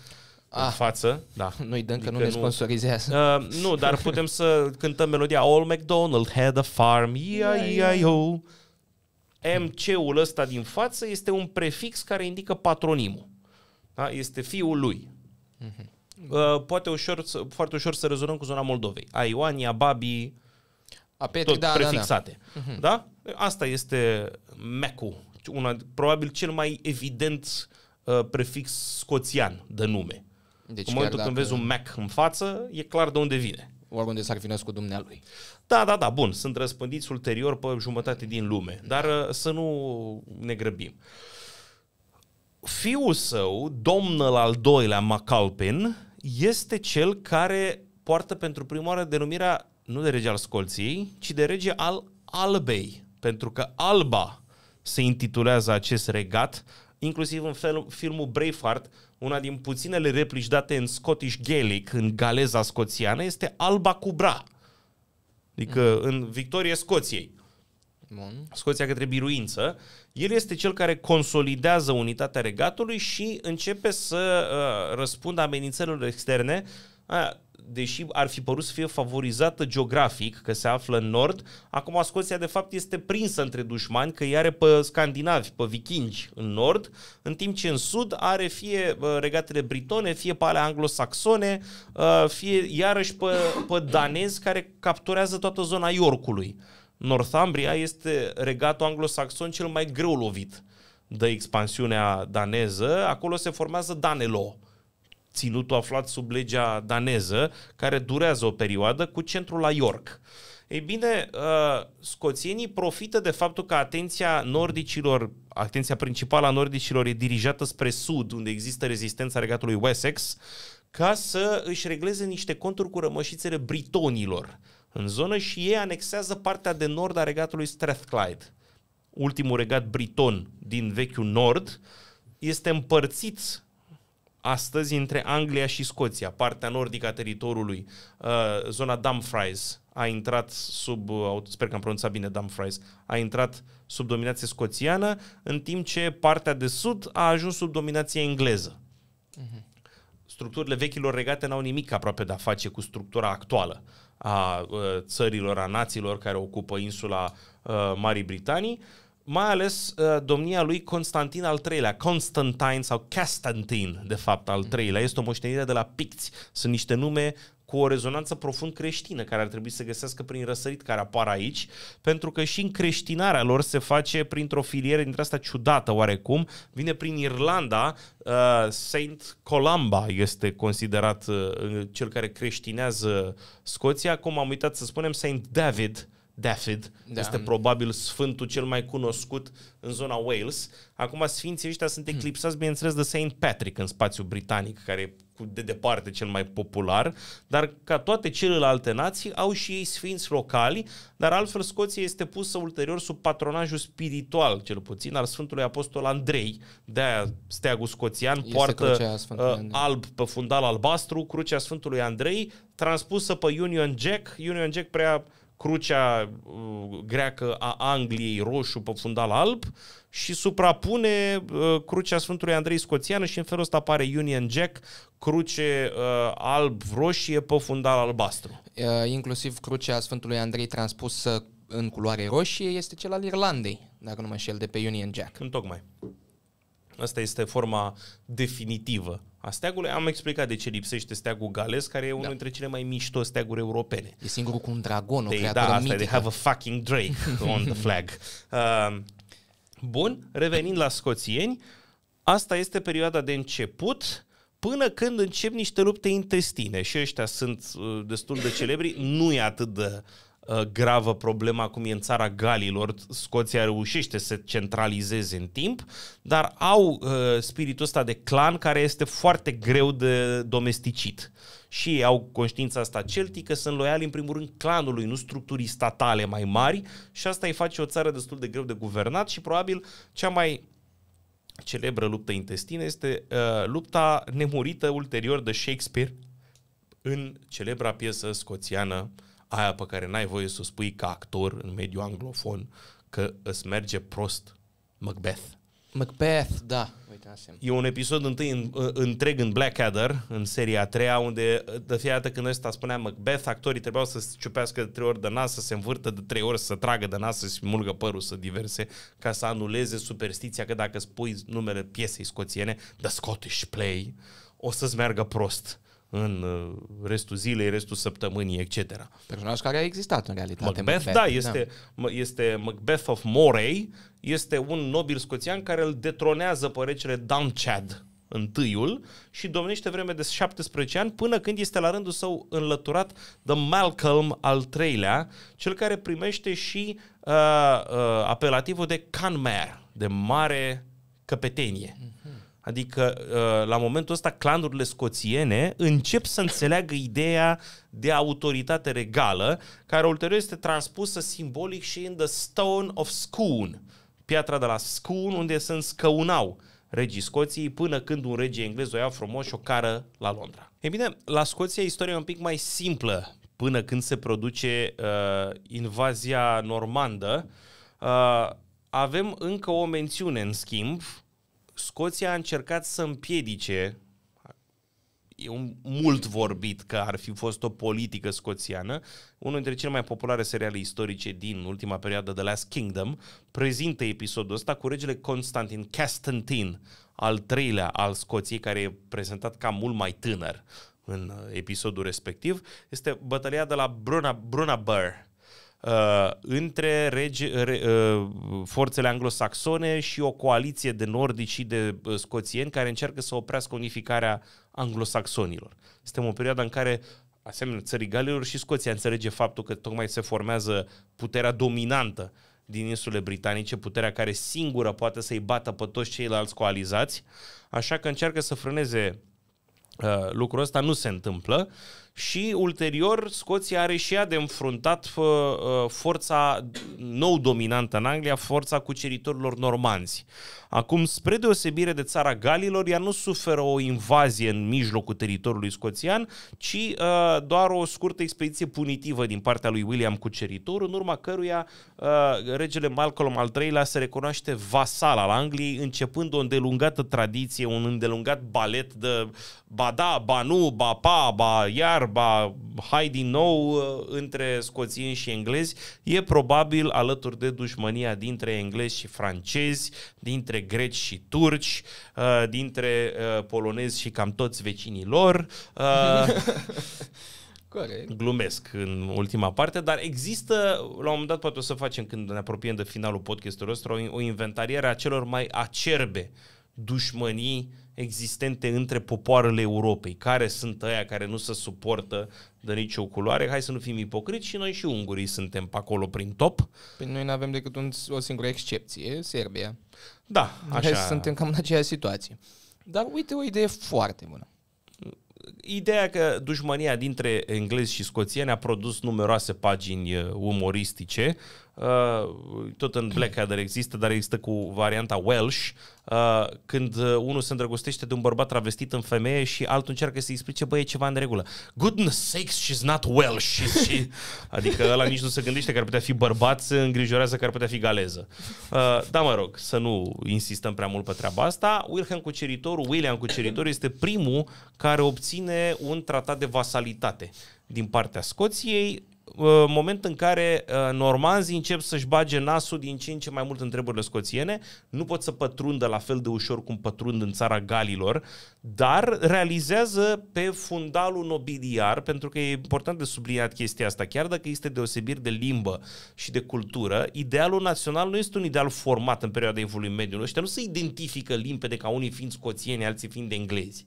ah, în față. Da. Noi dăm că adică nu ne sponsorizează. Nu, uh, nu, dar putem să cântăm melodia All McDonald had a farm, E-I-I-O. MC-ul ăsta din față este un prefix care indică patronimul. Da? Este fiul lui. Mhm. uh poate ușor, foarte ușor să rezonăm cu zona Moldovei. Ioania, Babi, Petri, tot da, prefixate. Da, da. Mhm. da? Asta este mecu, una, probabil cel mai evident uh, prefix scoțian de nume. Deci în momentul dacă... când vezi un Mac în față, e clar de unde vine. Oriunde s-ar fi născut dumnealui. Da, da, da, bun. Sunt răspândiți ulterior pe jumătate din lume. Dar uh, să nu ne grăbim. Fiul său, domnul al doilea Macalpin, este cel care poartă pentru prima oară denumirea nu de rege al Scolției, ci de rege al Albei. Pentru că Alba se intitulează acest regat inclusiv în fel, filmul Braveheart, una din puținele replici date în Scottish Gaelic, în galeza scoțiană, este alba cu bra. Adică mm. în victorie Scoției. Bun. Scoția către biruință. El este cel care consolidează unitatea regatului și începe să uh, răspundă amenințărilor externe. Aia, deși ar fi părut să fie favorizată geografic, că se află în nord, acum Scoția de fapt este prinsă între dușmani, că i are pe scandinavi, pe vikingi în nord, în timp ce în sud are fie regatele britone, fie pe alea anglosaxone, ă, fie iarăși pe, pe danezi care capturează toată zona Yorkului. Northumbria este regatul anglosaxon cel mai greu lovit de expansiunea daneză. Acolo se formează Danelo, ținutul aflat sub legea daneză, care durează o perioadă, cu centrul la York. Ei bine, uh, scoțienii profită de faptul că atenția nordicilor, atenția principală a nordicilor e dirijată spre sud, unde există rezistența regatului Wessex, ca să își regleze niște conturi cu rămășițele britonilor în zonă și ei anexează partea de nord a regatului Strathclyde. Ultimul regat briton din vechiul nord este împărțit astăzi între Anglia și Scoția, partea nordică a teritoriului, uh, zona Dumfries a intrat sub, uh, sper că am pronunțat bine Dumfries, a intrat sub dominație scoțiană, în timp ce partea de sud a ajuns sub dominație engleză. Mhm. Structurile vechilor regate n-au nimic aproape de a face cu structura actuală a uh, țărilor, a națiilor care ocupă insula Marii Britanii, mai ales uh, domnia lui Constantin al III-lea, Constantine sau Castantin, de fapt, al III-lea. Este o moștenire de la Picți. Sunt niște nume cu o rezonanță profund creștină care ar trebui să găsească prin răsărit care apar aici, pentru că și în creștinarea lor se face printr-o filiere dintre asta ciudată oarecum, vine prin Irlanda, uh, Saint Columba este considerat uh, cel care creștinează Scoția, cum am uitat să spunem Saint David Dafid, da. este probabil sfântul cel mai cunoscut în zona Wales. Acum sfinții ăștia sunt hmm. eclipsați, bineînțeles, de Saint Patrick în spațiul britanic, care e de departe cel mai popular, dar ca toate celelalte nații au și ei sfinți locali, dar altfel Scoția este pusă ulterior sub patronajul spiritual, cel puțin, al Sfântului Apostol Andrei. De-aia steagul scoțian este poartă uh, alb pe fundal albastru, crucea Sfântului Andrei, transpusă pe Union Jack. Union Jack prea crucea uh, greacă a Angliei roșu pe fundal alb și suprapune uh, crucea Sfântului Andrei Scoțiană și în felul ăsta apare Union Jack, cruce uh, alb-roșie pe fundal albastru. Uh, inclusiv crucea Sfântului Andrei transpusă uh, în culoare roșie este cel al Irlandei, dacă nu mă înșel, de pe Union Jack. În tocmai. Asta este forma definitivă a steagului. Am explicat de ce lipsește steagul gales, care e unul da. dintre cele mai mișto steaguri europene. E singurul cu un dragon, o păi they, Da, asta mitică. they have a fucking drake on the flag. Uh, bun, revenind la scoțieni, asta este perioada de început până când încep niște lupte intestine și ăștia sunt uh, destul de celebri, nu e atât de Uh, gravă problema cum e în țara Galilor. Scoția reușește să centralizeze în timp, dar au uh, spiritul ăsta de clan care este foarte greu de domesticit și ei au conștiința asta celtică, sunt loiali în primul rând clanului, nu structurii statale mai mari și asta îi face o țară destul de greu de guvernat și probabil cea mai celebră luptă intestină este uh, lupta nemurită ulterior de Shakespeare în celebra piesă scoțiană uh, aia pe care n-ai voie să o spui ca actor în mediul anglofon, că îți merge prost Macbeth. Macbeth, da. Uite, E un episod întâi, în, întreg în Blackadder, în seria a treia, unde de fiecare dată când ăsta spunea Macbeth, actorii trebuiau să se ciupească de trei ori de nas, să se învârtă de trei ori, să tragă de nas, să se mulgă părul, să diverse, ca să anuleze superstiția că dacă spui numele piesei scoțiene, The Scottish Play, o să-ți meargă prost. Uh, în uh, restul zilei, restul săptămânii, etc. Personaj care a existat în realitate. Macbeth, Macbeth da, da. este, da. este Macbeth of Moray, este un nobil scoțian care îl detronează pe regele Dunchad întâiul și domnește vreme de 17 ani până când este la rândul său înlăturat de Malcolm al treilea, cel care primește și uh, uh, apelativul de Canmer, de mare căpetenie. Mm Adică, uh, la momentul ăsta, clanurile scoțiene încep să înțeleagă ideea de autoritate regală, care ulterior este transpusă simbolic și în The Stone of Scone, piatra de la Scone, unde se înscăunau regii Scoției, până când un rege englez o ia frumos și o cară la Londra. E bine, la Scoția istoria e un pic mai simplă până când se produce uh, invazia normandă. Uh, avem încă o mențiune, în schimb, Scoția a încercat să împiedice e un mult vorbit că ar fi fost o politică scoțiană. Unul dintre cele mai populare seriale istorice din ultima perioadă, The Last Kingdom, prezintă episodul ăsta cu regele Constantin Castantin, al treilea al Scoției, care e prezentat ca mult mai tânăr în episodul respectiv. Este bătălia de la Bruna, Bruna Burr, uh, între rege, re, uh, forțele anglosaxone și o coaliție de nordici și de uh, scoțieni care încearcă să oprească unificarea anglosaxonilor. Suntem o perioadă în care asemenea țării Galilor și Scoția înțelege faptul că tocmai se formează puterea dominantă din insule britanice, puterea care singură poate să-i bată pe toți ceilalți coalizați, așa că încearcă să frâneze uh, lucrul ăsta, nu se întâmplă. Uh, și ulterior Scoția are și ea de înfruntat ă, forța nou dominantă în Anglia, forța cuceritorilor normanzi. Acum, spre deosebire de țara Galilor, ea nu suferă o invazie în mijlocul teritoriului scoțian, ci uh, doar o scurtă expediție punitivă din partea lui William Cuceritor, în urma căruia uh, regele Malcolm al III-lea se recunoaște vasal al Angliei, începând o îndelungată tradiție, un îndelungat balet de ba da, ba nu, ba pa, ba iar, iarba, hai din nou uh, între scoțieni și englezi, e probabil alături de dușmania dintre englezi și francezi, dintre greci și turci, uh, dintre uh, polonezi și cam toți vecinii lor. Corect. Glumesc în ultima parte, dar există, la un moment dat poate o să facem când ne apropiem de finalul podcastului ăsta, o inventariere a celor mai acerbe dușmănii existente între popoarele Europei. Care sunt aia care nu se suportă de nicio culoare? Hai să nu fim ipocriți și noi și ungurii suntem pe acolo prin top. Păi noi nu avem decât un, o singură excepție, Serbia. Da, așa. Noi suntem cam în aceeași situație. Dar uite o idee foarte bună ideea că dușmania dintre englezi și scoțieni a produs numeroase pagini uh, umoristice Uh, tot în Blackadder există, dar există cu varianta Welsh, uh, când uh, unul se îndrăgostește de un bărbat travestit în femeie și altul încearcă să-i explice, băie, ceva în regulă. Goodness sakes, she's not Welsh. she... Adică ăla nici nu se gândește că ar putea fi bărbat, se îngrijorează că ar putea fi galeză. Da, mă rog, să nu insistăm prea mult pe treaba asta. Wilhelm Cuceritorul, William Cuceritorul este primul care obține un tratat de vasalitate din partea Scoției, Uh, moment în care uh, normanzii încep să-și bage nasul din ce în ce mai mult întrebările scoțiene, nu pot să pătrundă la fel de ușor cum pătrund în țara galilor, dar realizează pe fundalul nobiliar, pentru că e important de subliniat chestia asta, chiar dacă este deosebiri de limbă și de cultură, idealul național nu este un ideal format în perioada evoluției mediului. Ăștia nu se identifică limpede ca unii fiind scoțieni, alții fiind englezi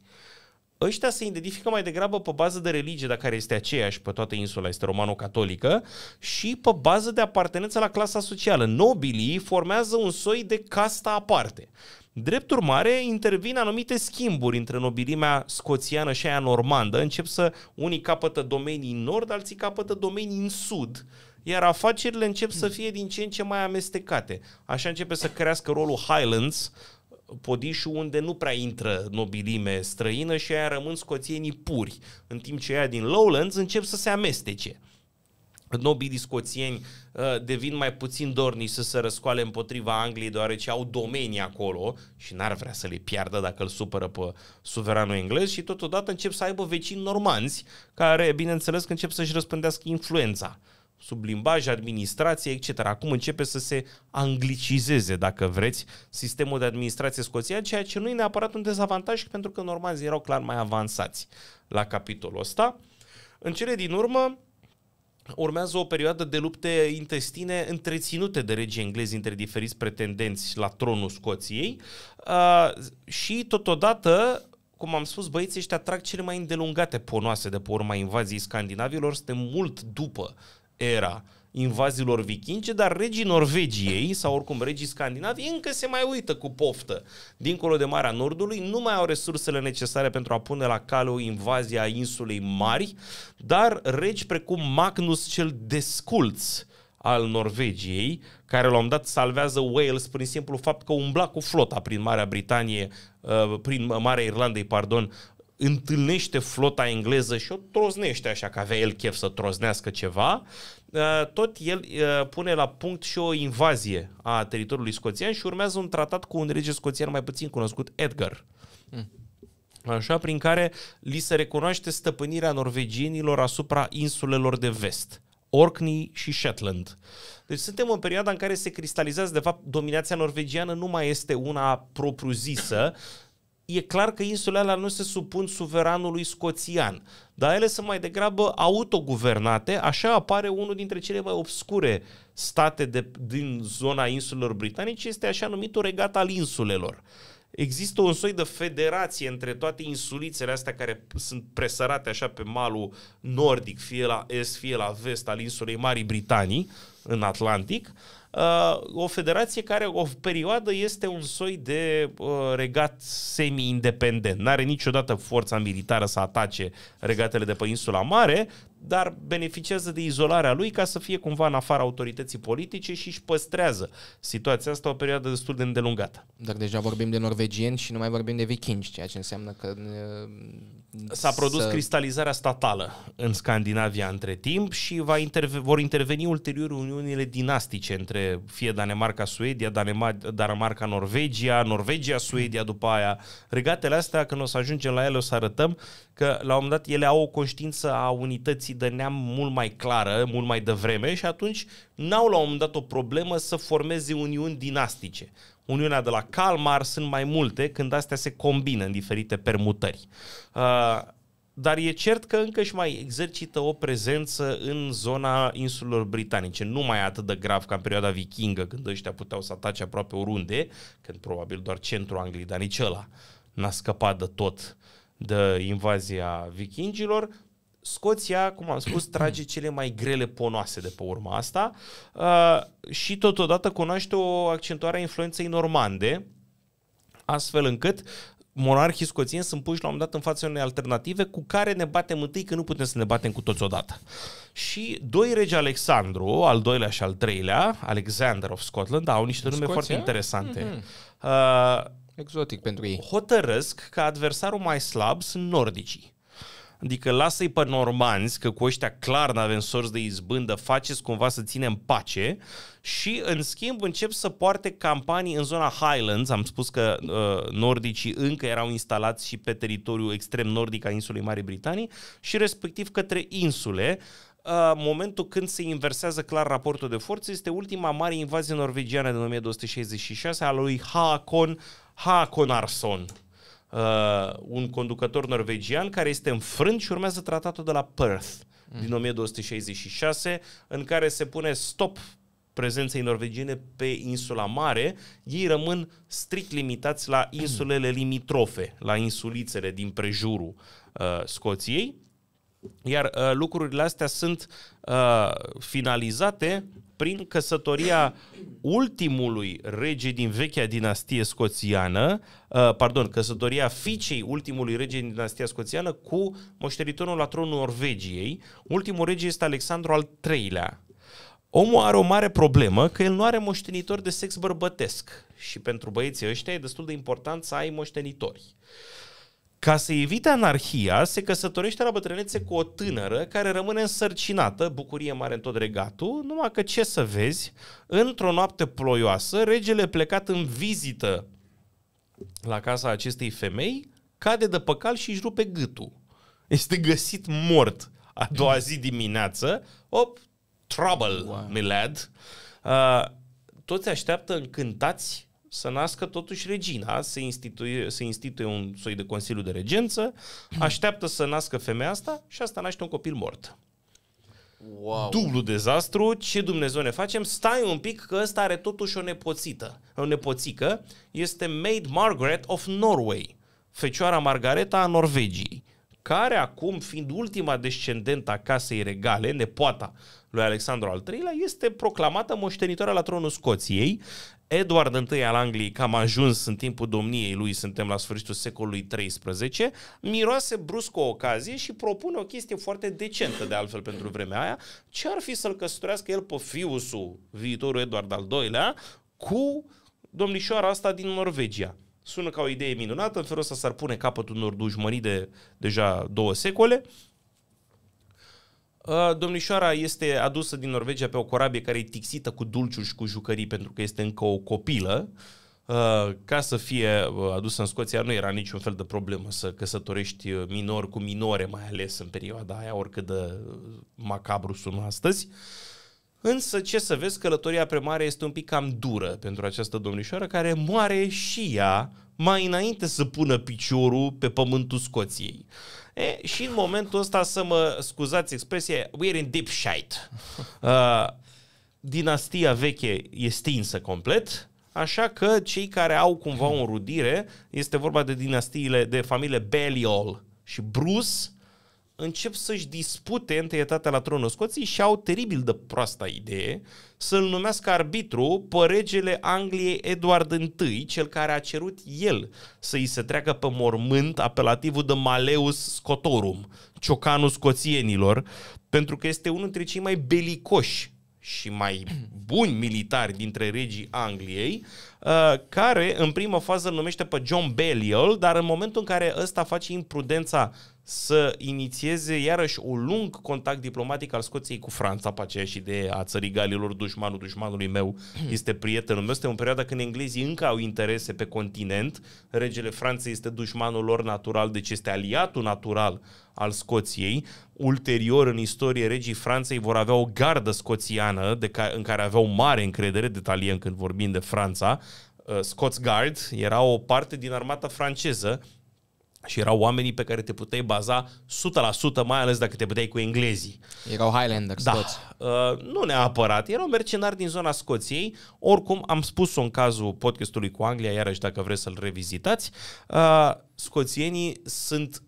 ăștia se identifică mai degrabă pe bază de religie, dacă care este aceeași pe toată insula, este romano-catolică, și pe bază de apartenență la clasa socială. Nobilii formează un soi de casta aparte. Drept urmare, intervin anumite schimburi între nobilimea scoțiană și aia normandă. Încep să unii capătă domenii în nord, alții capătă domenii în sud iar afacerile încep să fie din ce în ce mai amestecate. Așa începe să crească rolul Highlands podișul unde nu prea intră nobilime străină și aia rămân scoțienii puri, în timp ce aia din lowlands încep să se amestece. Nobilii scoțieni uh, devin mai puțin dorni să se răscoale împotriva Angliei, deoarece au domenii acolo și n-ar vrea să le piardă dacă îl supără pe suveranul englez și totodată încep să aibă vecini normanzi, care, bineînțeles, încep să-și răspândească influența. Uh, sub limbaj, administrație, etc. Acum începe să se anglicizeze, dacă vreți, sistemul de administrație scoțian, ceea ce nu e neapărat un dezavantaj, pentru că normanzii erau clar mai avansați la capitolul ăsta. În cele din urmă, urmează o perioadă de lupte intestine întreținute de regii englezi între diferiți pretendenți la tronul Scoției uh, și totodată cum am spus, băieții ăștia trag cele mai îndelungate ponoase de pe urma invaziei scandinavilor, suntem mult după era invaziilor vikinge, dar regii Norvegiei sau oricum regii scandinavi încă se mai uită cu poftă. Dincolo de Marea Nordului nu mai au resursele necesare pentru a pune la cale o invazie a insulei mari, dar regi precum Magnus cel Desculț al Norvegiei, care la un dat salvează Wales prin simplu fapt că umbla cu flota prin Marea Britanie, uh, prin Marea Irlandei, pardon, întâlnește flota engleză și o troznește așa că avea el chef să troznească ceva, uh, tot el uh, pune la punct și o invazie a teritoriului scoțian și urmează un tratat cu un rege scoțian mai puțin cunoscut, Edgar. Hmm. Așa, prin care li se recunoaște stăpânirea norvegienilor asupra insulelor de vest. Orkney și Shetland. Deci suntem în perioada în care se cristalizează, de fapt, dominația norvegiană nu mai este una propriu-zisă, e clar că insulele alea nu se supun suveranului scoțian, dar ele sunt mai degrabă autoguvernate, așa apare unul dintre cele mai obscure state de, din zona insulelor britanice, este așa numitul regat al insulelor. Există un soi de federație între toate insulițele astea care sunt presărate așa pe malul nordic, fie la est, fie la vest al insulei Marii Britanii, în Atlantic, uh, Uh, o federație care o perioadă este un soi de uh, regat semi-independent. N-are niciodată forța militară să atace regatele de pe insula mare, dar beneficiază de izolarea lui ca să fie cumva în afara autorității politice și își păstrează situația asta o perioadă destul de îndelungată. Dar deja vorbim de norvegieni și nu mai vorbim de vikingi, ceea ce înseamnă că uh, S-a produs să... cristalizarea statală în Scandinavia între timp și va interve- vor interveni ulterior uniunile dinastice între fie Danemarca, Suedia, Danemarca, Norvegia, Norvegia, Suedia după aia. Regatele astea, când o să ajungem la ele, o să arătăm că la un moment dat ele au o conștiință a unității de neam mult mai clară, mult mai devreme și atunci n-au la un moment dat o problemă să formeze uniuni dinastice. Uniunea de la Calmar, sunt mai multe când astea se combină în diferite permutări. Uh, dar e cert că încă și mai exercită o prezență în zona insulelor britanice. Nu mai atât de grav ca în perioada vikingă, când ăștia puteau să atace aproape oriunde, când probabil doar centrul Angliei, dar nici ăla n-a scăpat de tot de invazia vikingilor, Scoția, cum am spus, trage cele mai grele ponoase de pe urma asta uh, și totodată cunoaște o accentuare a influenței normande, astfel încât monarhii scoțieni sunt puși la un moment dat în fața unei alternative cu care ne batem întâi, că nu putem să ne batem cu toți odată. Și doi regi Alexandru, al doilea și al treilea, Alexander of Scotland, au niște nume Scoția? foarte interesante. Mm-hmm. Uh, Exotic pentru ei. Hotărăsc că adversarul mai slab sunt nordicii. Adică lasă-i pe normanzi, că cu ăștia clar n-avem sorți de izbândă, faceți cumva să ținem pace și în schimb încep să poarte campanii în zona Highlands, am spus că uh, nordicii încă erau instalați și pe teritoriul extrem nordic al insulei Marii Britanii și respectiv către insule, Uh, momentul când se inversează clar raportul de forțe este ultima mare invazie norvegiană din 1266 a lui Haakon Arson, uh, un conducător norvegian care este înfrânt și urmează tratatul de la Perth mm. din 1266 în care se pune stop prezenței norvegiene pe insula mare, ei rămân strict limitați la mm. insulele limitrofe, la insulițele din prejurul uh, Scoției. Iar uh, lucrurile astea sunt uh, finalizate prin căsătoria ultimului rege din vechea dinastie scoțiană, uh, pardon, căsătoria fiicei ultimului rege din dinastia scoțiană cu moșteritorul la tronul Norvegiei. Ultimul rege este Alexandru al III-lea. Omul are o mare problemă că el nu are moștenitor de sex bărbătesc și pentru băieții ăștia e destul de important să ai moștenitori. Uh, ca să evite anarhia, se căsătorește la bătrânețe cu o tânără care rămâne însărcinată, bucurie mare în tot regatul, numai că ce să vezi, într-o noapte ploioasă, regele plecat în vizită la casa acestei femei, cade de păcal și își rupe gâtul. Este găsit mort a doua zi dimineață. Op, trouble, wow. milad. Uh, toți așteaptă încântați să nască totuși regina, se instituie, se instituie un soi de consiliu de regență, așteaptă să nască femeia asta și asta naște un copil mort. Wow. Dublu dezastru, ce Dumnezeu ne facem? Stai un pic că ăsta are totuși o nepoțită, o nepoțică, este Maid Margaret of Norway, fecioara Margareta a Norvegiei, care acum, fiind ultima descendentă a casei regale, nepoata lui Alexandru al III-lea, este proclamată moștenitoare la tronul Scoției, Edward I al Angliei, cam ajuns în timpul domniei lui, suntem la sfârșitul secolului XIII, miroase brusc o ocazie și propune o chestie foarte decentă de altfel pentru vremea aia, ce ar fi să-l căsătorească el pe fiusul, viitorul Edward al II-lea, cu domnișoara asta din Norvegia. Sună ca o idee minunată, în felul ăsta s-ar pune capătul unor dușmării de deja două secole, Uh, domnișoara este adusă din Norvegia pe o corabie care e tixită cu dulciuri și cu jucării pentru că este încă o copilă. Uh, ca să fie uh, adusă în Scoția nu era niciun fel de problemă să căsătorești minor cu minore, mai ales în perioada aia, oricât de macabru sună astăzi. Însă, ce să vezi, călătoria pre mare este un pic cam dură pentru această domnișoară care moare și ea mai înainte să pună piciorul pe pământul Scoției. E, și în momentul ăsta să mă scuzați expresia, we're in deep shite. Uh, dinastia veche e stinsă complet, așa că cei care au cumva o rudire, este vorba de dinastiile, de familie Belial și Bruce, încep să-și dispute întâietatea la tronul Scoției și au teribil de proasta idee să-l numească arbitru pe regele Angliei Eduard I, cel care a cerut el să-i se treacă pe mormânt apelativul de Maleus Scotorum, ciocanul scoțienilor, pentru că este unul dintre cei mai belicoși și mai buni militari dintre regii Angliei, uh, care în prima fază îl numește pe John Balliol, dar în momentul în care ăsta face imprudența să inițieze iarăși un lung contact diplomatic al Scoției cu Franța, pe aceeași idee a țării galilor, dușmanul dușmanului meu este prietenul meu. Este în perioada când englezii încă au interese pe continent, regele Franței este dușmanul lor natural, deci este aliatul natural al Scoției. Ulterior în istorie, regii Franței vor avea o gardă scoțiană de ca- în care aveau mare încredere, detalie când vorbim de Franța, uh, Scots Guard era o parte din armata franceză și erau oamenii pe care te puteai baza 100%, mai ales dacă te puteai cu englezii. Erau Highlanders da. toți. Uh, nu neapărat, erau mercenari din zona Scoției. Oricum, am spus-o în cazul podcastului cu Anglia, iarăși dacă vreți să-l revizitați, uh, scoțienii sunt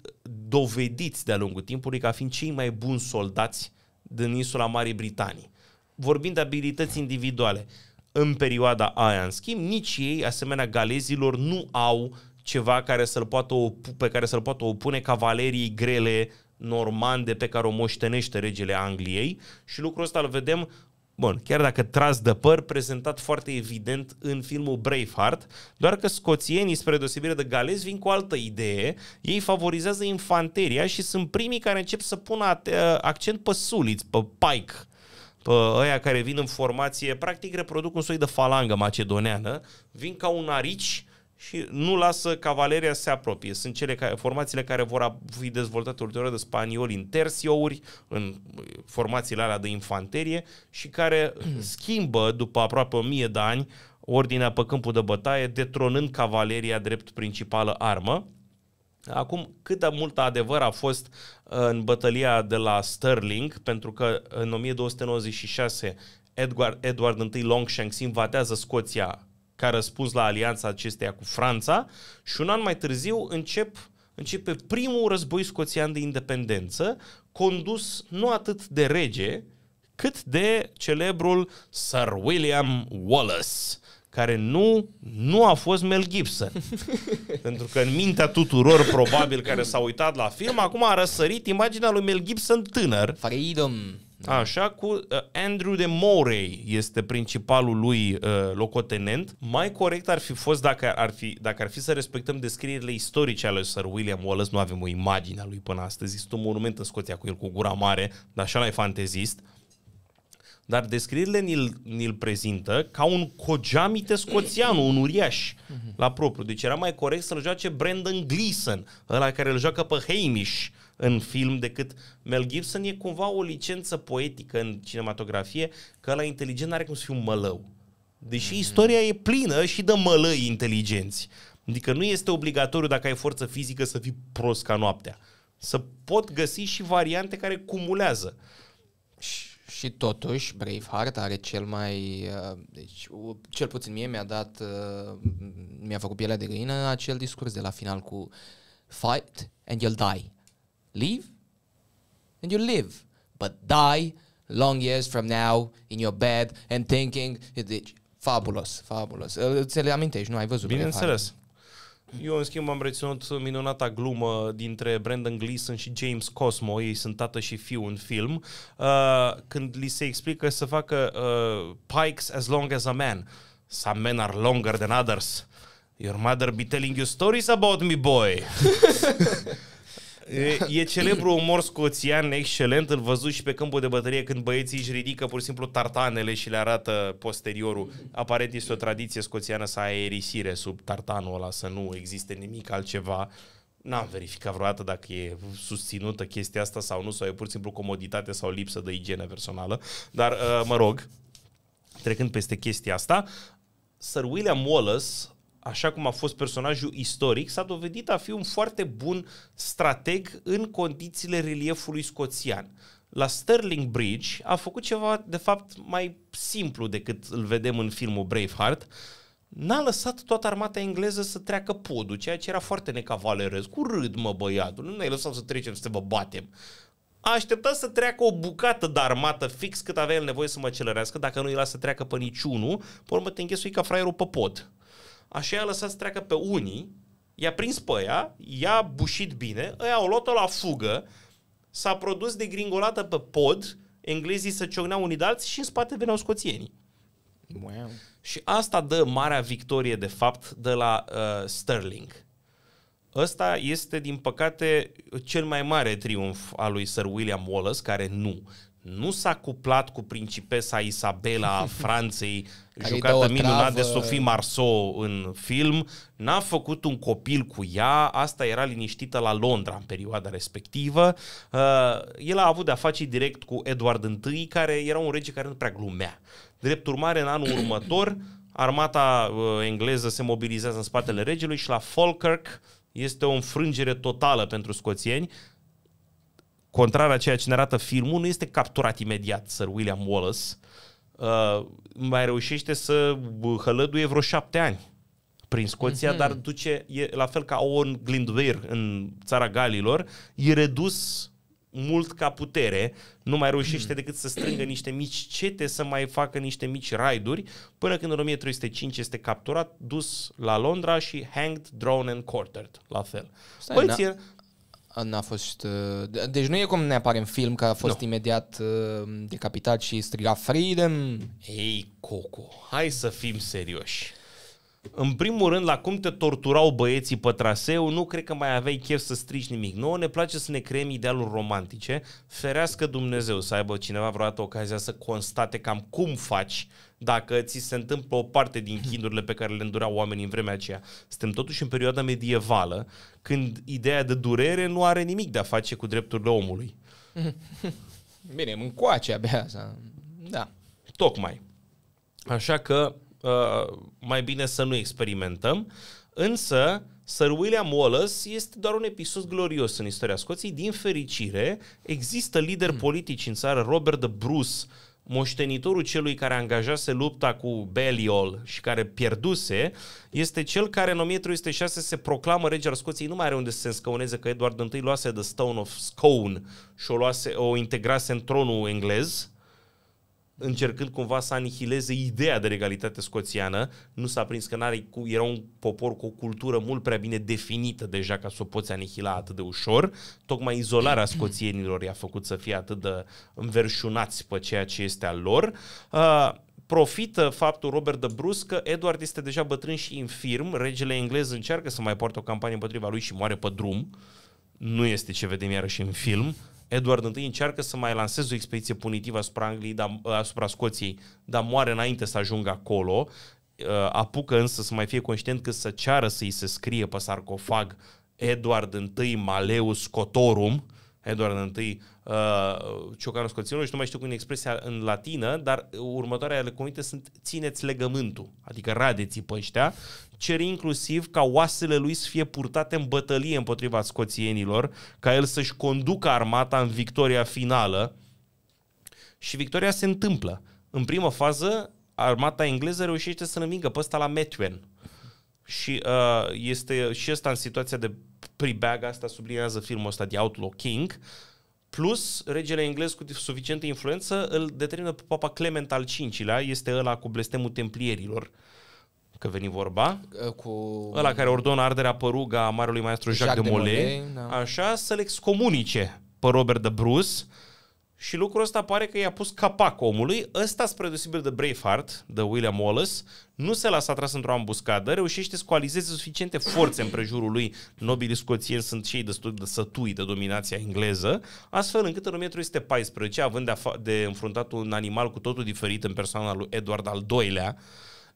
dovediți de-a lungul timpului ca fiind cei mai buni soldați din insula Marii Britanii. Vorbind de abilități individuale, în perioada aia, în schimb, nici ei, asemenea galezilor, nu au ceva care să-l poată, pe care să-l poată opune cavalerii grele normande pe care o moștenește regele Angliei și lucrul ăsta îl vedem Bun, chiar dacă tras de păr, prezentat foarte evident în filmul Braveheart, doar că scoțienii, spre deosebire de galezi, vin cu altă idee. Ei favorizează infanteria și sunt primii care încep să pună accent pe suliți, pe pike, pe aia care vin în formație, practic reproduc un soi de falangă macedoneană, vin ca un arici și nu lasă cavaleria să se apropie. Sunt cele care, formațiile care vor fi dezvoltate ulterior de spanioli în tersiouri, în formațiile alea de infanterie și care schimbă după aproape o mie de ani ordinea pe câmpul de bătaie, detronând cavaleria drept principală armă. Acum, cât de mult adevăr a fost uh, în bătălia de la Stirling, pentru că în 1296 Edward, Edward I Longshanks invadează Scoția ca răspuns la alianța acesteia cu Franța și un an mai târziu încep, începe primul război scoțian de independență, condus nu atât de rege, cât de celebrul Sir William Wallace, care nu, nu a fost Mel Gibson. Pentru că în mintea tuturor, probabil, care s-a uitat la film, acum a răsărit imaginea lui Mel Gibson tânăr. Freedom. Așa, cu uh, Andrew de Morey este principalul lui uh, locotenent. Mai corect ar fi fost dacă ar fi, dacă ar fi să respectăm descrierile istorice ale lui Sir William Wallace, nu avem o imagine a lui până astăzi, este un monument în Scoția cu el cu gura mare, dar așa mai fantezist. Dar descrierile ni-l, ni-l prezintă ca un cojamite scoțian, un uriaș mhm. la propriu. Deci era mai corect să-l joace Brandon Gleeson, ăla care îl joacă pe Hamish în film decât Mel Gibson, e cumva o licență poetică în cinematografie că la inteligent are cum să un mălău. Deși mm-hmm. istoria e plină și de mălăi inteligenți. Adică nu este obligatoriu dacă ai forță fizică să fii prost ca noaptea. Să pot găsi și variante care cumulează. Și și totuși, Braveheart are cel mai, uh, deci, cel puțin mie mi-a dat, uh, mi-a făcut pielea de găină acel discurs de la final cu Fight and you'll die. Live, and you live, but die long years from now in your bed and thinking, It's fabulous fabulous uh, Ți le amintești, nu ai văzut? Bineînțeles. Eu, în schimb, am reținut minunata glumă dintre Brandon Gleeson și James Cosmo, ei sunt tată și fiu în film, uh, când li se explică să facă uh, pikes as long as a man. Some men are longer than others. Your mother be telling you stories about me, boy. E, e celebru umor scoțian excelent, îl văzut și pe câmpul de bătărie când băieții își ridică pur și simplu tartanele și le arată posteriorul. Aparent este o tradiție scoțiană să ai aerisire sub tartanul ăla, să nu existe nimic altceva. N-am verificat vreodată dacă e susținută chestia asta sau nu, sau e pur și simplu comoditate sau lipsă de igienă personală. Dar, uh, mă rog, trecând peste chestia asta, Sir William Wallace așa cum a fost personajul istoric, s-a dovedit a fi un foarte bun strateg în condițiile reliefului scoțian. La Sterling Bridge a făcut ceva, de fapt, mai simplu decât îl vedem în filmul Braveheart. N-a lăsat toată armata engleză să treacă podul, ceea ce era foarte necavaleresc. Cu râd, mă, băiatul, nu ne-ai lăsat să trecem, să te vă batem a așteptat să treacă o bucată de armată fix cât avea el nevoie să mă celărească, dacă nu îi lasă să treacă pe niciunul, pe urmă te înghesui ca fraierul pe pod. Așa i-a lăsat să treacă pe unii, i-a prins pe ea, i-a bușit bine, ei au luat-o la fugă, s-a produs de gringolată pe pod, englezii se ciocneau unii de alții și în spate veneau scoțienii. Wow. Și asta dă marea victorie, de fapt, de la uh, Sterling. Ăsta este, din păcate, cel mai mare triumf al lui Sir William Wallace, care nu. Nu s-a cuplat cu principesa Isabela a Franței care jucată minunat travă. de Sofie Marceau în film, n-a făcut un copil cu ea, asta era liniștită la Londra în perioada respectivă. Uh, el a avut de-a face direct cu Edward I, care era un rege care nu prea glumea. Drept urmare, în anul următor, armata uh, engleză se mobilizează în spatele regelui și la Falkirk este o înfrângere totală pentru scoțieni, contrar a ceea ce ne arată filmul, nu este capturat imediat Sir William Wallace, uh, mai reușește să uh, hălăduie vreo șapte ani prin Scoția, mm-hmm. dar duce, e, la fel ca Owen Glindweir în țara Galilor, e redus mult ca putere, nu mai reușește mhm. decât să strângă niște mici cete, să mai facă niște mici raiduri, până când în 1305 este capturat, dus la Londra și hanged, drawn and quartered, la fel. Stai, N-a fost... Uh, deci nu e cum ne apare în film că a fost no. imediat uh, decapitat și striga Freedom. Ei, Coco, hai să fim serioși. În primul rând, la cum te torturau băieții pe traseu, nu cred că mai aveai chef să strici nimic. Nouă ne place să ne creăm idealuri romantice. Ferească Dumnezeu să aibă cineva vreodată ocazia să constate cam cum faci dacă ți se întâmplă o parte din chinurile pe care le îndureau oamenii în vremea aceea. Suntem totuși în perioada medievală, când ideea de durere nu are nimic de a face cu drepturile omului. Bine, mâncoace abia asta. Da. Tocmai. Așa că uh, mai bine să nu experimentăm, însă Sir William Wallace este doar un episod glorios în istoria Scoției. Din fericire, există lideri hmm. politici în țară, Robert de Bruce, uh, moștenitorul celui care angajase lupta cu Beliol și care pierduse, este cel care în 1306 se proclamă rege al Scoției, nu mai are unde să se înscăuneze că Edward I luase The Stone of Scone și o, luase, o integrase în tronul englez, încercând cumva să anihileze ideea de regalitate scoțiană, nu s-a prins că n-are, era un popor cu o cultură mult prea bine definită deja ca să o poți anihila atât de ușor. Tocmai izolarea scoțienilor i-a făcut să fie atât de înverșunați pe ceea ce este al lor. Uh, profită faptul Robert de Bruce că Edward este deja bătrân și infirm, regele englez încearcă să mai poartă o campanie împotriva lui și moare pe drum. Nu este ce vedem iarăși în film Edward I încearcă să mai lanseze o expediție punitivă asupra Angliei, dar, ă, asupra Scoției, dar moare înainte să ajungă acolo. Ă, apucă însă să mai fie conștient că să ceară să-i se scrie pe sarcofag Edward I Maleus Cotorum, Edward I Uh, ciocanul Ciocanu și nu mai știu cum e expresia în latină, dar următoarele cuvinte sunt țineți legământul, adică radeți pe ăștia, ceri inclusiv ca oasele lui să fie purtate în bătălie împotriva scoțienilor, ca el să-și conducă armata în victoria finală și victoria se întâmplă. În prima fază, armata engleză reușește să-l învingă pe ăsta la Methuen, și uh, este și asta în situația de pre asta sublinează filmul ăsta de Outlaw King, Plus, regele englez cu suficientă influență îl determină pe papa Clement al V-lea, este ăla cu blestemul templierilor, că veni vorba, cu... ăla care ordonă arderea păruga a marelui maestru Jacques, Jacques de Molay, Molay da. așa, să-l excomunice pe Robert de Bruce, și lucrul ăsta pare că i-a pus capac omului. Ăsta, spre deosebire de Braveheart, de William Wallace, nu se lasă atras într-o ambuscadă, reușește să coalizeze suficiente forțe în prejurul lui. Nobilii scoțieni sunt cei destul de sătui de dominația engleză, astfel încât în 1314, având de, af- de înfruntat un animal cu totul diferit în persoana lui Edward al II-lea,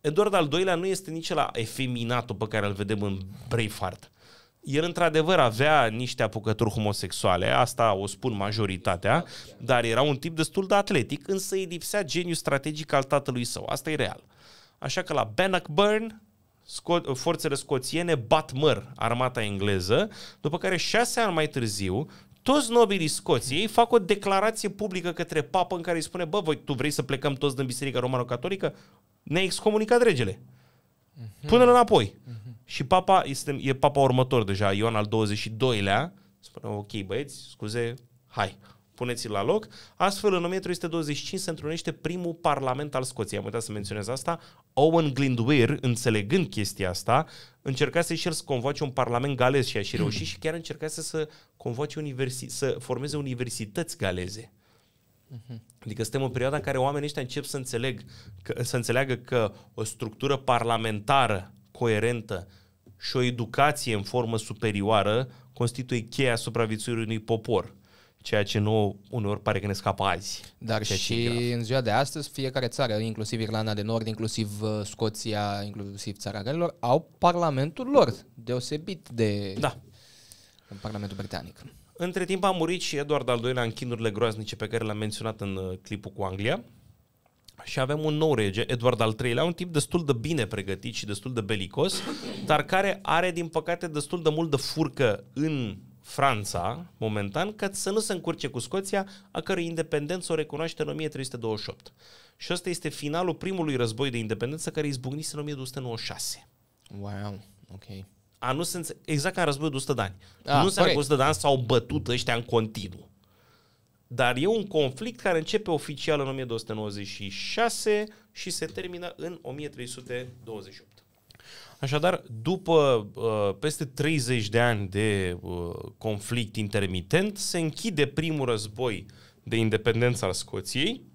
Edward al II-lea nu este nici la efeminatul pe care îl vedem în Braveheart el într-adevăr avea niște apucături homosexuale, asta o spun majoritatea, dar era un tip destul de atletic, însă îi lipsea geniu strategic al tatălui său, asta e real. Așa că la Bannockburn, sco- forțele scoțiene bat măr armata engleză, după care șase ani mai târziu, toți nobilii Scoției fac o declarație publică către papă în care îi spune, bă, voi, tu vrei să plecăm toți din Biserica Romano-Catolică? ne ai excomunicat regele. Până înapoi. Uh-huh. Și papa este, e papa următor deja, Ioan al 22-lea, spune, ok băieți, scuze, hai, puneți-l la loc. Astfel, în 1325 se întrunește primul parlament al Scoției. Am uitat să menționez asta. Owen Glyndwr, înțelegând chestia asta, încercase și el să convoace un parlament galez și a și reușit și chiar încercase să convoace universi- să formeze universități galeze. Adică suntem în perioada în care oamenii ăștia încep să, înțeleg, că, să înțeleagă că o structură parlamentară coerentă și o educație în formă superioară constituie cheia supraviețuirii unui popor ceea ce nu uneori pare că ne scapă azi. Dar și în ziua de astăzi, fiecare țară, inclusiv Irlanda de Nord, inclusiv uh, Scoția, inclusiv Țara Galilor, au parlamentul lor, deosebit de da. Parlamentul Britanic. Între timp a murit și Eduard al II-lea în chinurile groaznice pe care le-am menționat în uh, clipul cu Anglia și avem un nou rege, Edward al III-lea, un tip destul de bine pregătit și destul de belicos, dar care are, din păcate, destul de mult de furcă în Franța, momentan, ca să nu se încurce cu Scoția, a cărei independență o recunoaște în 1328. Și ăsta este finalul primului război de independență care izbucnise în 1296. Wow, ok. A nu se înțe- exact ca în războiul de 100 de ani. Ah, nu se cu 100 de ani s-au bătut ăștia în continuu. Dar e un conflict care începe oficial în 1296 și se termină în 1328. Așadar, după uh, peste 30 de ani de uh, conflict intermitent, se închide primul război de independență al Scoției,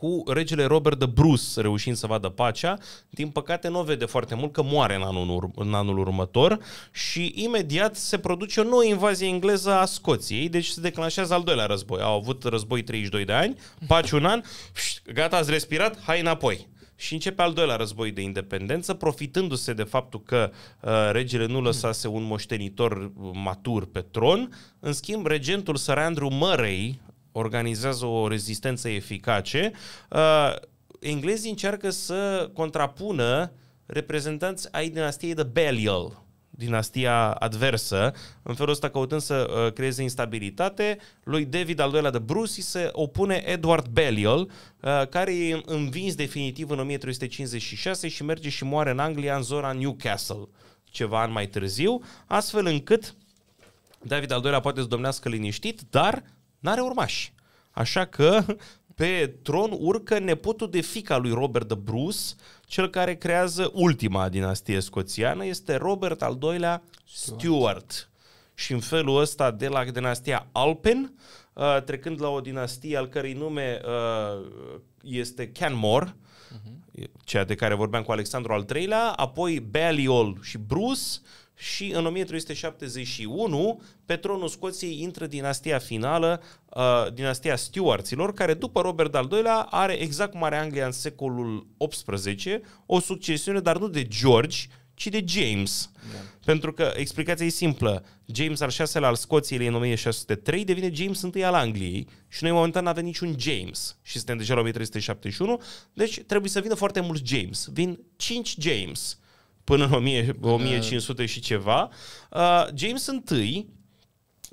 cu regele Robert de Bruce reușind să vadă pacea. Din păcate nu o vede foarte mult că moare în anul, ur- în anul următor și imediat se produce o nouă invazie engleză a Scoției, deci se declanșează al doilea război. Au avut război 32 de ani, pace un an, gata, ați respirat, hai înapoi și începe al doilea război de independență, profitându-se de faptul că uh, regele nu lăsase un moștenitor uh, matur pe tron. În schimb, regentul Sir Andrew Murray, organizează o rezistență eficace, uh, englezii încearcă să contrapună reprezentanți ai dinastiei de Belial, dinastia adversă, în felul ăsta căutând să uh, creeze instabilitate, lui David al doilea de Bruce se opune Edward Belial, uh, care e învins definitiv în 1356 și merge și moare în Anglia, în zona Newcastle, ceva ani mai târziu, astfel încât David al doilea poate să domnească liniștit, dar N-are urmași. Așa că pe tron urcă nepotul de fica lui Robert de Bruce, cel care creează ultima dinastie scoțiană, este Robert al doilea Stuart. Stuart. Și în felul ăsta, de la dinastia Alpen, uh, trecând la o dinastie al cărei nume uh, este Canmore, mhm. ceea de care vorbeam cu Alexandru al III-lea, apoi Balliol și Bruce și în 1371 pe tronul Scoției intră dinastia finală, uh, dinastia Stuartilor, care după Robert al II-lea are exact cum are Anglia în secolul 18. o succesiune, dar nu de George, ci de James. Yeah. Da. Pentru că explicația e simplă. James al VI-lea al Scoției în 1603 devine James I al Angliei și noi momentan nu avem niciun James și suntem deja la 1371, deci trebuie să vină foarte mulți James. Vin 5 James până în 1000, 1500 da. și ceva. Uh, James I,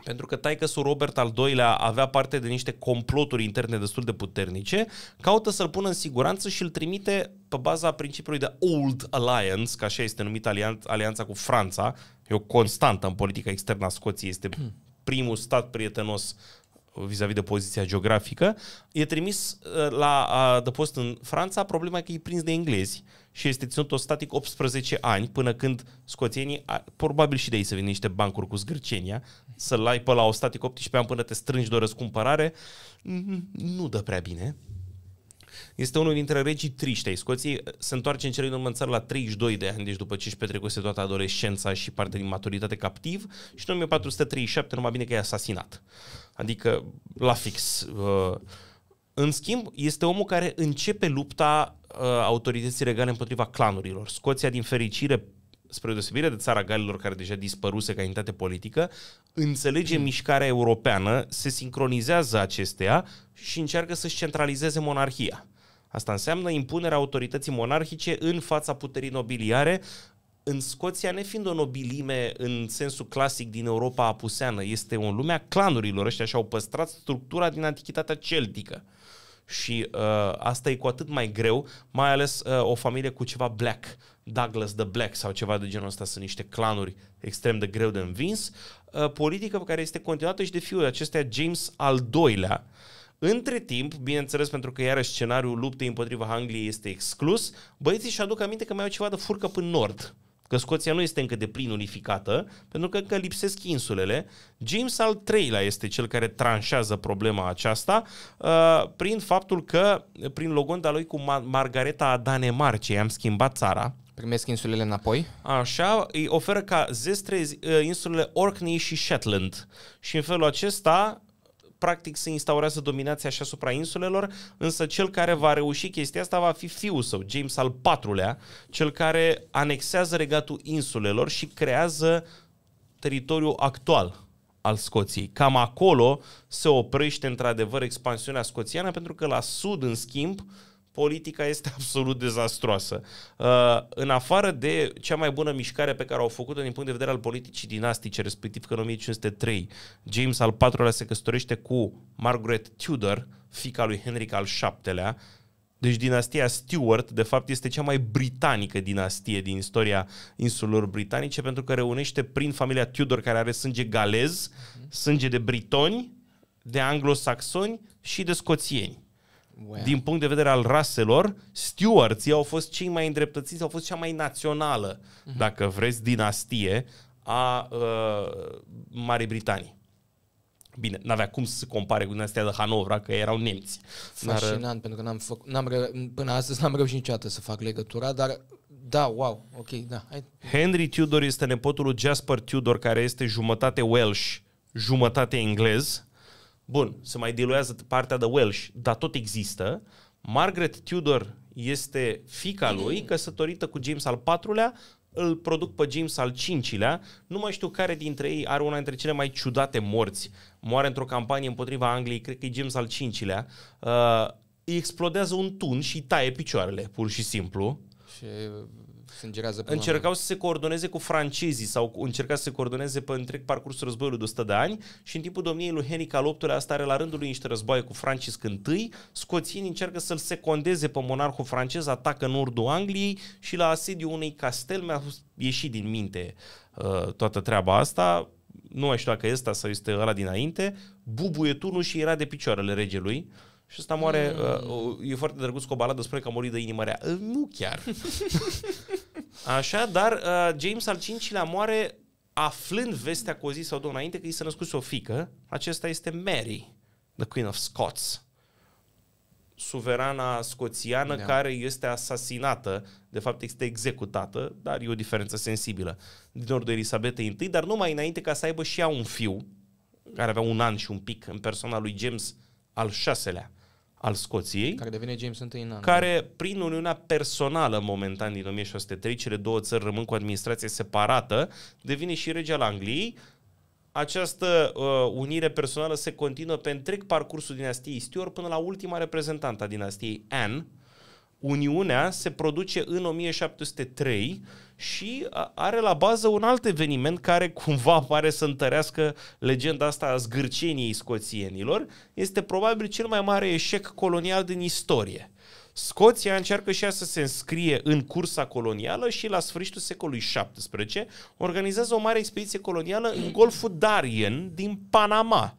pentru că taică su Robert al II-lea avea parte de niște comploturi interne destul de puternice, caută să-l pună în siguranță și îl trimite pe baza principiului de Old Alliance, ca așa este numită alianța cu Franța, e o constantă în politica externă a Scoției, este hmm. primul stat prietenos vis-a-vis de poziția geografică, e trimis uh, la uh, adăpost în Franța, problema e că e prins de englezi și este ținut static 18 ani până când scoțienii, probabil și de ei să vin niște bancuri cu zgârcenia, să-l ai pe la static 18 ani până te strângi de o răscumpărare, mm, nu dă prea bine. Este unul dintre regii triști ai Scoției, se întoarce în cele din urmă în țară la 32 de ani, deci după ce își petrecuse toată adolescența și parte din maturitate captiv și în 1437 numai bine că e asasinat. Adică la fix. Uh, în schimb, este omul care începe lupta uh, autorității regale împotriva clanurilor. Scoția, din fericire, spre deosebire de țara Galilor, care deja dispăruse ca entitate politică, înțelege mm. mișcarea europeană, se sincronizează acestea și încearcă să-și centralizeze monarhia. Asta înseamnă impunerea autorității monarhice în fața puterii nobiliare, în Scoția, nefiind o nobilime în sensul clasic din Europa apuseană, este o lume a clanurilor, ăștia și-au păstrat structura din antichitatea celtică. Uh, și uh, asta e cu atât mai greu, mai ales uh, o familie cu ceva black, Douglas the Black sau ceva de genul ăsta, sunt niște clanuri extrem de greu de învins, uh, politică care este continuată și de fiul acestea, James al doilea. între timp, bineînțeles, pentru că iarăși scenariul luptei împotriva Angliei este exclus, băieții și aduc aminte că mai au ceva de furcă până nord că Scoția nu este încă de plin unificată, pentru că încă lipsesc insulele. James al III-lea este cel care tranșează problema aceasta uh, prin faptul că, prin logonda lui cu Ma- Margareta a Danemarcei, am schimbat țara. Primesc insulele înapoi? Așa, îi oferă ca zestre uh, insulele Orkney și Shetland. Și în felul acesta, practic se instaurează dominația și asupra insulelor, însă cel care va reuși chestia asta va fi fiul său, James al IV-lea, cel care anexează regatul insulelor și creează teritoriul actual al Scoției. Cam acolo se oprește într-adevăr expansiunea scoțiană pentru că la sud, în schimb, politica este absolut dezastroasă. Uh, în afară de cea mai bună mișcare pe care au făcut-o din punct de vedere al politicii dinastice, respectiv că în 1503 James al IV-lea se căsătorește cu Margaret Tudor, fica lui Henric al VII-lea, deci dinastia Stuart, de fapt, este cea mai britanică dinastie din istoria insulelor britanice, pentru că reunește prin familia Tudor, care are sânge galez, sânge de britoni, de anglosaxoni și de scoțieni. Wow. Din punct de vedere al raselor, Stuarții au fost cei mai îndreptățiți, au fost cea mai națională, uh-huh. dacă vreți, dinastie a uh, Marii Britanii. Bine, n-avea cum să se compare cu dinastia de Hanovra, că erau nemți. Uh, Fascinant, dar... pentru că n-am făc, n-am re... până astăzi n-am reușit niciodată să fac legătura, dar da, wow, ok, da. Hai. Henry Tudor este nepotul lui Jasper Tudor, care este jumătate Welsh, jumătate englez. Bun, se mai diluează partea de Welsh, dar tot există. Margaret Tudor este fica lui, mm. căsătorită cu James al IV-lea, îl produc pe James al V-lea, nu mai știu care dintre ei are una dintre cele mai ciudate morți. Moare într-o campanie împotriva Angliei, cred că e James al V-lea. Uh, îi explodează un tun și taie picioarele, pur și simplu. Și sângerează până Încercau să se coordoneze cu francezii sau încercau să se coordoneze pe întreg parcursul războiului de 100 de ani și în timpul domniei lui Henric al VIII-lea asta are la rândul lui niște războaie cu Francis I, scoțienii încearcă să-l secondeze pe monarhul francez, atacă nordul Angliei și la asediu unei castel mi-a ieșit din minte uh, toată treaba asta, nu mai știu dacă este asta sau este ăla dinainte, bubuie turnul și era de picioarele regelui. Și ăsta moare, mm. uh, e foarte drăguț cu o baladă, spune că a murit de inimă rea. Uh, nu chiar. Așa, dar uh, James al cincilea moare aflând vestea cu o zi sau două înainte că i s-a născut o fică. Acesta este Mary, the Queen of Scots suverana scoțiană da. care este asasinată, de fapt este executată, dar e o diferență sensibilă, din ordul Elisabetei I, dar numai înainte ca să aibă și ea un fiu, care avea un an și un pic, în persoana lui James al VI-lea al Scoției, care devine James I în care prin uniunea personală momentan din 1603, cele două țări rămân cu administrație separată, devine și rege al Angliei. Această uh, unire personală se continuă pe întreg parcursul dinastiei Stuart până la ultima reprezentantă a dinastiei Anne. Uniunea se produce în 1703 și are la bază un alt eveniment care cumva pare să întărească legenda asta a zgârceniei scoțienilor. Este probabil cel mai mare eșec colonial din istorie. Scoția încearcă și ea să se înscrie în cursa colonială și la sfârșitul secolului XVII organizează o mare expediție colonială în Golful Darien din Panama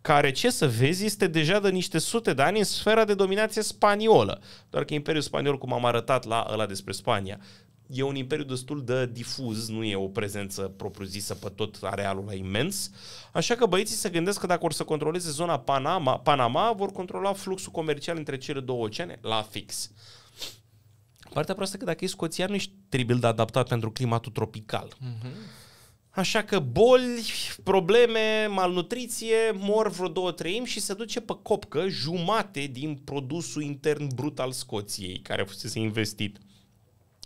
care, ce să vezi, este deja de niște sute de ani în sfera de dominație spaniolă. Doar că Imperiul Spaniol, cum am arătat la ăla despre Spania, e un imperiu destul de difuz, nu e o prezență propriu-zisă pe tot arealul imens, așa că băieții se gândesc că dacă or să controleze zona Panama, Panama vor controla fluxul comercial între cele două oceane la fix. Partea proastă că dacă e scoțian, nu ești tribil de adaptat pentru climatul tropical. Mm-hmm. Așa că boli, probleme, malnutriție, mor vreo două treimi și se duce pe copcă jumate din produsul intern brut al Scoției, care fusese investit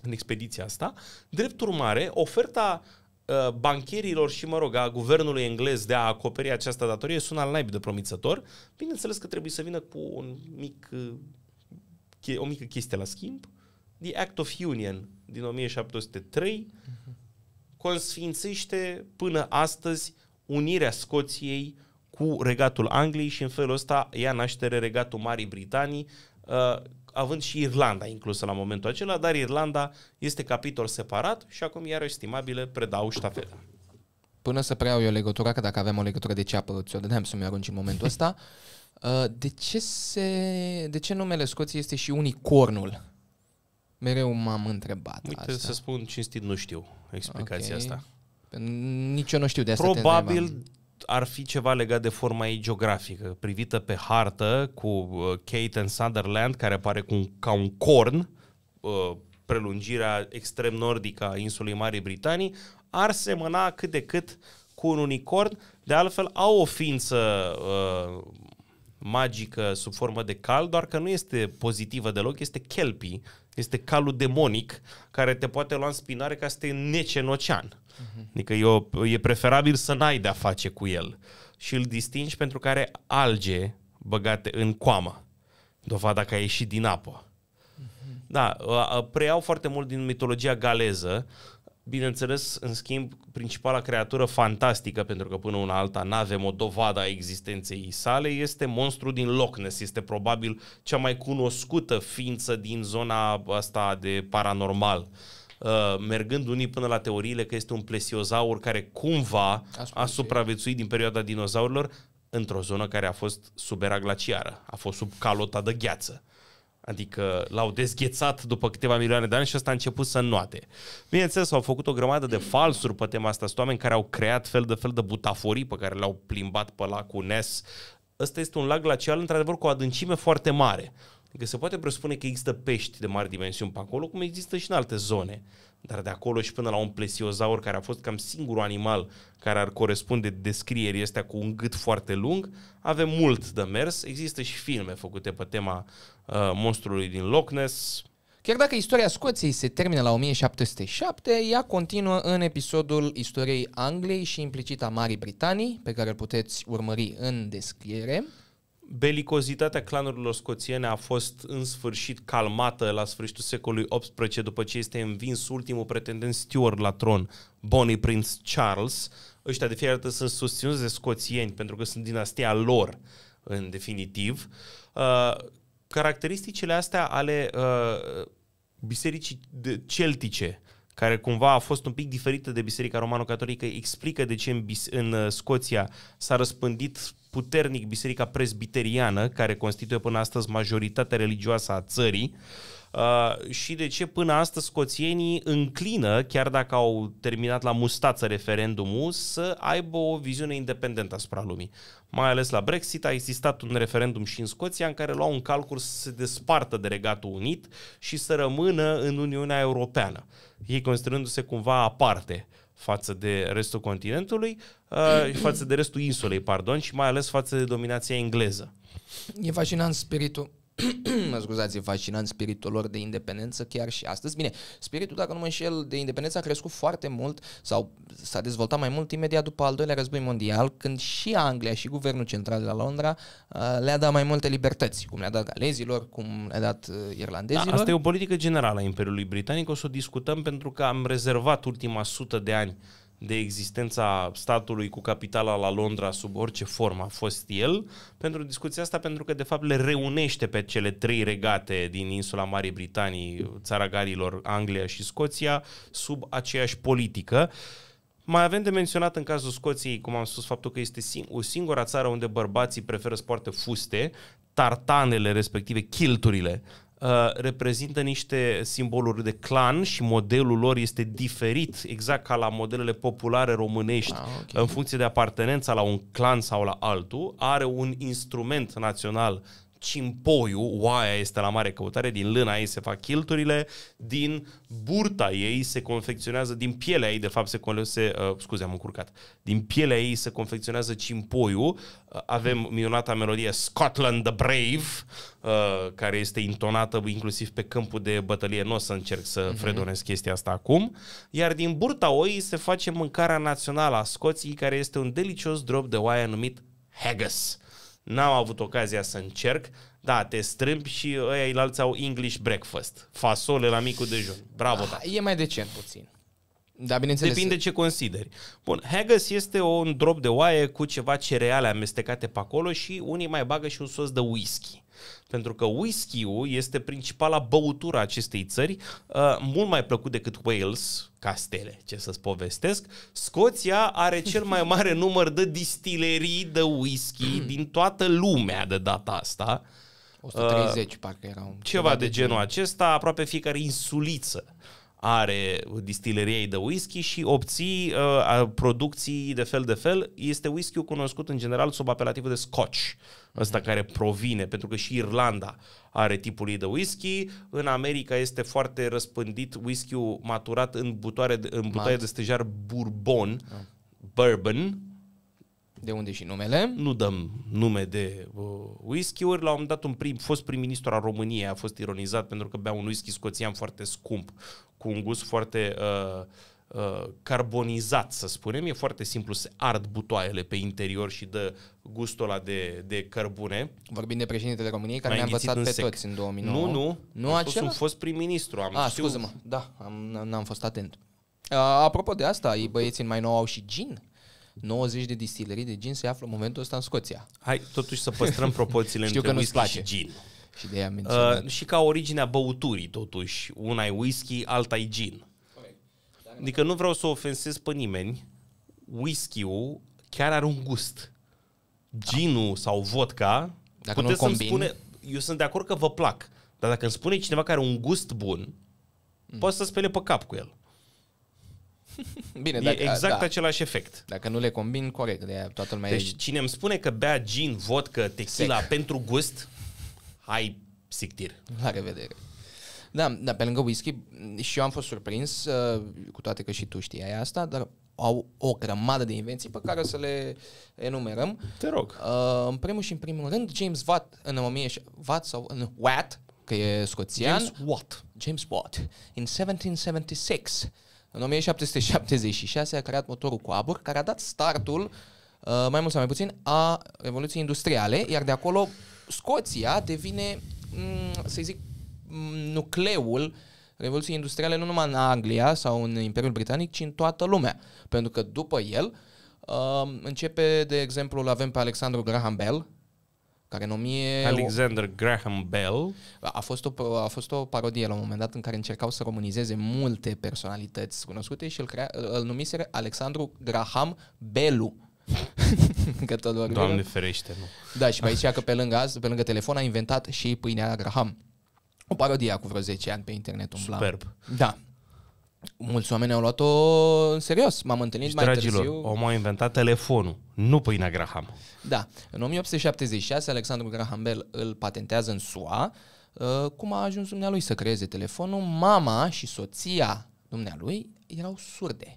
în expediția asta. Drept urmare, oferta uh, bancherilor și, mă rog, a guvernului englez de a acoperi această datorie sună al naib de promițător. Bineînțeles că trebuie să vină cu un mic, uh, o mică chestie la schimb. The Act of Union din 1703 consfințește până astăzi unirea Scoției cu regatul Angliei și în felul ăsta ia naștere regatul Marii Britanii, uh, având și Irlanda inclusă la momentul acela, dar Irlanda este capitol separat și acum iarăși stimabile predau ștafeta. Până să preiau eu legătura, că dacă aveam o legătură de ceapă, ți-o dădeam să-mi arunci în momentul ăsta, uh, de ce, se, de ce numele Scoției este și unicornul? Mereu m-am întrebat Uite, asta. să spun cinstit, nu știu explicația okay. asta. Nici eu nu știu de asta Probabil ar fi ceva legat de forma ei geografică, privită pe hartă cu uh, Kate and Sutherland, care apare cu un, ca un corn, uh, prelungirea extrem nordică a insulei Marii Britanii, ar semăna cât de cât cu un unicorn. De altfel, au o ființă uh, magică sub formă de cal, doar că nu este pozitivă deloc, este kelpi, este calul demonic care te poate lua în spinare ca să te nece în ocean. Uh-huh. Adică e, o, e preferabil să n-ai de-a face cu el și îl distingi pentru că are alge băgate în coamă, dovada că a ieșit din apă. Uh-huh. Da, preiau foarte mult din mitologia galeză Bineînțeles, în schimb, principala creatură fantastică, pentru că până una alta n-avem o dovadă a existenței sale, este monstru din Loch Ness. Este probabil cea mai cunoscută ființă din zona asta de paranormal. Uh, mergând unii până la teoriile că este un plesiozaur care cumva a supraviețuit din perioada dinozaurilor într-o zonă care a fost sub era glaciară, a fost sub calota de gheață. Adică l-au dezghețat după câteva milioane de ani și ăsta a început să înnoate. Bineînțeles, au făcut o grămadă de falsuri pe tema asta. Sunt oameni care au creat fel de fel de butaforii pe care le-au plimbat pe lacul Nes. Ăsta este un lac glacial, într-adevăr, cu o adâncime foarte mare. Adică se poate presupune că există pești de mari dimensiuni pe acolo, cum există și în alte zone. Dar de acolo și până la un plesiozaur, care a fost cam singurul animal care ar corespunde descrierii astea cu un gât foarte lung, avem mult de mers. Există și filme făcute pe tema Uh, monstrului din Loch Ness. Chiar dacă istoria Scoției se termină la 1707, ea continuă în episodul istoriei Angliei și implicit a Marii Britanii, pe care îl puteți urmări în descriere. Belicozitatea clanurilor scoțiene a fost în sfârșit calmată la sfârșitul secolului XVIII după ce este învins ultimul pretendent Stuart la tron, Bonnie Prince Charles. Ăștia de fiecare dată sunt susținuți de scoțieni pentru că sunt dinastia lor în definitiv. Uh, caracteristicile astea ale uh, bisericii celtice, care cumva a fost un pic diferită de Biserica Romano-Catolică, explică de ce în, Bis- în uh, Scoția s-a răspândit puternic Biserica Presbiteriană, care constituie până astăzi majoritatea religioasă a țării. Uh, Uh, și de ce până astăzi scoțienii înclină, chiar dacă au terminat la mustață referendumul, să aibă o viziune independentă asupra lumii. Mai ales la Brexit a existat un referendum și în Scoția în care luau un calcul să se despartă de Regatul Unit și să rămână în Uniunea Europeană, ei considerându-se cumva aparte față de restul continentului, uh, față de restul insulei, pardon, și mai ales față de dominația engleză. E fascinant spiritul mă scuzați, e fascinant spiritul lor de independență chiar și astăzi. Bine, spiritul, dacă nu mă înșel, de independență a crescut foarte mult sau s-a dezvoltat mai mult imediat după al doilea război mondial, când și Anglia și guvernul central de la Londra uh, le-a dat mai multe libertăți, cum le-a dat galezilor, cum le-a dat uh, irlandezilor. Da, asta e o politică generală a Imperiului Britanic, o să o discutăm pentru că am rezervat ultima sută de ani de existența statului cu capitala la Londra sub orice formă a fost el, pentru discuția asta, pentru că de fapt le reunește pe cele trei regate din insula Marii Britanii, țara Galilor, Anglia și Scoția, sub aceeași politică. Mai avem de menționat în cazul Scoției, cum am spus, faptul că este sing- o singura țară unde bărbații preferă să poarte fuste, tartanele respective, kilturile Uh, reprezintă niște simboluri de clan și modelul lor este diferit, exact ca la modelele populare românești, ah, okay. în funcție de apartenența la un clan sau la altul, are un instrument național Cimpoiu, oaia este la mare căutare, din lâna ei se fac chilturile, din burta ei se confecționează, din pielea ei, de fapt, se, se uh, scuze, am încurcat, din pielea ei se confecționează Cimpoiu, uh, avem minunata melodie Scotland the Brave, uh, care este intonată inclusiv pe câmpul de bătălie, nu o să încerc să uh-huh. chestia asta acum, iar din burta oii se face mâncarea națională a Scoției, care este un delicios drop de oaie numit haggis. N-am avut ocazia să încerc. Da, te strâmbi și ăia îi au English breakfast. Fasole la micul dejun. Bravo, da. E mai decent puțin. Da, bineînțeles. Depinde ce consideri. Bun, haggis este un drop de oaie cu ceva cereale amestecate pe acolo și unii mai bagă și un sos de whisky. Pentru că whisky-ul este principala băutură a acestei țări, uh, mult mai plăcut decât Wales, castele, ce să-ți povestesc. Scoția are cel mai mare număr de distilerii de whisky hmm. din toată lumea de data asta. 130 uh, parcă erau. Ceva, ceva de genul acesta, aproape fiecare insuliță are distileriei de whisky și obții uh, producții de fel de fel. Este whisky cunoscut în general sub apelativul de scotch, ăsta mhm. care provine, pentru că și Irlanda are tipul ei de whisky. În America este foarte răspândit whisky maturat în, butoare, în butoare de stejar bourbon, da. bourbon, de unde și numele. Nu dăm nume de uh, whisky-uri. La un moment dat un prim, fost prim-ministru al României a fost ironizat pentru că bea un whisky scoțian foarte scump, cu un gust foarte uh, uh, carbonizat, să spunem. E foarte simplu, se ard butoaiele pe interior și dă gustul ăla de, de cărbune. Vorbim de președintele României, care ne-a învățat în pe sec. toți în 2009. Nu, nu. Nu acela? Sunt fost prim-ministru. Am a, ah, știu... scuză-mă. Da, am, n-am fost atent. Uh, apropo de asta, ei băieții mai nou au și gin. 90 de distilerii de gin se află în momentul ăsta în Scoția. Hai totuși să păstrăm proporțiile între că whisky place. și gin. Și, de uh, și ca originea băuturii, totuși, una e whisky, alta e gin. Adică nu vreau să ofensez pe nimeni, whisky-ul chiar are un gust. Da. Ginul sau vodka, dacă puteți să spune, eu sunt de acord că vă plac, dar dacă îmi spune cineva care are un gust bun, mm. poți să spele pe cap cu el. Bine, dacă, e exact da. același efect. Dacă nu le combin, corect, de toată lumea Deci e... cine îmi spune că bea gin, vodka, tequila Sec. pentru gust, hai sictir. La revedere. Da, da, pe lângă whisky și eu am fost surprins, uh, cu toate că și tu știai asta, dar au o grămadă de invenții pe care o să le enumerăm. Te rog. Uh, în primul și în primul rând, James Watt în 1000 Watt sau în Watt, că e scoțian. James Watt. James Watt. In 1776 în 1776 a creat motorul cu abur, care a dat startul, uh, mai mult sau mai puțin, a Revoluției Industriale, iar de acolo Scoția devine, mm, să zic, mm, nucleul Revoluției Industriale nu numai în Anglia sau în Imperiul Britanic, ci în toată lumea. Pentru că după el uh, începe, de exemplu, îl avem pe Alexandru Graham Bell, care în 1000... Alexander Graham Bell. A fost, o, a fost o parodie la un moment dat în care încercau să românizeze multe personalități cunoscute și îl, crea, îl numiseră Alexandru Graham Bellu. că tot Doamne ferește, nu. Da, și mai zicea că pe lângă, azi, pe lângă telefon a inventat și pâinea Graham. O parodie cu vreo 10 ani pe internet umbla. Superb. Da mulți oameni au luat-o în serios. M-am întâlnit deci, mai dragilor, târziu. omul a inventat telefonul, nu pâinea Graham. Da. În 1876, Alexandru Graham Bell îl patentează în SUA. Uh, cum a ajuns dumnealui să creeze telefonul? Mama și soția dumnealui erau surde.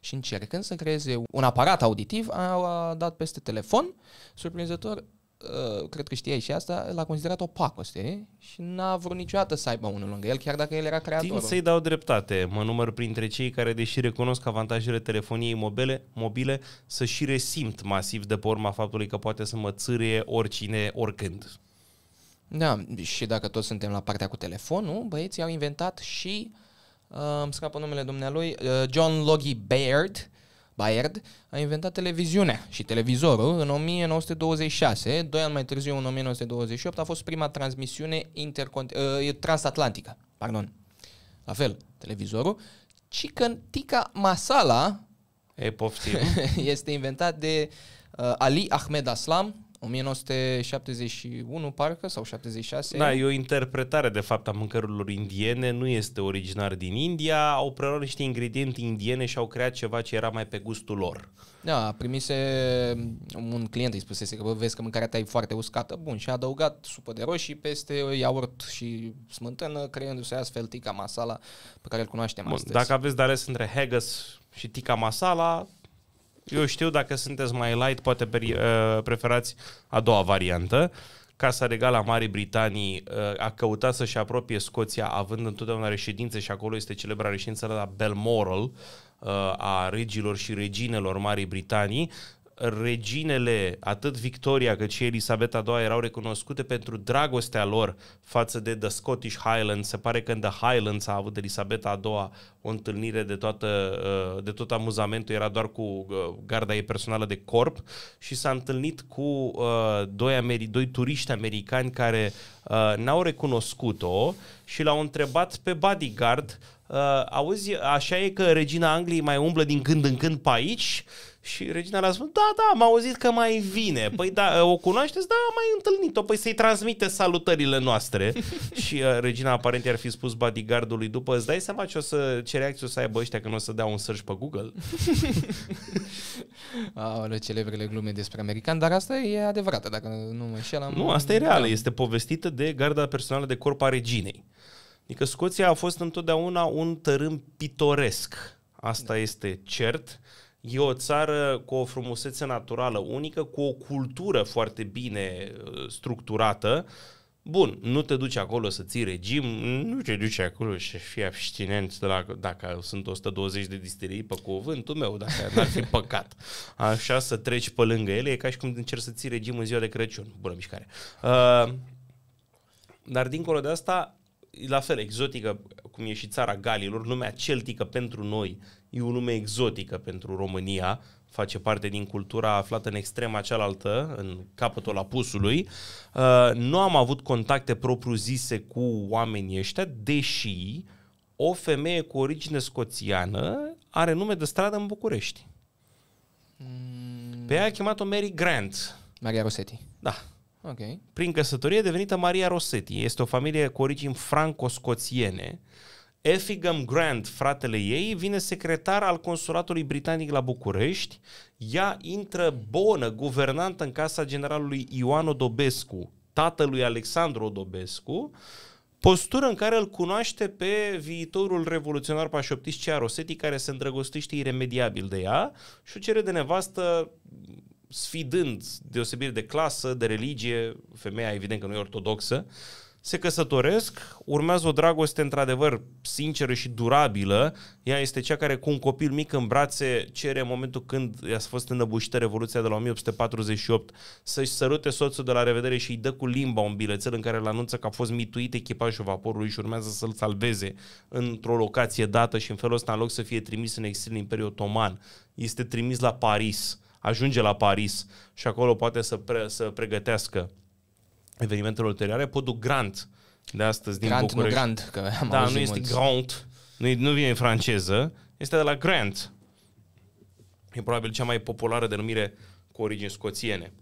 Și încercând să creeze un aparat auditiv, a dat peste telefon. Surprinzător, Uh, cred că știai și asta, l-a considerat o pacoste și n-a vrut niciodată să aibă unul lângă el, chiar dacă el era creatorul. Tind să-i dau dreptate. Mă număr printre cei care, deși recunosc avantajele telefoniei mobile, mobile să și resimt masiv de pe urma faptului că poate să mă țârie oricine, oricând. Da, și dacă toți suntem la partea cu telefonul, băieții au inventat și, uh, îmi scapă numele dumnealui, uh, John Logie Baird, Baird a inventat televiziunea și televizorul în 1926. Doi ani mai târziu, în 1928, a fost prima transmisiune intercont- uh, ă, transatlantică. Pardon. La fel, televizorul. Și că Tica Masala e poftim. este inventat de uh, Ali Ahmed Aslam, 1971, parcă, sau 76. Da, e o interpretare, de fapt, a mâncărurilor indiene. Nu este originar din India. Au preluat niște ingrediente indiene și au creat ceva ce era mai pe gustul lor. Da, primise um, un client îi spusese că bă, vezi că mâncarea ta e foarte uscată. Bun, și a adăugat supă de roșii peste iaurt și smântână, creându-se astfel tica masala pe care îl cunoaștem Bun, astăzi. Dacă aveți de ales între haggis și tica masala, eu știu, dacă sunteți mai light, poate uh, preferați a doua variantă. Casa Regală a Marii Britanii uh, a căutat să-și apropie Scoția, având întotdeauna reședințe și acolo este celebra reședință la Belmoral uh, a regilor și reginelor Marii Britanii, reginele, atât Victoria cât și Elisabeta II, erau recunoscute pentru dragostea lor față de The Scottish Highlands. Se pare că în The Highlands a avut Elisabeta II o întâlnire de, toată, uh, de tot amuzamentul, era doar cu uh, garda ei personală de corp și s-a întâlnit cu uh, doi, ameri- doi turiști americani care Uh, n-au recunoscut-o și l-au întrebat pe bodyguard, uh, auzi, așa e că regina Angliei mai umblă din când în când pe aici? Și regina le-a spus, da, da, am auzit că mai vine. Păi da, uh, o cunoașteți? Da, am mai întâlnit-o. Păi să-i transmite salutările noastre. și uh, regina aparent i-ar fi spus bodyguardului după, îți dai seama ce, o să, ce reacție o să aibă ăștia când o să dea un search pe Google? Aole, celebrele glume despre american, dar asta e adevărată, dacă nu mă înșel. Am... Nu, asta e reală, da. este povestită de garda personală de corp a reginei. Adică Scoția a fost întotdeauna un tărâm pitoresc. Asta da. este cert. E o țară cu o frumusețe naturală unică, cu o cultură foarte bine uh, structurată. Bun, nu te duci acolo să ții regim, nu te duci acolo și fii abstinent de la, dacă sunt 120 de disterii pe cuvântul meu, dacă n-ar fi păcat. Așa să treci pe lângă ele, e ca și cum încerci să ții regim în ziua de Crăciun. Bună mișcare. Uh, dar dincolo de asta, la fel, exotică, cum e și țara Galilor, lumea celtică pentru noi e o lume exotică pentru România, face parte din cultura aflată în extrema cealaltă, în capătul apusului. Uh, nu am avut contacte propriu-zise cu oamenii ăștia, deși o femeie cu origine scoțiană are nume de stradă în București. Mm. Pe ea a chemat-o Mary Grant. Maria Rosetti. Da. Okay. Prin căsătorie devenită Maria Rossetti. Este o familie cu origini franco-scoțiene. Effingham Grant, fratele ei, vine secretar al consulatului britanic la București. Ea intră bonă, guvernantă în casa generalului Ioan Odobescu, tatălui Alexandru Odobescu, postură în care îl cunoaște pe viitorul revoluționar pașoptist Cea Rosetti, care se îndrăgostește iremediabil de ea și o cere de nevastă sfidând deosebire de clasă, de religie, femeia evident că nu e ortodoxă, se căsătoresc, urmează o dragoste într-adevăr sinceră și durabilă. Ea este cea care cu un copil mic în brațe cere în momentul când i-a fost înăbușită Revoluția de la 1848 să-și sărute soțul de la revedere și îi dă cu limba un bilețel în care îl anunță că a fost mituit echipajul vaporului și urmează să-l salveze într-o locație dată și în felul ăsta în loc să fie trimis în exil în Imperiul Otoman este trimis la Paris ajunge la Paris și acolo poate să, pre, să pregătească evenimentele ulterioare, podul Grant de astăzi din Grant, București. Nu Grant, că am da, nu este mulți. Grant, nu, nu vine în franceză, este de la Grant. E probabil cea mai populară denumire cu origini scoțiene.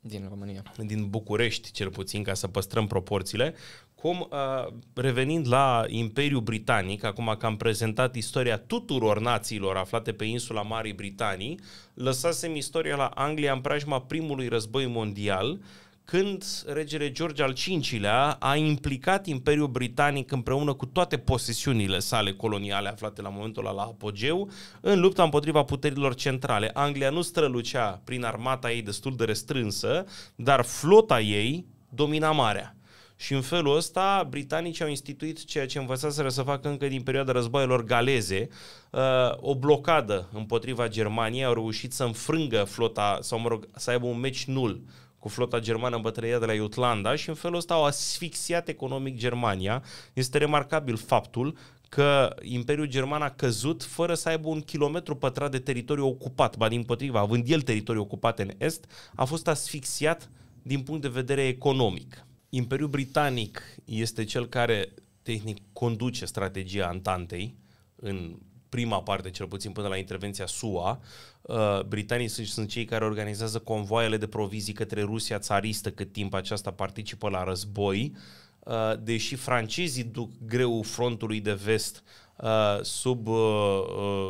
Din România. Din București, cel puțin, ca să păstrăm proporțiile cum, uh, revenind la Imperiul Britanic, acum că am prezentat istoria tuturor națiilor aflate pe insula Marii Britanii, lăsasem istoria la Anglia în preajma primului război mondial, când regele George al V-lea a implicat Imperiul Britanic împreună cu toate posesiunile sale coloniale aflate la momentul ăla la apogeu în lupta împotriva puterilor centrale. Anglia nu strălucea prin armata ei destul de restrânsă, dar flota ei domina marea. Și în felul ăsta, britanicii au instituit ceea ce învățaseră să facă încă din perioada războaielor galeze, uh, o blocadă împotriva Germaniei, au reușit să înfrângă flota, sau mă rog, să aibă un meci nul cu flota germană în bătălia de la Jutlanda și în felul ăsta au asfixiat economic Germania. Este remarcabil faptul că Imperiul German a căzut fără să aibă un kilometru pătrat de teritoriu ocupat, ba din potriva, având el teritoriu ocupat în est, a fost asfixiat din punct de vedere economic. Imperiul Britanic este cel care, tehnic, conduce strategia Antantei în prima parte, cel puțin până la intervenția SUA, uh, britanii sunt, sunt cei care organizează convoaiele de provizii către Rusia țaristă cât timp aceasta participă la război, uh, deși francezii duc greu frontului de vest uh, sub... Uh,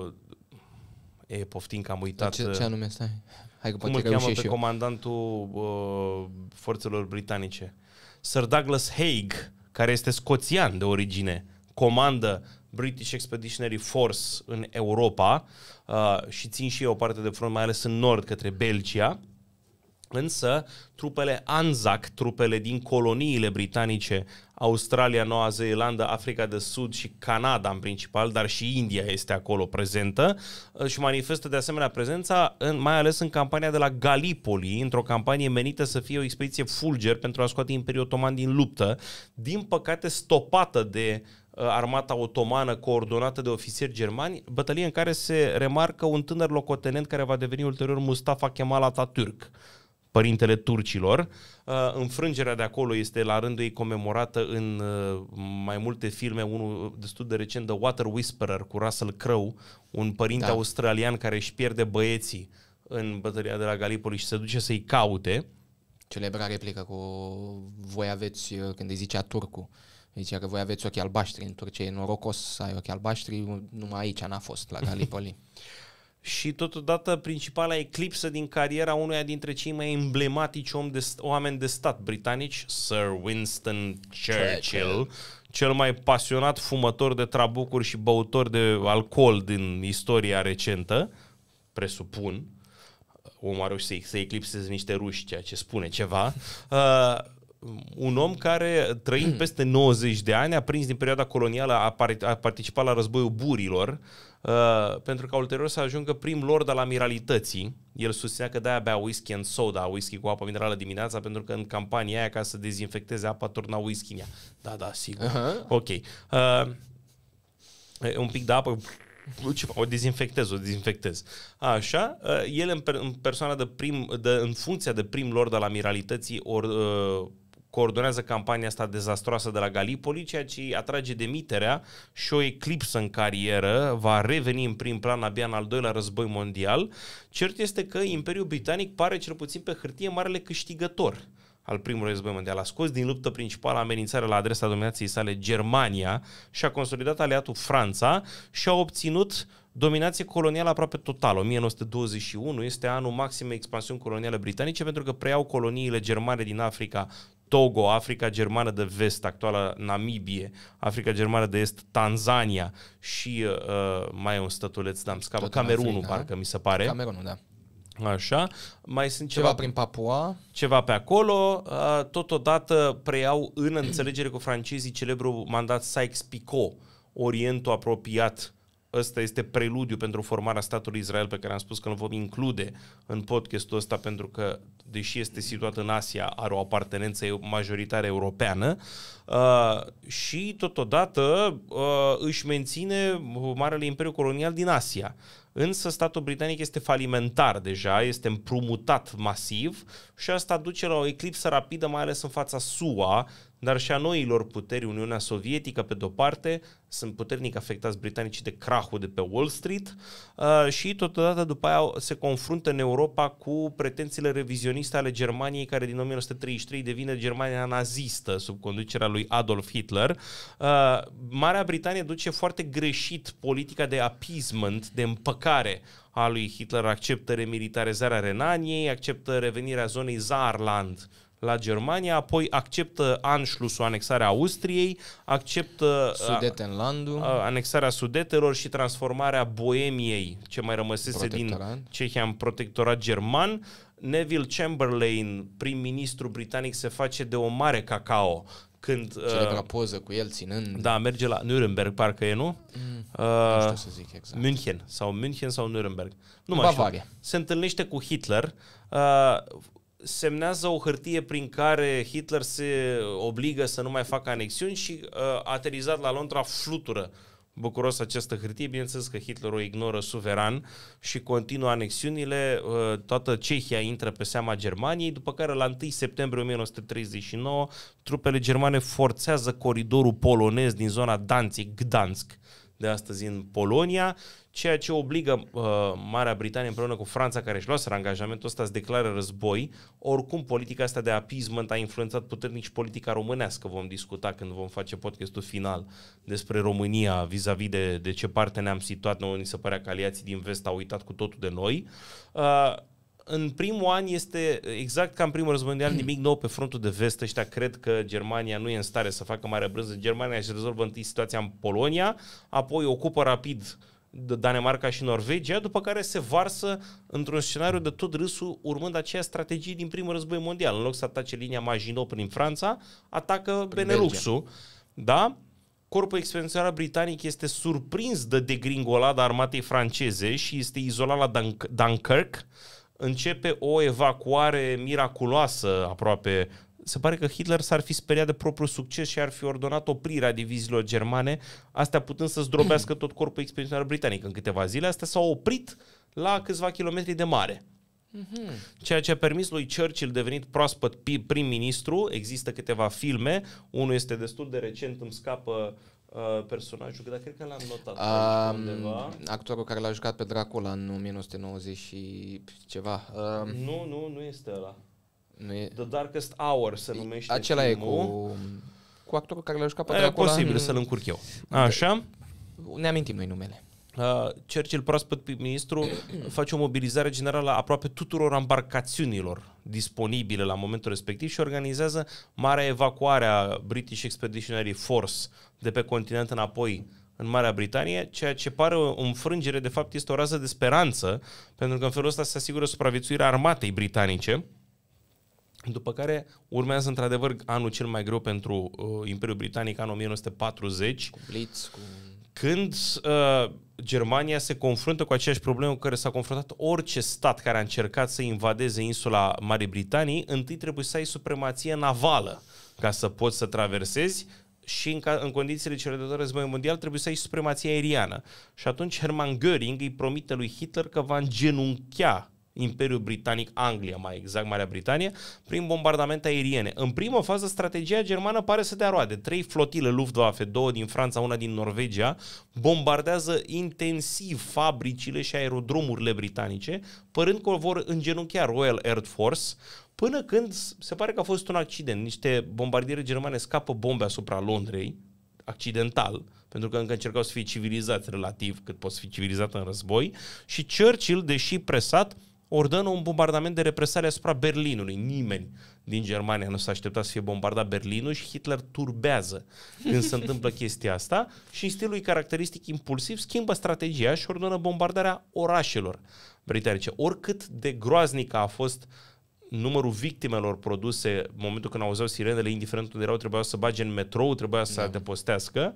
uh, e, poftin că am uitat... Ce, ce uh, anume, stai? Hai că Cum îl cheamă pe comandantul comandantul forțelor britanice? Sir Douglas Haig, care este scoțian de origine, comandă British Expeditionary Force în Europa uh, și țin și ei o parte de front, mai ales în nord, către Belgia. Însă, trupele ANZAC, trupele din coloniile britanice, Australia, Noua Zeelandă, Africa de Sud și Canada în principal, dar și India este acolo prezentă uh, și manifestă de asemenea prezența, în, mai ales în campania de la Gallipoli, într-o campanie menită să fie o expediție fulger pentru a scoate Imperiul Otoman din luptă, din păcate stopată de uh, armata otomană coordonată de ofițeri germani, bătălie în care se remarcă un tânăr locotenent care va deveni ulterior Mustafa Kemal Atatürk părintele turcilor. Uh, înfrângerea de acolo este la rândul ei comemorată în uh, mai multe filme, unul destul de recent, The Water Whisperer cu Russell Crowe, un părinte da. australian care își pierde băieții în bătălia de la Gallipoli și se duce să-i caute. Celebra replică cu voi aveți, uh, când îi zicea turcul, zicea că voi aveți ochi albaștri, în Turcia e norocos să ai ochi albaștri, numai aici n-a fost, la Gallipoli și totodată principala eclipsă din cariera unuia dintre cei mai emblematici om de, oameni de stat britanici, Sir Winston Churchill, cel mai pasionat fumător de trabucuri și băutor de alcool din istoria recentă, presupun, omul a reușit să, să eclipseze niște ruși, ceea ce spune ceva, uh, un om care, trăind peste 90 de ani, a prins din perioada colonială, a, par- a participat la războiul burilor, uh, pentru că ulterior să ajungă prim lord al amiralității. El susținea că de-aia bea whisky and soda, whisky cu apă minerală dimineața, pentru că în campania aia, ca să dezinfecteze apa, turna whisky în ea. Da, da, sigur. Uh-huh. Ok. Uh, un pic de apă o dezinfectez, o dezinfectez. Așa, uh, el în, per- în persoana de prim, de, în funcția de prim lord al amiralității, or, uh, coordonează campania asta dezastroasă de la Galipoli, ceea ce îi atrage demiterea și o eclipsă în carieră va reveni în prim plan abia în al doilea război mondial. Cert este că Imperiul Britanic pare cel puțin pe hârtie marele câștigător al primului război mondial. A scos din luptă principală amenințare la adresa dominației sale Germania și a consolidat aliatul Franța și a obținut uh, dominație colonială aproape totală. 1921 este anul maximei expansiuni coloniale britanice pentru că preiau coloniile germane din Africa, Togo, Africa Germană de Vest, actuala Namibie, Africa Germană de Est, Tanzania și uh, uh mai e un stătuleț, da, scapă, Camerunul, Africa, parcă mi se pare. Camerunul, da. Așa, mai sunt ceva, ceva prin Papua, ceva pe acolo, uh, totodată preiau în înțelegere cu francezii celebrul mandat Sykes-Picot, Orientul apropiat ăsta este preludiu pentru formarea statului Israel pe care am spus că îl vom include în podcastul ăsta pentru că, deși este situat în Asia, are o apartenență majoritară europeană uh, și totodată uh, își menține Marele Imperiu Colonial din Asia. Însă statul britanic este falimentar deja, este împrumutat masiv și asta duce la o eclipsă rapidă, mai ales în fața SUA, dar și a noilor puteri, Uniunea Sovietică pe de-o parte, sunt puternic afectați britanicii de crahul de pe Wall Street uh, și totodată după aia se confruntă în Europa cu pretențiile revizioniste ale Germaniei care din 1933 devine Germania nazistă sub conducerea lui Adolf Hitler. Uh, Marea Britanie duce foarte greșit politica de appeasement, de împăcare a lui Hitler, acceptă remilitarizarea Renaniei, acceptă revenirea zonei Zarland la Germania, apoi acceptă Anschlussul, anexarea Austriei, acceptă Sudetenlandul, anexarea Sudetelor și transformarea Boemiei, ce mai rămăsese din Cehia în protectorat german. Neville Chamberlain, prim-ministru britanic, se face de o mare cacao când... Celebra uh, poză cu el ținând... Da, merge la Nuremberg, parcă e, nu? Mm, uh, nu știu să zic exact. München sau München sau Nuremberg. Nu mai Se întâlnește cu Hitler, uh, semnează o hârtie prin care Hitler se obligă să nu mai facă anexiuni și uh, aterizat la Londra flutură bucuros această hârtie. Bineînțeles că Hitler o ignoră suveran și continuă anexiunile. Uh, toată Cehia intră pe seama Germaniei, după care la 1 septembrie 1939 trupele germane forțează coridorul polonez din zona Danzig, Gdansk, de astăzi în Polonia ceea ce obligă uh, Marea Britanie împreună cu Franța, care își luase angajamentul ăsta, să declară război. Oricum, politica asta de appeasement a influențat puternic și politica românească. Vom discuta când vom face podcastul final despre România vis-a-vis de, de ce parte ne-am situat. Noi ni se părea că aliații din vest au uitat cu totul de noi. Uh, în primul an este exact ca în primul război mondial, nimic nou pe frontul de vest. Ăștia cred că Germania nu e în stare să facă mare brânză. Germania își rezolvă întâi situația în Polonia, apoi ocupă rapid uh, Danemarca și Norvegia, după care se varsă într-un scenariu de tot râsul urmând aceea strategie din primul război mondial. În loc să atace linia Maginot prin Franța, atacă prin Beneluxul. Belgia. Da? Corpul expedițional britanic este surprins de degringolada armatei franceze și este izolat la Dunkirk. Începe o evacuare miraculoasă aproape se pare că Hitler s-ar fi speriat de propriul succes și ar fi ordonat oprirea diviziilor germane, astea putând să zdrobească tot corpul expedițional britanic în câteva zile. Astea s-au oprit la câțiva kilometri de mare. Mhm. Ceea ce a permis lui Churchill, devenit proaspăt prim-ministru, există câteva filme, unul este destul de recent, îmi scapă uh, personajul, dar cred că l-am notat um, undeva. Actorul care l-a jucat pe Dracula în 1990 și ceva. Uh, nu, nu, nu este ăla. Nu e... The Darkest Hour se numește Acela filmul. e cu, cu actorul care l-a jucat pe Dracula. E posibil să-l încurc eu. Da. Așa? Ne amintim noi numele. Uh, Churchill, proaspăt ministru face o mobilizare generală a aproape tuturor embarcațiunilor disponibile la momentul respectiv și organizează marea evacuare a British Expeditionary Force de pe continent înapoi în Marea Britanie, ceea ce pare o înfrângere, de fapt, este o rază de speranță, pentru că în felul ăsta se asigură supraviețuirea armatei britanice, după care urmează într-adevăr anul cel mai greu pentru uh, Imperiul Britanic, anul 1940. Cu Blitz, cu... Când uh, Germania se confruntă cu aceeași problemă cu care s-a confruntat orice stat care a încercat să invadeze insula Marii Britanii, întâi trebuie să ai supremație navală ca să poți să traversezi și în, ca, în condițiile celor de război mondial trebuie să ai supremație aeriană. Și atunci Hermann Göring îi promite lui Hitler că va îngenunchea Imperiul Britanic, Anglia mai exact, Marea Britanie, prin bombardamente aeriene. În prima fază, strategia germană pare să dea roade. Trei flotile Luftwaffe, două din Franța, una din Norvegia, bombardează intensiv fabricile și aerodromurile britanice, părând că vor îngenunchea Royal Air Force, până când se pare că a fost un accident. Niște bombardiere germane scapă bombe asupra Londrei, accidental, pentru că încă încercau să fie civilizați relativ cât poți fi civilizat în război, și Churchill, deși presat, ordonă un bombardament de represare asupra Berlinului. Nimeni din Germania nu s-a așteptat să fie bombardat Berlinul și Hitler turbează când se întâmplă chestia asta și în stilul ei caracteristic impulsiv schimbă strategia și ordonă bombardarea orașelor britanice. Oricât de groaznică a fost numărul victimelor produse în momentul când auzeau sirenele, indiferent unde erau, trebuia să bage în metrou, trebuia să da. depostească,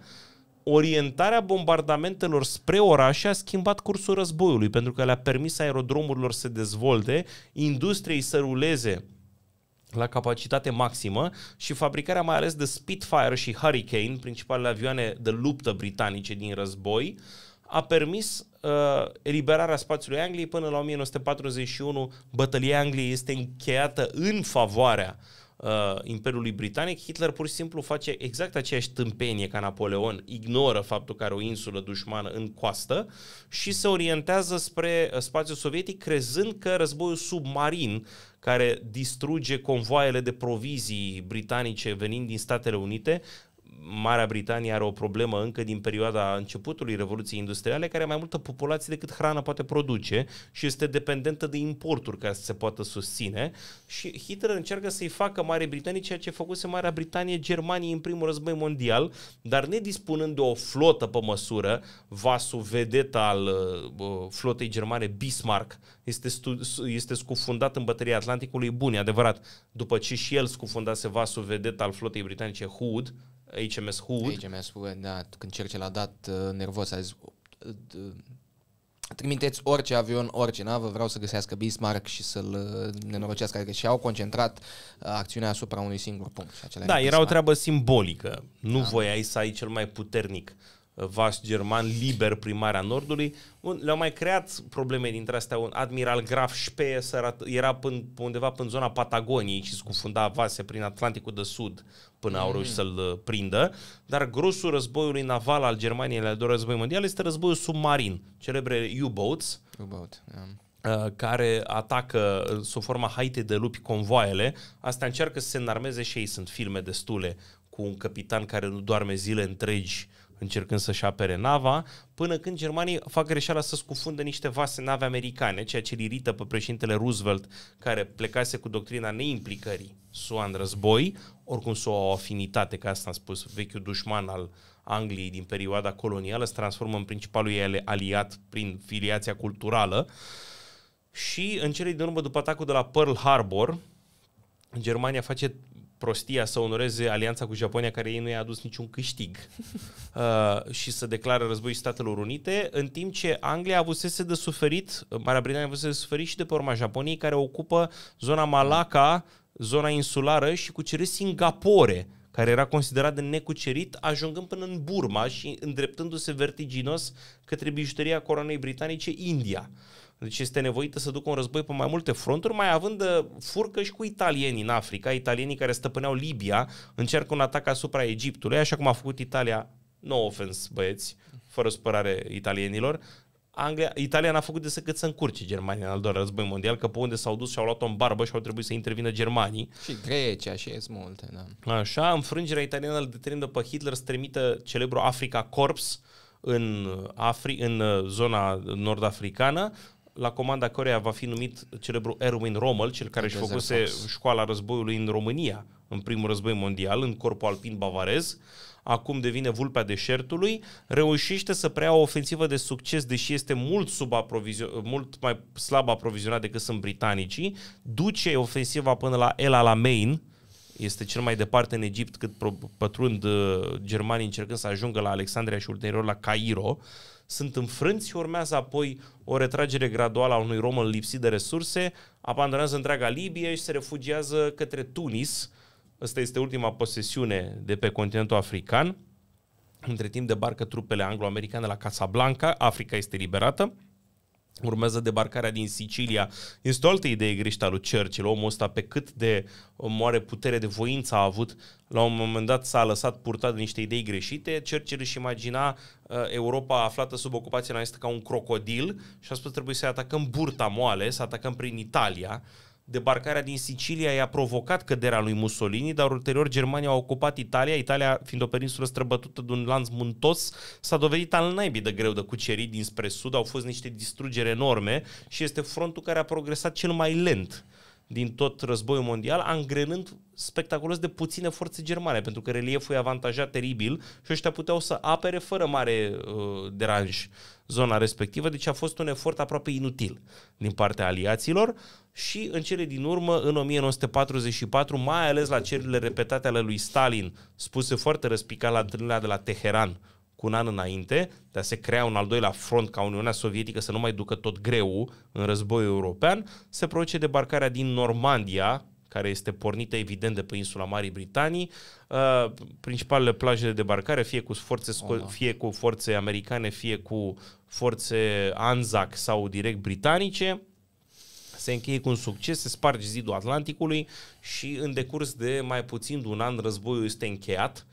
orientarea bombardamentelor spre oraș a schimbat cursul războiului, pentru că le-a permis aerodromurilor să dezvolte, industriei să ruleze la capacitate maximă și fabricarea mai ales de Spitfire și Hurricane, principalele avioane de luptă britanice din război, a permis uh, eliberarea spațiului Angliei până la 1941. Bătălia Angliei este încheiată în favoarea uh, uh, Imperiului Britanic, Hitler pur și simplu face exact aceeași tâmpenie ca Napoleon, ignoră faptul că are o insulă dușmană în coastă și se orientează spre uh, spațiul sovietic crezând că războiul submarin care distruge convoaiele de provizii britanice venind din Statele Unite, Marea Britanie are o problemă încă din perioada începutului Revoluției Industriale, care are mai multă populație decât hrana poate produce și este dependentă de importuri ca să se poată susține. Și Hitler încearcă să-i facă Marea Britanie ceea ce făcuse Marea Britanie Germanie în primul război mondial, dar nedispunând de o flotă pe măsură, vasul vedet al uh, flotei germane Bismarck este, stu- este scufundat în bătăria Atlanticului, bun, e adevărat, după ce și el scufundase vasul vedet al flotei britanice Hood, HMS Hood. HMS Hood, da, când Churchill a dat uh, nervos, a zis, ă, trimiteți orice avion, orice navă, vreau să găsească Bismarck și să-l uh, nenorocească. Adică și-au concentrat uh, acțiunea asupra unui singur punct. da, era Bismarck. o treabă simbolică. Nu da. voiai să ai cel mai puternic vas german liber primarea Nordului, le-au mai creat probleme dintre astea. Un admiral Graf Spee era până undeva până zona Patagoniei și scufunda vase prin Atlanticul de Sud până au mm. reușit să-l uh, prindă. Dar grosul războiului naval al Germaniei la doua război mondial este războiul submarin, celebre U-boats, U-boat, yeah da. uh, care atacă uh, sub forma haite de lupi convoaiele. Asta încearcă să se înarmeze și ei. Sunt filme destule cu un capitan care nu doarme zile întregi încercând să-și apere nava, până când germanii fac greșeala să scufundă niște vase nave americane, ceea ce îl irită pe președintele Roosevelt, care plecase cu doctrina neimplicării SUA în război, oricum SUA o afinitate, ca asta am spus, vechiul dușman al Angliei din perioada colonială, se transformă în principalul ei aliat prin filiația culturală. Și în cele din urmă, după atacul de la Pearl Harbor, Germania face prostia să onoreze alianța cu Japonia, care ei nu i-a adus niciun câștig, uh, și să declară război Statelor Unite, în timp ce Anglia avusese de suferit, Marea Britanie avusese de suferit și de pe urma Japoniei, care ocupă zona Malaca, zona insulară și cucere Singapore, care era considerat de necucerit, ajungând până în Burma și îndreptându-se vertiginos către bijuteria coroanei britanice India. Deci este nevoită să ducă un război pe mai multe fronturi, mai având furcă și cu italienii în Africa. Italienii care stăpâneau Libia încearcă un atac asupra Egiptului, așa cum a făcut Italia, no offense băieți, fără spărare italienilor, Anglia, Italia n-a făcut decât să încurce Germania în al doilea război mondial, că pe unde s-au dus și-au luat-o în barbă și au trebuit să intervină germanii. Și Grecia și ești multe, da. Așa, înfrângerea italiană îl determină pe Hitler să trimită celebrul Africa Corps în, Afri, în uh, zona nord-africană, la comanda căreia va fi numit celebrul Erwin Rommel, cel care își exact, exact. făcuse școala războiului în România, în primul război mondial, în corpul alpin bavarez, acum devine vulpea deșertului, reușește să preia o ofensivă de succes, deși este mult, sub aprovizio- mult mai slab aprovizionat decât sunt britanicii, duce ofensiva până la El Alamein, este cel mai departe în Egipt cât pătrund uh, germanii încercând să ajungă la Alexandria și ulterior la Cairo, sunt înfrânți și urmează apoi o retragere graduală a unui român lipsit de resurse, abandonează întreaga Libie și se refugiază către Tunis. Asta este ultima posesiune de pe continentul african. Între timp debarcă trupele anglo-americane la Casablanca, Africa este liberată urmează debarcarea din Sicilia. Este o altă idee greșită a lui Churchill, omul ăsta pe cât de mare putere de voință a avut, la un moment dat s-a lăsat purtat de niște idei greșite. Churchill își imagina uh, Europa aflată sub ocupație naționalistă ca un crocodil și a spus trebuie să atacăm burta moale, să atacăm prin Italia Debarcarea din Sicilia i-a provocat căderea lui Mussolini, dar ulterior Germania a ocupat Italia, Italia fiind o peninsulă străbătută de un lanț muntos, s-a dovedit al naibii de greu de cucerit dinspre sud, au fost niște distrugeri enorme și este frontul care a progresat cel mai lent din tot războiul mondial, angrenând spectaculos de puține forțe germane, pentru că relieful e avantajat teribil și ăștia puteau să apere fără mare uh, deranj zona respectivă, deci a fost un efort aproape inutil din partea aliaților. Uh, și în cele din urmă, în 1944, mai ales la cererile repetate ale lui Stalin, spuse foarte răspicat la întâlnirea de la Teheran cu un an înainte, de a se crea un al doilea front ca Uniunea Sovietică să nu mai ducă tot greu în războiul european, se produce debarcarea din Normandia, care este pornită evident de pe insula Marii Britanii. Uh, principalele plaje de debarcare, fie cu forțe, fie cu forțe americane, fie cu forțe Anzac sau direct britanice. Se încheie cu un succes, se sparge zidul Atlanticului și în decurs de mai puțin de un an războiul este încheiat.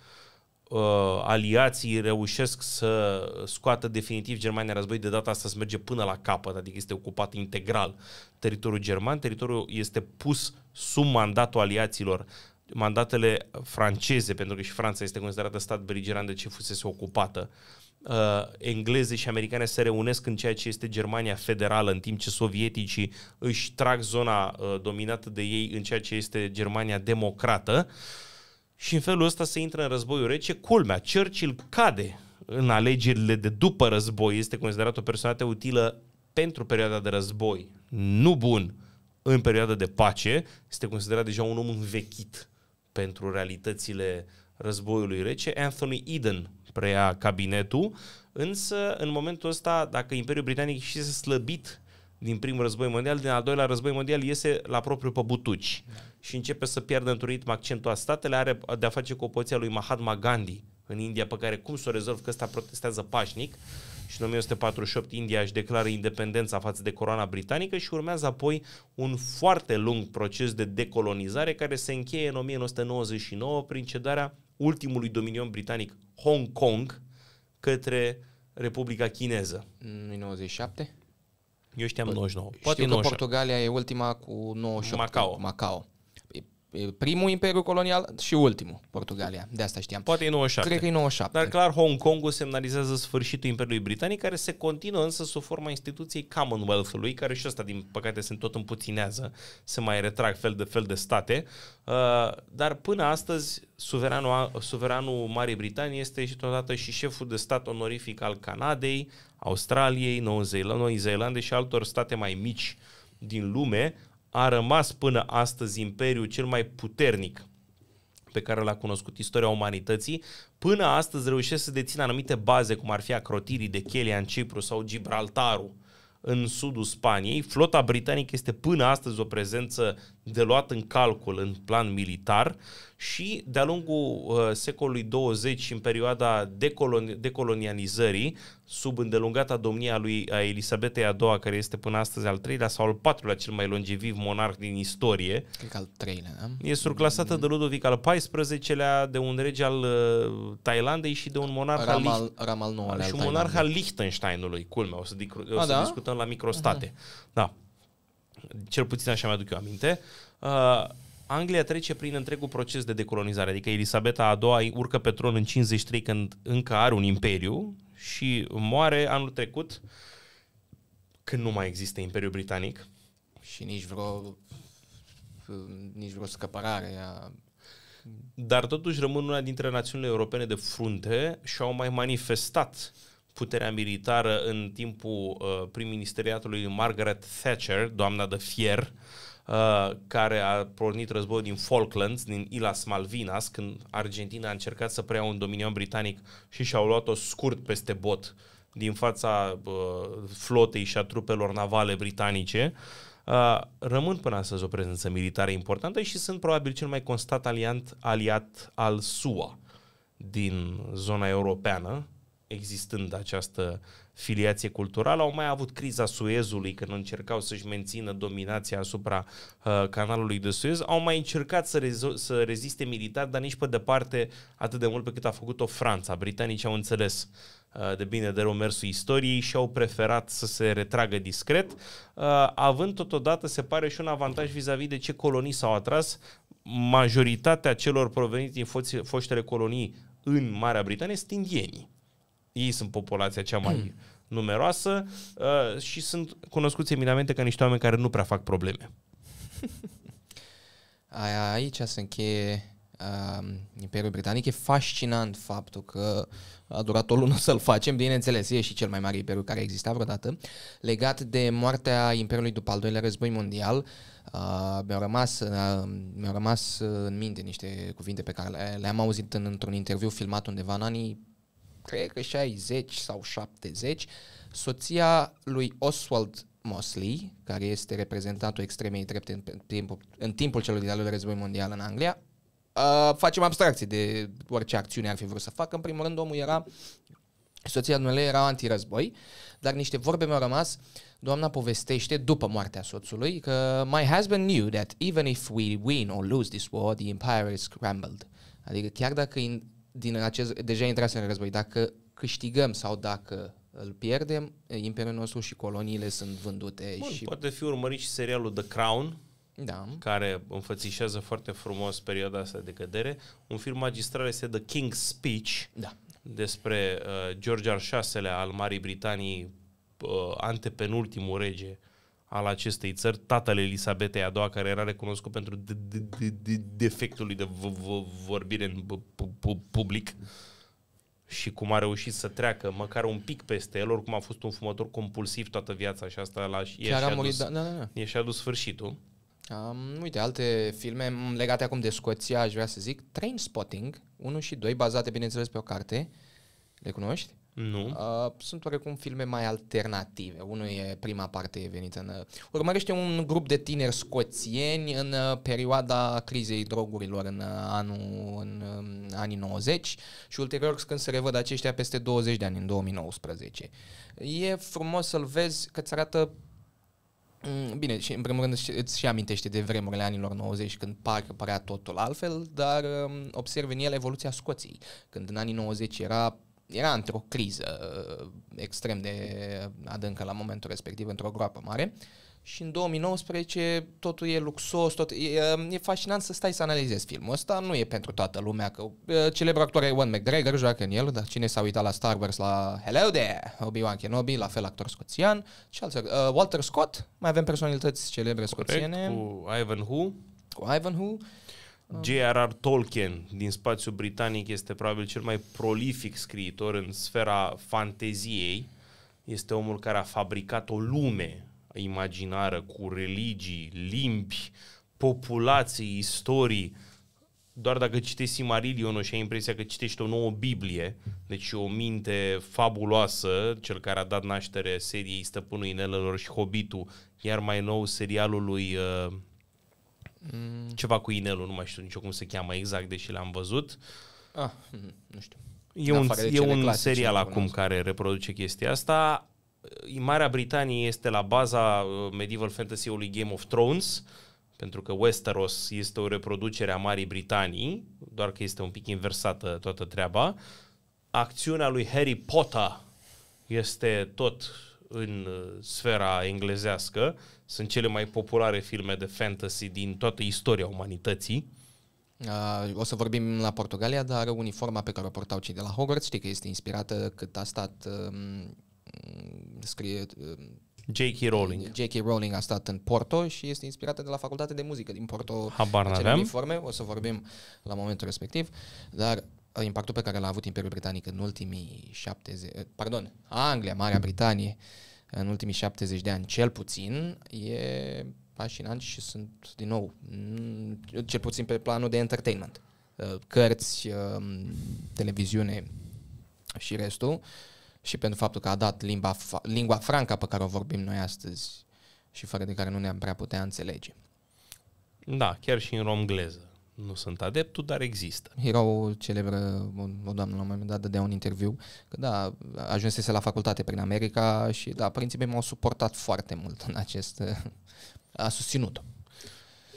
Uh, aliații reușesc să scoată definitiv Germania război, de data asta se merge până la capăt, adică este ocupat integral teritoriul german, teritoriul este pus sub mandatul aliaților mandatele franceze, pentru că și Franța este considerată stat beligerant de ce fusese ocupată uh, engleze și americane se reunesc în ceea ce este Germania federală, în timp ce sovieticii își trag zona uh, dominată de ei în ceea ce este Germania democrată. Și în felul ăsta se intră în războiul rece. Culmea, Churchill cade în alegerile de după război, este considerat o persoană utilă pentru perioada de război, nu bun în perioada de pace, este considerat deja un om învechit pentru realitățile războiului rece. Anthony Eden preia cabinetul, însă în momentul ăsta, dacă Imperiul Britanic și se slăbit din primul război mondial, din al doilea război mondial iese la propriu pe butuci da. și începe să pierdă într-un ritm accentuat. Statele are de-a face cu opoziția lui Mahatma Gandhi în India, pe care cum să o rezolv, că ăsta protestează pașnic și în 1948 India își declară independența față de coroana britanică și urmează apoi un foarte lung proces de decolonizare care se încheie în 1999 prin cedarea ultimului dominion britanic Hong Kong către Republica Chineză. 97? Eu știam 99. Păi, Poate Știu că Portugalia e ultima cu 98. Macau. Macau primul imperiu colonial și ultimul, Portugalia. De asta știam. Poate e 97. Cred că e 97. Dar clar, Hong Kong semnalizează sfârșitul Imperiului Britanic, care se continuă însă sub forma instituției Commonwealth-ului, care și ăsta, din păcate, se tot împuținează, se mai retrag fel de fel de state. Uh, dar până astăzi, suveranul, suveranul Marii Britanii este și totodată și șeful de stat onorific al Canadei, Australiei, Noua Zeelande și altor state mai mici din lume, a rămas până astăzi imperiul cel mai puternic pe care l-a cunoscut istoria umanității, până astăzi reușesc să dețină anumite baze, cum ar fi acrotirii de Chelia în Cipru sau Gibraltarul în sudul Spaniei. Flota britanică este până astăzi o prezență de luat în calcul în plan militar și de-a lungul uh, secolului 20 și în perioada decoloni decolonializării, sub îndelungata domnia lui a Elisabetei a II, care este până astăzi al treilea sau al patrulea cel mai longeviv monarh din istorie. Cred că al treilea, da? E surclasată de Ludovic al XIV-lea, de un rege al uh, Thailandei și de un monarh Ram al, Licht- Ramal al și un monarh al Liechtensteinului, culmea, o să, dic- o să da? discutăm la microstate. Uh-huh. Da cel puțin așa mi-aduc eu aminte, uh, Anglia trece prin întregul proces de decolonizare, adică Elisabeta a doua urcă pe tron în 53 când încă are un imperiu și moare anul trecut când nu mai există Imperiul Britanic. Și nici vreo nici vreo scăpărare a dar totuși rămân una dintre națiunile europene de frunte și au mai manifestat uh, puterea militară în timpul uh, prim-ministeriatului Margaret Thatcher, doamna de fier, uh, care a pornit războiul din Falklands, din Ilas Malvinas, când Argentina a încercat să preia un dominion britanic și și-au luat-o scurt peste bot din fața uh, flotei și a trupelor navale britanice. Uh, rămân până astăzi o prezență militară importantă și sunt probabil cel mai constat aliant, aliat al SUA din zona europeană, existând această filiație culturală. Au mai avut criza Suezului când încercau să-și mențină dominația asupra uh, canalului de Suez. Au mai încercat să, rezo- să reziste militar, dar nici pe departe atât de mult pe cât a făcut-o Franța. Britanicii au înțeles uh, de bine de rău mersul istoriei și au preferat să se retragă discret, uh, având totodată, se pare, și un avantaj vis-a-vis de ce colonii s-au atras. Majoritatea celor proveniți din foștele colonii în Marea Britanie sunt indienii ei sunt populația cea mai mm. numeroasă uh, și sunt cunoscuți eminamente ca niște oameni care nu prea fac probleme. Aia, aici se încheie uh, Imperiul Britanic. E fascinant faptul că a durat o lună să-l facem, bineînțeles, e și cel mai mare imperiu care exista vreodată. Legat de moartea Imperiului după al doilea război mondial, uh, mi-au rămas, uh, mi rămas uh, în minte niște cuvinte pe care le-am auzit în, într-un interviu filmat undeva în anii cred că 60 sau 70, soția lui Oswald Mosley, care este reprezentantul extremei drepte în timpul, în timpul celor de-al doilea război mondial în Anglia, Uh, facem abstracție de orice acțiune ar fi vrut să facă. În primul rând, omul era, soția dumneavoastră era antirăzboi, dar niște vorbe mi-au rămas. Doamna povestește, după moartea soțului, că My husband knew that even if we win or lose this war, the empire is scrambled. Adică chiar dacă din acest, deja intrase în război, dacă câștigăm sau dacă îl pierdem, imperiul nostru și coloniile sunt vândute. Bun, și... Poate fi urmărit și serialul The Crown, da. care înfățișează foarte frumos perioada asta de cădere. Un film magistral este The King's Speech, da. despre uh, George al vi al Marii Britanii, uh, antepenultimul rege al acestei țări, tatăl Elisabetei a doua, care era recunoscut pentru defectul lui de vorbire în public și cum a reușit să treacă măcar un pic peste el, oricum a fost un fumător compulsiv toată viața și asta l-a Chiar a murit, da, da, da. a da. dus sfârșitul. Um, uite, alte filme legate acum de Scoția, aș vrea să zic, Train Spotting, 1 și 2, bazate, bineînțeles, pe o carte. Le cunoști? Nu. Uh, sunt oarecum filme mai alternative. Unul e prima parte e venită în... Uh, urmărește un grup de tineri scoțieni în uh, perioada crizei drogurilor în, uh, anul, în um, anii 90 și ulterior când se revăd aceștia peste 20 de ani, în 2019. E frumos să-l vezi că ți arată mm, Bine, și în primul rând îți și amintește de vremurile anilor 90 când parcă părea totul altfel, dar um, observ observi în el evoluția Scoției. Când în anii 90 era era într-o criză uh, extrem de adâncă la momentul respectiv, într-o groapă mare și în 2019 totul e luxos, tot, e, uh, e fascinant să stai să analizezi filmul ăsta, nu e pentru toată lumea, că uh, celebrul actor Ewan McGregor joacă în el, dar cine s-a uitat la Star Wars, la Hello There, Obi-Wan Kenobi, la fel actor scoțian, și alții, uh, Walter Scott, mai avem personalități celebre Corect, scoțiene. Cu Ivan Hu. Cu Ivan Hu. Ah. J.R.R. Tolkien din spațiul britanic este probabil cel mai prolific scriitor în sfera fanteziei. Este omul care a fabricat o lume imaginară cu religii, limbi, populații, istorii. Doar dacă citești Simarilionul și ai impresia că citești o nouă Biblie, deci o minte fabuloasă, cel care a dat naștere seriei Stăpânul Inelelor și Hobitul, iar mai nou serialului uh, Mm, ceva cu inelul, nu mai știu nici cum se cheamă exact, deși l-am văzut. Ah, mm, nu știu. E un, e un serial acum care reproduce chestia asta. Marea Britanie este la baza uh, medieval fantasy-ului Game of Thrones, pentru că Westeros este o reproducere a Marii Britanii, doar că este un pic inversată toată treaba. Acțiunea lui Harry Potter este tot în uh, sfera englezească. Sunt cele mai populare filme de fantasy din toată istoria umanității. Uh, o să vorbim la Portugalia, dar uniforma pe care o portau cei de la Hogwarts, știi că este inspirată cât a stat, uh, scrie... Uh, um, J.K. Rowling. J.K. Rowling a stat în Porto și este inspirată de la facultatea de muzică din Porto. Habar n-aveam. Uniforme, o să vorbim la momentul respectiv, dar Uh, impactul pe care l-a avut Imperiul Britanic în ultimii 70, uh, pardon, Anglia, Marea mm. Britanie, în ultimii 70 de ani, cel puțin, e fascinant și sunt, din nou, mm, cel puțin pe planul de entertainment. Uh, cărți, televiziune și restul. Și pentru faptul că a dat limba, lingua franca pe care o vorbim noi astăzi și fără de care nu ne-am prea putea înțelege. Da, chiar și în romgleză nu sunt adeptul, dar există. Era o celebră, o, o doamnă la un moment dat dădea un interviu, că da, ajunsese la facultate prin America și da, părinții mei m-au suportat foarte mult în acest... a susținut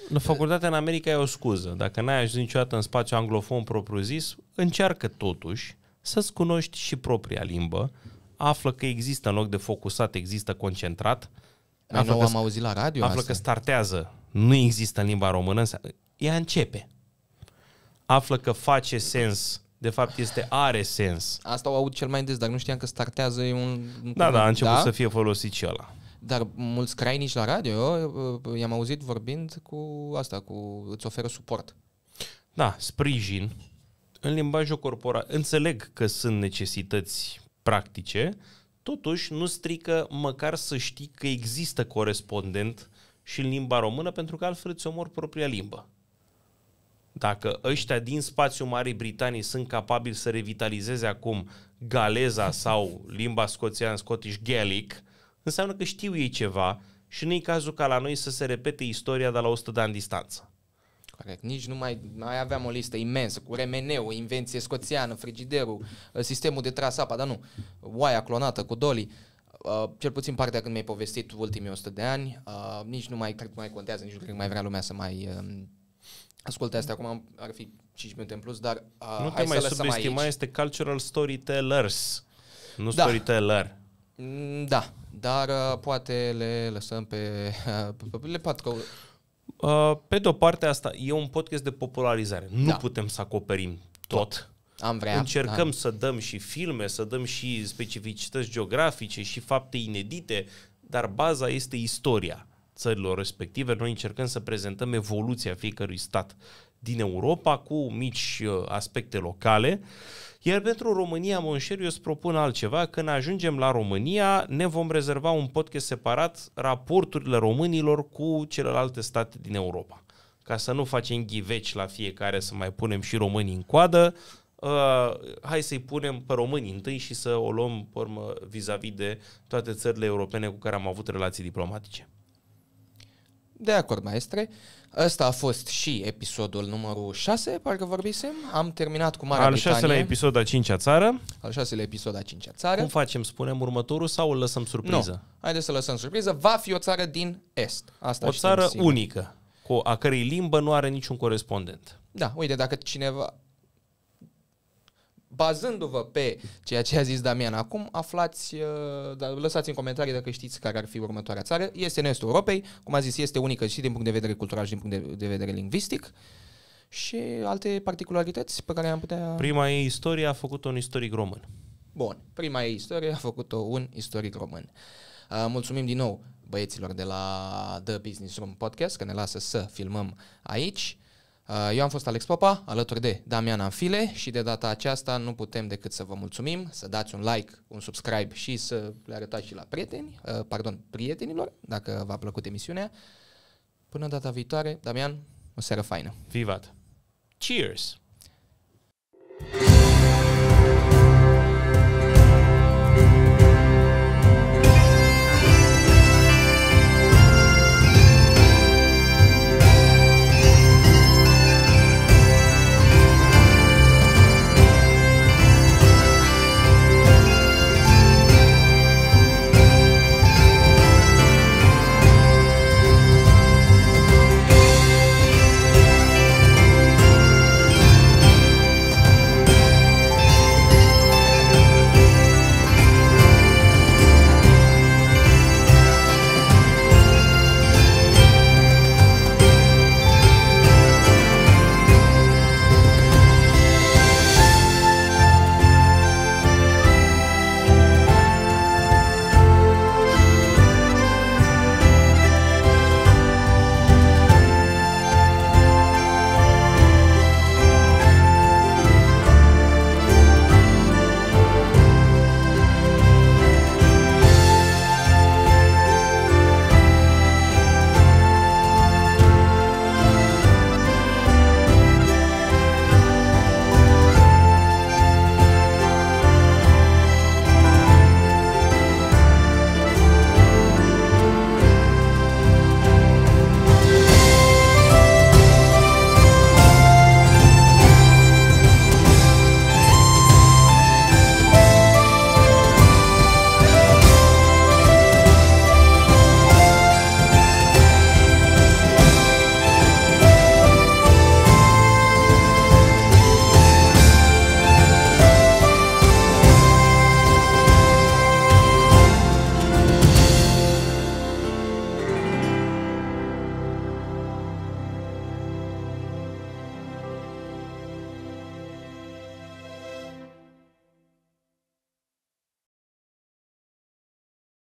în facultatea în America e o scuză. Dacă n-ai ajuns niciodată în spațiu anglofon propriu-zis, încearcă totuși să-ți cunoști și propria limbă, află că există în loc de focusat, există concentrat. Mai află nou că, am auzit la radio Află că startează, nu există în limba română, ea începe află că face sens de fapt este are sens. Asta o aud cel mai des, dar nu știam că startează e un... Da, da, a început da? să fie folosit și ăla. Dar mulți crainici la radio uh, i-am auzit vorbind cu asta, cu îți oferă suport. Da, sprijin. În limbajul corporal, înțeleg că sunt necesități practice, totuși nu strică măcar să știi că există corespondent și în limba română, pentru că altfel îți omor propria limbă. Dacă ăștia din spațiul Marii Britanii sunt capabili să revitalizeze acum galeza sau limba scoțiană, Scottish Gaelic, înseamnă că știu ei ceva și nu i cazul ca la noi să se repete istoria de la 100 de ani distanță. Corect. Nici nu mai, mai aveam o listă imensă cu remeneu, invenție scoțiană, frigiderul, ă, sistemul de tras apa, dar nu. Oaia clonată cu doli. Uh, ă, cel puțin partea când mi-ai povestit ultimii 100 de ani, uh, nici nu mai, cred că mai contează, nici nu cred că mai vrea lumea să mai uh, Ascultă asta acum ar fi 5 minute în plus, dar uh, Nu te mai subestima, aici. este cultural storytellers, nu da. storyteller. Mm, da, dar uh, poate le lăsăm pe... Uh, le pat că... Uh, pe de-o parte asta e un podcast de popularizare. Nu da. putem să acoperim tot. tot. Am vrea. Da. Încercăm da. să dăm și filme, să dăm și specificități geografice și fapte inedite, dar baza este istoria țărilor respective. Noi încercăm să prezentăm evoluția fiecărui stat din Europa cu mici uh, aspecte locale. Iar pentru România, Monșer, eu îți propun altceva. Când ajungem la România, ne vom rezerva un podcast separat raporturile românilor cu celelalte state din Europa. Ca să nu facem ghiveci la fiecare, să mai punem și românii în coadă, uh, hai să-i punem pe românii întâi și să o luăm, pe urmă, vis-a-vis de toate țările europene cu care am avut relații diplomatice. De acord, maestre. Ăsta a fost și episodul numărul 6, parcă vorbisem. Am terminat cu Marea Al Britanie. șaselea episod a cincea țară. Al șaselea episod a cincea țară. Cum facem? Spunem următorul sau îl lăsăm surpriză? Nu. Haideți să lăsăm surpriză. Va fi o țară din Est. Asta o țară unică, cu a cărei limbă nu are niciun corespondent. Da, uite, dacă cineva bazându-vă pe ceea ce a zis Damian acum, aflați, uh, da, lăsați în comentarii dacă știți care ar fi următoarea țară. Este în estul Europei, cum a zis, este unică și din punct de vedere cultural și din punct de vedere lingvistic și alte particularități pe care am putea... Prima ei istorie a făcut-o un istoric român. Bun, prima ei istorie a făcut-o un istoric român. Uh, mulțumim din nou băieților de la The Business Room Podcast că ne lasă să filmăm aici. Uh, eu am fost Alex Popa, alături de Damian Anfile și de data aceasta nu putem decât să vă mulțumim, să dați un like, un subscribe și să le arătați și la prieteni, uh, pardon, prietenilor, dacă v-a plăcut emisiunea. Până data viitoare, Damian, o seară faină! Vivat! Cheers!